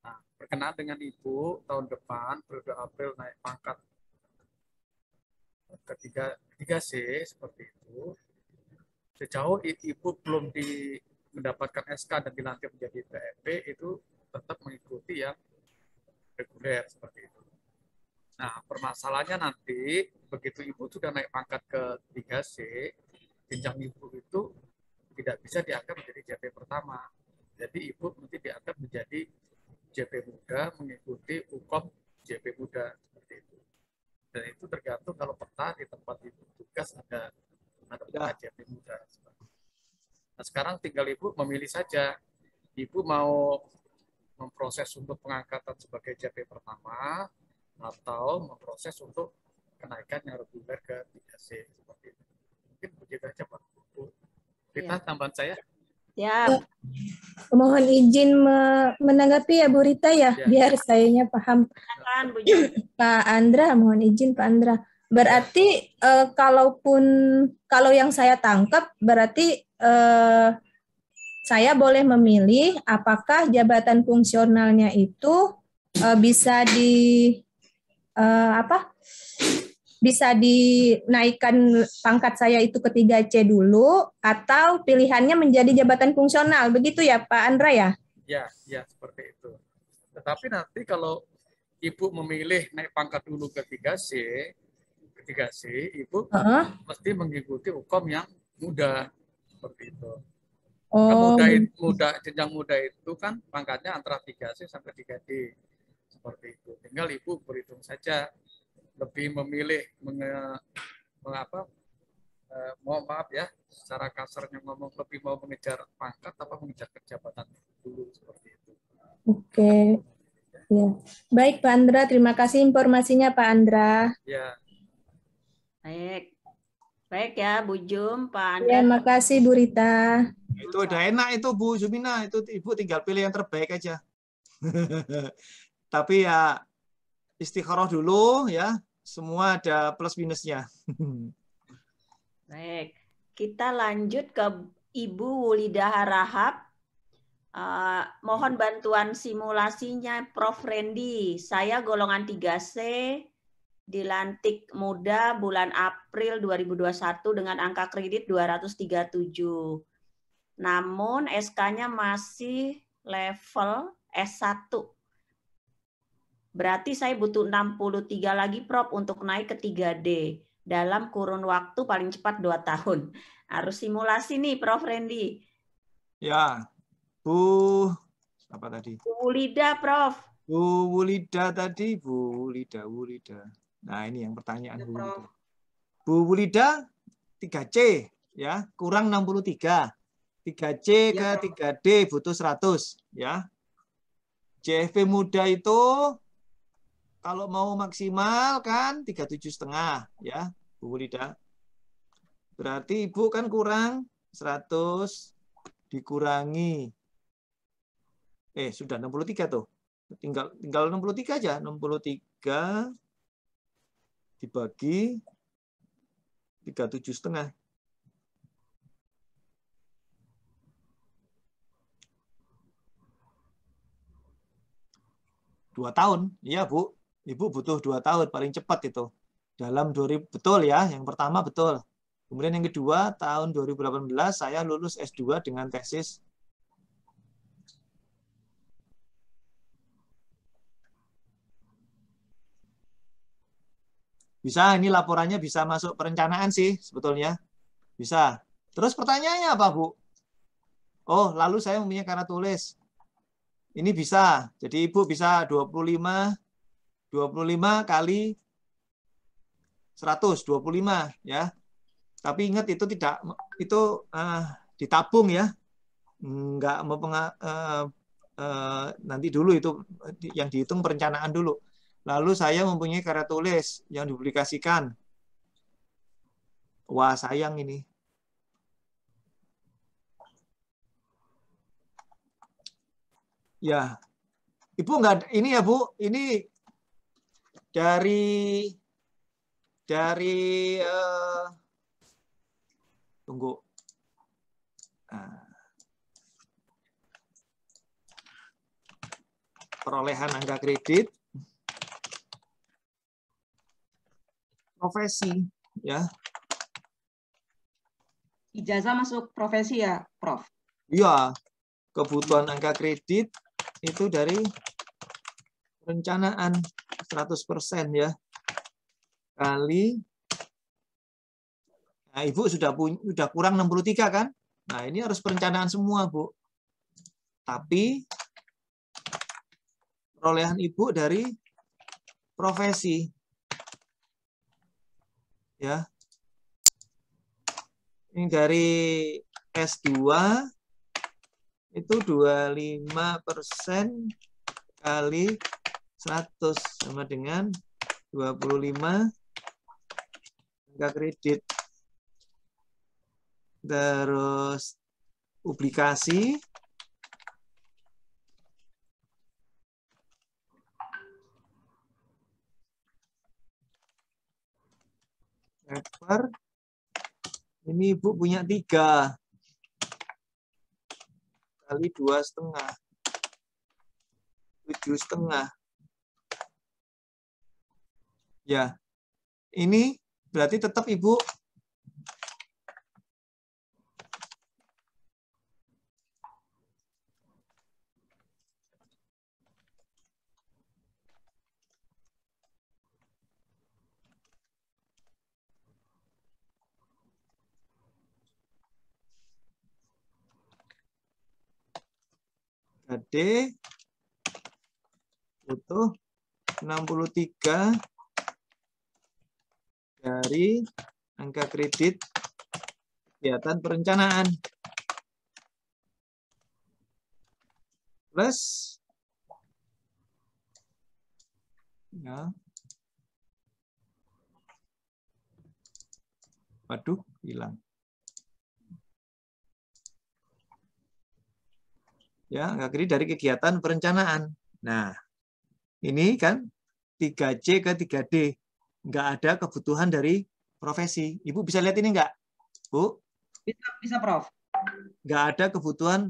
Speaker 6: Nah, berkenaan dengan Ibu tahun depan periode April naik pangkat ketiga ketiga C seperti itu. Sejauh ibu belum di, mendapatkan SK dan dilantik menjadi PMP itu tetap mengikuti yang reguler seperti itu. Nah, permasalahannya nanti begitu ibu sudah naik pangkat ke 3C, jenjang ibu itu tidak bisa dianggap menjadi JP pertama. Jadi ibu nanti dianggap menjadi JP muda mengikuti UKOM JP muda seperti itu dan itu tergantung kalau peta di tempat itu tugas ada ada pengajian ya. di muda. Nah sekarang tinggal ibu memilih saja ibu mau memproses untuk pengangkatan sebagai JP pertama atau memproses untuk kenaikan yang reguler ke 3C seperti itu. Mungkin begitu aja Pak. Kita ya. tambahan saya.
Speaker 9: Ya. ya. Mohon izin menanggapi ya Bu Rita ya, ya. biar sayanya paham. Silakan, Bu Pak Andra, mohon izin Pak Andra. Berarti eh, kalaupun kalau yang saya tangkap berarti eh, saya boleh memilih apakah jabatan fungsionalnya itu eh, bisa di apa? bisa dinaikkan pangkat saya itu ke 3C dulu atau pilihannya menjadi jabatan fungsional. Begitu ya Pak Andra ya?
Speaker 6: Ya, ya seperti itu. Tetapi nanti kalau Ibu memilih naik pangkat dulu ke 3C, ke 3C, Ibu uh -huh. mesti mengikuti hukum yang muda seperti itu. Oh. Nah, muda, muda, jenjang muda itu kan pangkatnya antara 3C sampai 3D seperti itu. Tinggal Ibu berhitung saja lebih memilih mengapa eh, mohon maaf ya secara kasarnya ngomong lebih mau mengejar pangkat apa mengejar kejabatan dulu seperti itu.
Speaker 9: Oke. Okay. Ya. Baik Pak Andra, terima kasih informasinya Pak Andra.
Speaker 2: Ya. Baik. Baik ya Bu Jum, Pak iya, Andra. Ya,
Speaker 9: makasih Bu Rita.
Speaker 2: Itu udah enak itu Bu Jumina, itu Ibu tinggal pilih yang terbaik aja. Tapi ya istikharah dulu ya, semua ada plus minusnya.
Speaker 1: Baik, kita lanjut ke Ibu Wulidaha Rahab. Uh, eh, mohon bantuan simulasinya Prof. Randy. Saya golongan 3C, dilantik muda bulan April 2021 dengan angka kredit 237. Namun SK-nya masih level S1 Berarti saya butuh 63 lagi prop untuk naik ke 3D dalam kurun waktu paling cepat 2 tahun. Harus simulasi nih Prof. Randy.
Speaker 2: Ya, Bu apa tadi? Bu
Speaker 1: Wulida, Prof.
Speaker 2: Bu Wulida tadi, Bu Wulida, Wulida. Nah, ini yang pertanyaan Bu Wulida. Bu Wulida 3C ya, kurang 63. 3C ya, ke Prof. 3D butuh 100 ya. JFP muda itu kalau mau maksimal kan 37 setengah ya, Bu Lida. Berarti Ibu kan kurang 100 dikurangi. Eh, sudah 63 tuh. Tinggal tinggal 63 aja, 63 dibagi 37 setengah. Dua tahun, iya Bu. Ibu butuh dua tahun paling cepat itu. Dalam 2000 betul ya, yang pertama betul. Kemudian yang kedua, tahun 2018 saya lulus S2 dengan tesis Bisa, ini laporannya bisa masuk perencanaan sih sebetulnya. Bisa. Terus pertanyaannya apa, Bu? Oh, lalu saya mempunyai karena tulis. Ini bisa. Jadi Ibu bisa 25 25 kali 100, 25 ya. Tapi ingat itu tidak itu uh, ditabung ya. Enggak mau uh, eh, uh, eh, nanti dulu itu yang dihitung perencanaan dulu. Lalu saya mempunyai karya tulis yang dipublikasikan. Wah, sayang ini. Ya. Ibu enggak ini ya, Bu. Ini dari dari uh, tunggu uh, perolehan angka kredit
Speaker 7: profesi ya ijazah masuk
Speaker 11: profesi ya prof
Speaker 2: iya kebutuhan angka kredit itu dari rencanaan 100% ya. Kali Nah, Ibu sudah punya, sudah kurang 63 kan? Nah, ini harus perencanaan semua, Bu. Tapi perolehan Ibu dari profesi. Ya. Ini dari S2 itu 25% kali 100 sama dengan 25 angka kredit. Terus publikasi paper ini ibu punya tiga kali dua setengah tujuh setengah Ya, ini berarti tetap Ibu D butuh 63 dari angka kredit kegiatan perencanaan
Speaker 6: plus ya
Speaker 2: waduh hilang ya angka kredit dari kegiatan perencanaan nah ini kan 3C ke 3D nggak ada kebutuhan dari profesi. Ibu bisa lihat ini nggak, Bu? Bisa, bisa, Prof. Nggak ada kebutuhan,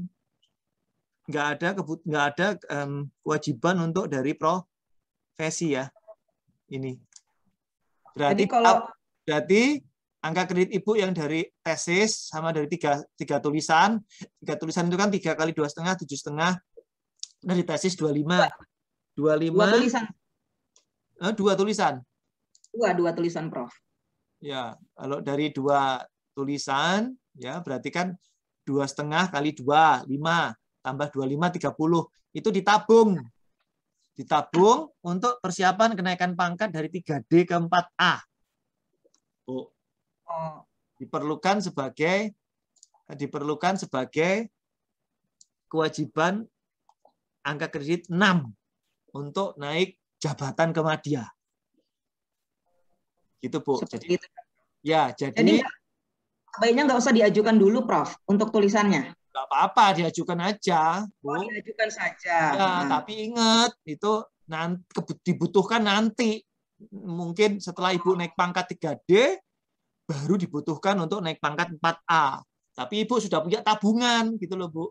Speaker 2: nggak ada kebut, nggak ada um, kewajiban untuk dari profesi ya. Ini. Berarti Jadi kalau berarti angka kredit ibu yang dari tesis sama dari tiga, tiga tulisan, tiga tulisan itu kan tiga kali dua setengah, tujuh setengah dari tesis dua lima Dua tulisan.
Speaker 11: Eh, dua tulisan dua dua tulisan Prof.
Speaker 2: Ya, kalau dari dua tulisan ya berarti kan dua setengah kali dua lima tambah dua lima tiga puluh itu ditabung ditabung untuk persiapan kenaikan pangkat dari 3D ke 4A. Oh. Diperlukan sebagai diperlukan sebagai kewajiban angka kredit 6 untuk naik jabatan ke madia Gitu, Bu. Seperti jadi, itu. Ya, jadi, jadi
Speaker 11: baiknya nggak usah diajukan dulu, Prof, untuk tulisannya.
Speaker 2: Nggak apa-apa, diajukan aja,
Speaker 7: Bu. Oh, diajukan saja.
Speaker 2: Ya, nah. tapi ingat itu nanti dibutuhkan nanti. Mungkin setelah Ibu naik pangkat 3D baru dibutuhkan untuk naik pangkat 4A. Tapi Ibu
Speaker 11: sudah punya tabungan gitu loh, Bu.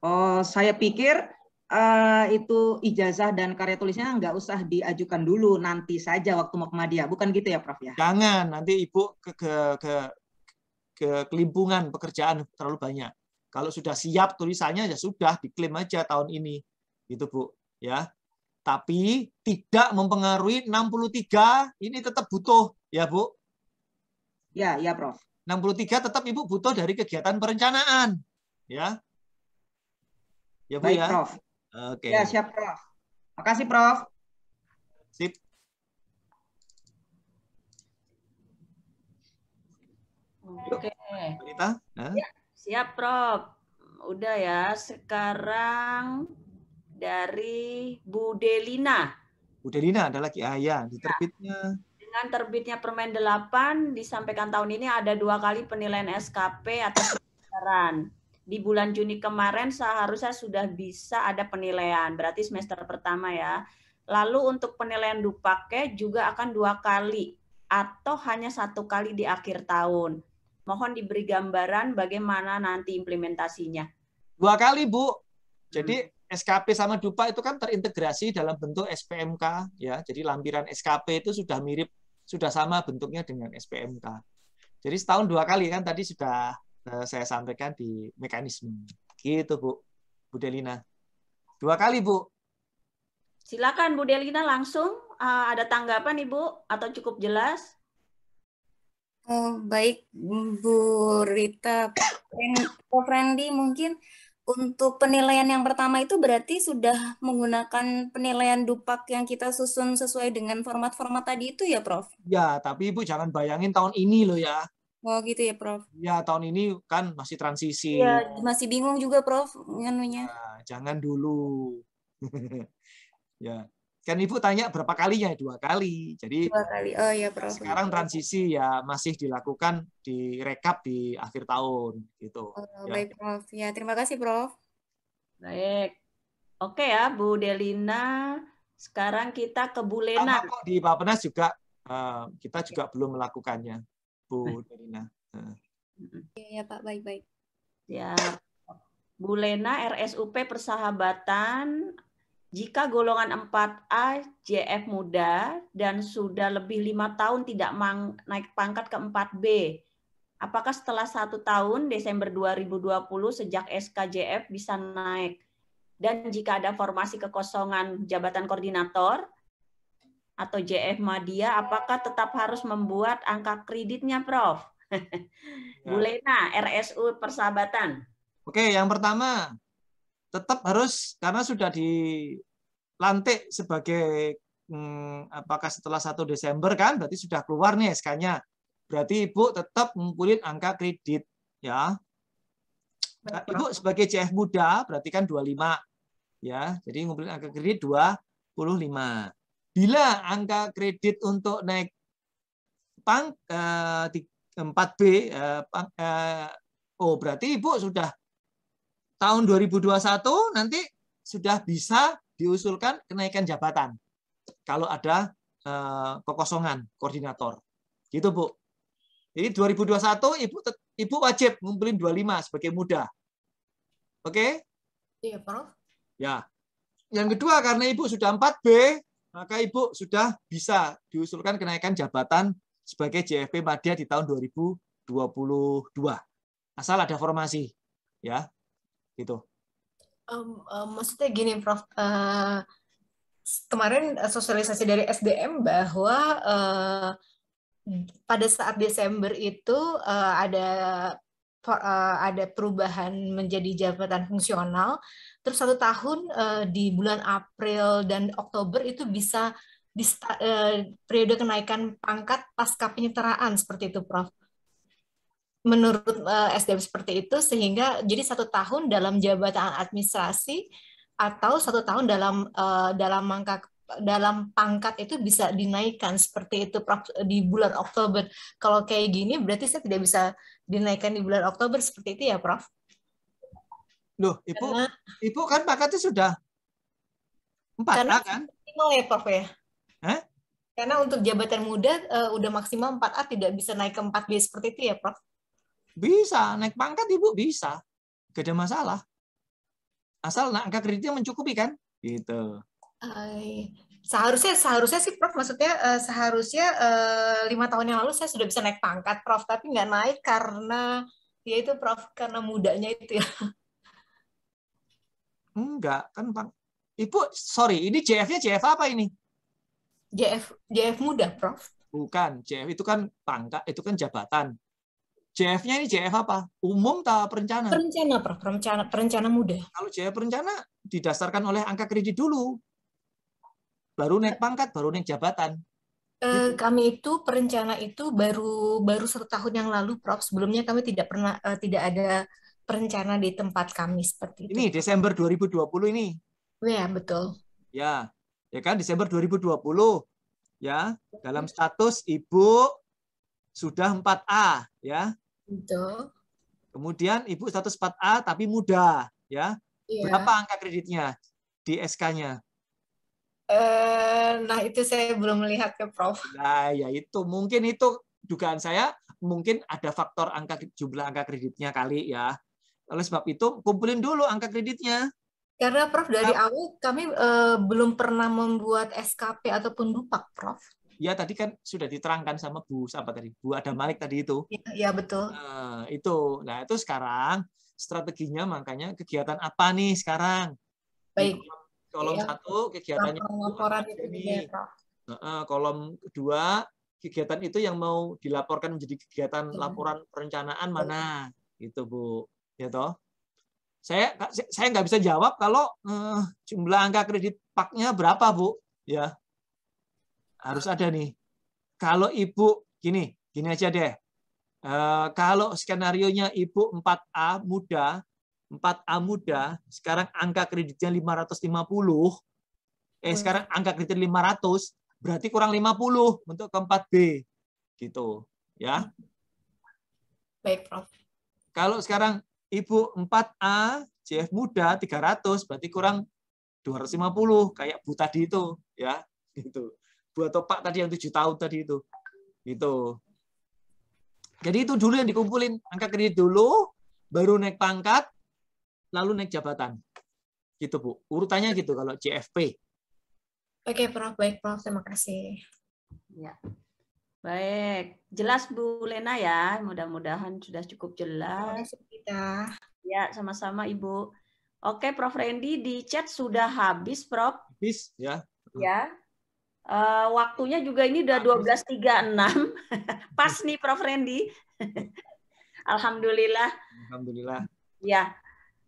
Speaker 11: Oh, saya pikir Eh, itu ijazah dan karya tulisnya nggak usah diajukan dulu nanti saja waktu mau bukan gitu ya Prof ya?
Speaker 2: Jangan nanti ibu ke ke ke, ke kelimpungan pekerjaan terlalu banyak. Kalau sudah siap tulisannya ya sudah diklaim aja tahun ini gitu Bu ya. Tapi tidak mempengaruhi 63 ini tetap butuh ya Bu. Ya, ya Prof. 63 tetap Ibu butuh
Speaker 11: dari kegiatan perencanaan
Speaker 2: ya. Ya Bu Baik, ya. Prof.
Speaker 11: Oke. Okay. Ya, siap, Prof. Makasih, Prof. Sip.
Speaker 4: Oke. Okay. Berita?
Speaker 1: Ya, siap, Prof. Udah ya, sekarang dari Bu Delina.
Speaker 2: Bu Delina ada lagi? Ah ya, di ya.
Speaker 1: Dengan terbitnya Permen 8 disampaikan tahun ini ada dua kali penilaian SKP atau pelajaran di bulan Juni kemarin seharusnya sudah bisa ada penilaian, berarti semester pertama ya. Lalu untuk penilaian Dupake juga akan dua kali atau hanya satu kali di akhir tahun. Mohon diberi gambaran bagaimana nanti implementasinya.
Speaker 2: Dua kali, Bu. Jadi hmm. SKP sama Dupa itu kan terintegrasi dalam bentuk SPMK ya. Jadi lampiran SKP itu sudah mirip, sudah sama bentuknya dengan SPMK. Jadi setahun dua kali kan tadi sudah Eh, saya sampaikan di mekanisme. Gitu, Bu. Bu Delina. Dua
Speaker 11: kali, Bu.
Speaker 1: Silakan Bu Delina langsung uh, ada tanggapan Ibu atau cukup jelas?
Speaker 11: Oh, baik Bu Rita,
Speaker 9: Prof. Randy mungkin untuk penilaian yang pertama itu berarti sudah menggunakan penilaian dupak yang kita susun sesuai dengan format-format tadi itu
Speaker 2: ya, Prof? Ya, tapi Ibu jangan bayangin tahun ini loh ya.
Speaker 9: Oh gitu ya Prof.
Speaker 2: Ya tahun ini kan masih transisi. Ya,
Speaker 11: masih bingung juga Prof. Nganunya. Iya,
Speaker 2: jangan dulu. ya kan ibu tanya berapa kalinya dua kali jadi dua kali oh ya prof sekarang iya, iya. transisi ya masih dilakukan di rekap di akhir tahun gitu oh, ya. baik
Speaker 11: prof ya terima kasih prof baik
Speaker 1: oke ya bu Delina sekarang kita ke Bu Lena Sama kok
Speaker 2: di Bapenas juga eh, kita juga belum melakukannya Bu Nirina.
Speaker 1: Iya ya, Pak, baik-baik. Ya. Bu Lena RSUP Persahabatan jika golongan 4A JF muda dan sudah lebih lima tahun tidak naik pangkat ke 4B, apakah setelah satu tahun Desember 2020 sejak SKJF bisa naik? Dan jika ada formasi kekosongan jabatan koordinator, atau JF Madia, apakah tetap harus membuat angka kreditnya, Prof?
Speaker 5: Ya. Bu Lena,
Speaker 1: RSU Persahabatan.
Speaker 2: Oke, yang pertama tetap harus karena sudah dilantik sebagai hmm, apakah setelah 1 Desember kan berarti sudah keluar nih SK-nya. Berarti Ibu tetap ngumpulin angka kredit ya. Betul. Nah, Ibu sebagai JF muda berarti kan 25 ya. Jadi ngumpulin angka kredit 25. Bila angka kredit untuk naik pang eh, 4B eh, pang, eh, oh berarti Ibu sudah tahun 2021 nanti sudah bisa diusulkan kenaikan jabatan kalau ada eh, kekosongan koordinator. Gitu, Bu. Jadi 2021 Ibu Ibu wajib ngumpulin 25 sebagai muda. Oke? Okay? Iya, Prof. Ya. Yang kedua karena Ibu sudah 4B, maka Ibu sudah bisa diusulkan kenaikan jabatan sebagai JFP Madya di tahun 2022. Asal ada formasi, ya. Gitu.
Speaker 11: Um, um, maksudnya gini, Prof. Uh, kemarin sosialisasi dari SDM bahwa uh, pada saat Desember itu uh, ada ada perubahan menjadi jabatan fungsional Terus satu tahun uh, di bulan April dan Oktober itu bisa di uh, periode kenaikan pangkat pasca penyetaraan seperti itu, Prof. Menurut uh, eh, SDM seperti itu sehingga jadi satu tahun dalam jabatan administrasi atau satu tahun dalam uh, dalam mangka dalam pangkat itu bisa dinaikkan seperti itu Prof, di bulan Oktober. Kalau kayak gini berarti saya tidak bisa dinaikkan di bulan Oktober seperti itu ya, Prof?
Speaker 2: Loh, Ibu, karena, Ibu kan paketnya sudah
Speaker 11: empat A, ah, kan? Maksimal ya, Prof ya. Hah? Karena untuk jabatan muda uh, udah maksimal 4A ah, tidak bisa naik ke 4B seperti itu ya, Prof? Bisa,
Speaker 2: naik pangkat Ibu bisa. Gak ada masalah. Asal nah, angka kreditnya mencukupi kan?
Speaker 11: Gitu. Ay. seharusnya seharusnya sih Prof maksudnya eh, seharusnya eh, lima tahun yang lalu saya sudah bisa naik pangkat Prof tapi nggak naik karena ya itu Prof karena mudanya itu ya Enggak, kan Pak. Ibu, sorry, ini JF-nya JF apa ini? JF JF muda, Prof.
Speaker 2: Bukan, JF itu kan pangkat, itu kan jabatan. JF-nya ini JF apa?
Speaker 11: Umum atau perencana? Perencana, Prof. Perencana, perencana muda. Kalau JF perencana didasarkan oleh angka kredit dulu. Baru naik pangkat, baru naik jabatan. Eh, kami itu perencana itu baru baru satu tahun yang lalu, Prof. Sebelumnya kami tidak pernah eh, tidak ada rencana di tempat kami seperti itu. Ini
Speaker 2: Desember 2020 ini.
Speaker 11: ya betul.
Speaker 2: Ya, ya kan Desember 2020 ya, dalam status Ibu sudah 4A ya. Betul. Kemudian Ibu status 4A tapi muda ya.
Speaker 11: Iya. Berapa angka
Speaker 2: kreditnya di SK-nya?
Speaker 11: Eh nah itu saya belum melihat ke Prof. Nah
Speaker 2: ya itu mungkin itu dugaan saya mungkin ada faktor angka jumlah angka kreditnya kali ya. Oleh sebab itu, kumpulin dulu angka kreditnya. Karena Prof dari nah, awal
Speaker 11: kami e, belum pernah membuat SKP ataupun dupak, Prof.
Speaker 2: Ya tadi kan sudah diterangkan sama Bu sahabat tadi Bu Ada Malik tadi itu. Iya ya, betul. Nah, itu, nah itu sekarang strateginya makanya kegiatan apa nih sekarang? Baik. Di kolom ya. satu kegiatannya. Laporan itu ini. Nah, kolom dua kegiatan itu yang mau dilaporkan menjadi kegiatan ya. laporan perencanaan mana? Itu Bu gitu. Saya saya nggak bisa jawab kalau eh, jumlah angka kredit paknya berapa, Bu? Ya. Harus ada nih. Kalau Ibu gini, gini aja deh. Eh, kalau nya Ibu 4A muda, 4A muda, sekarang angka kreditnya 550. Eh, hmm. sekarang angka kredit 500, berarti kurang 50 untuk keempat B. Gitu, ya. Baik, Prof. Kalau sekarang Ibu 4A, CF muda 300, berarti kurang 250 kayak Bu tadi itu ya, gitu. Bu atau Pak tadi yang 7 tahun tadi itu. Gitu. Jadi itu dulu yang dikumpulin, angka kredit dulu, baru naik pangkat, lalu naik jabatan. Gitu, Bu. Urutannya gitu kalau CFP.
Speaker 11: Oke, Prof. Baik, Prof. Terima kasih.
Speaker 2: Ya.
Speaker 1: Baik, jelas Bu Lena ya. Mudah-mudahan sudah cukup jelas. Kita. Ya, sama-sama Ibu. Oke, Prof Randy di chat sudah habis, Prof. Habis ya. Ya. Uh, waktunya juga ini udah 12.36. Pas nih Prof Randy. Alhamdulillah. Alhamdulillah. Ya.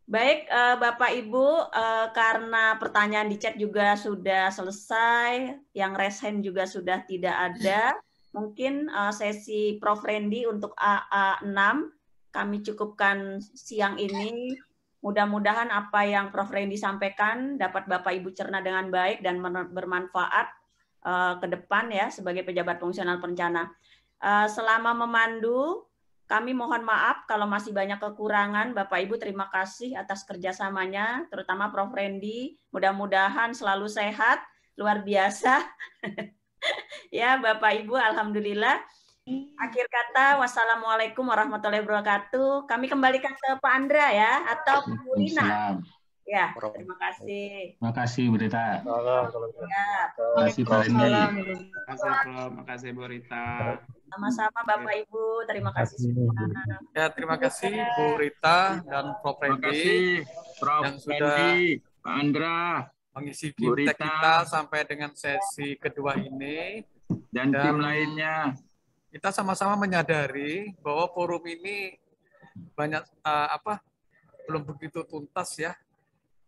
Speaker 1: Baik, uh, Bapak Ibu, uh, karena pertanyaan di chat juga sudah selesai, yang resen juga sudah tidak ada. Mungkin eh, sesi Prof. Randy untuk AA6 kami cukupkan siang ini. Mudah-mudahan apa yang Prof. Randy sampaikan dapat Bapak Ibu cerna dengan baik dan bermanfaat eh, ke depan ya sebagai pejabat fungsional perencana. Eh, selama memandu, kami mohon maaf kalau masih banyak kekurangan. Bapak Ibu terima kasih atas kerjasamanya, terutama Prof. Randy. Mudah-mudahan selalu sehat, luar biasa. ya, Bapak Ibu, alhamdulillah. Akhir kata, wassalamualaikum warahmatullahi wabarakatuh. Kami kembalikan ke Pak Andra ya, atau Bu Lina. Ya, terima kasih.
Speaker 3: Terima kasih, Bu Rita. Terima kasih, Pak Andra
Speaker 1: Terima
Speaker 3: kasih, Bu Rita.
Speaker 1: Sama-sama, Bapak Ibu. Terima kasih.
Speaker 6: Ya, terima kasih, Bu Rita dan Prof. Randy. Terima kasih, Yang sudah Pak Andra mengisi gimtek kita sampai dengan sesi kedua ini dan, dan tim lainnya. Kita sama-sama menyadari bahwa forum ini banyak uh, apa belum begitu tuntas ya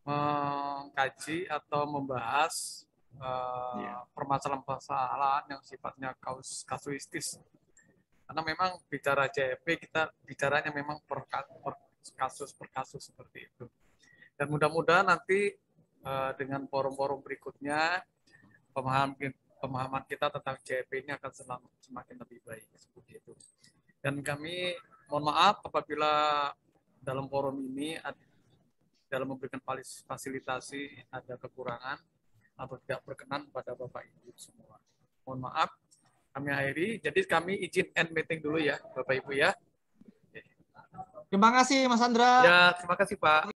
Speaker 6: mengkaji atau membahas eh, iya. permasalahan-permasalahan yang sifatnya kaus kasuistis. Karena memang bicara JFP kita bicaranya memang per, per kasus per kasus seperti itu. Dan mudah-mudahan nanti Eh, dengan forum-forum berikutnya pemahaman pemahaman kita tentang CEP ini akan semakin lebih baik seperti itu. Dan kami mohon maaf apabila dalam forum ini dalam memberikan fasilitasi ada kekurangan atau tidak berkenan pada Bapak Ibu semua. Mohon maaf kami akhiri. Jadi kami izin end meeting dulu ya Bapak Ibu ya.
Speaker 2: Terima kasih Mas Andra. Ya,
Speaker 6: terima kasih Pak.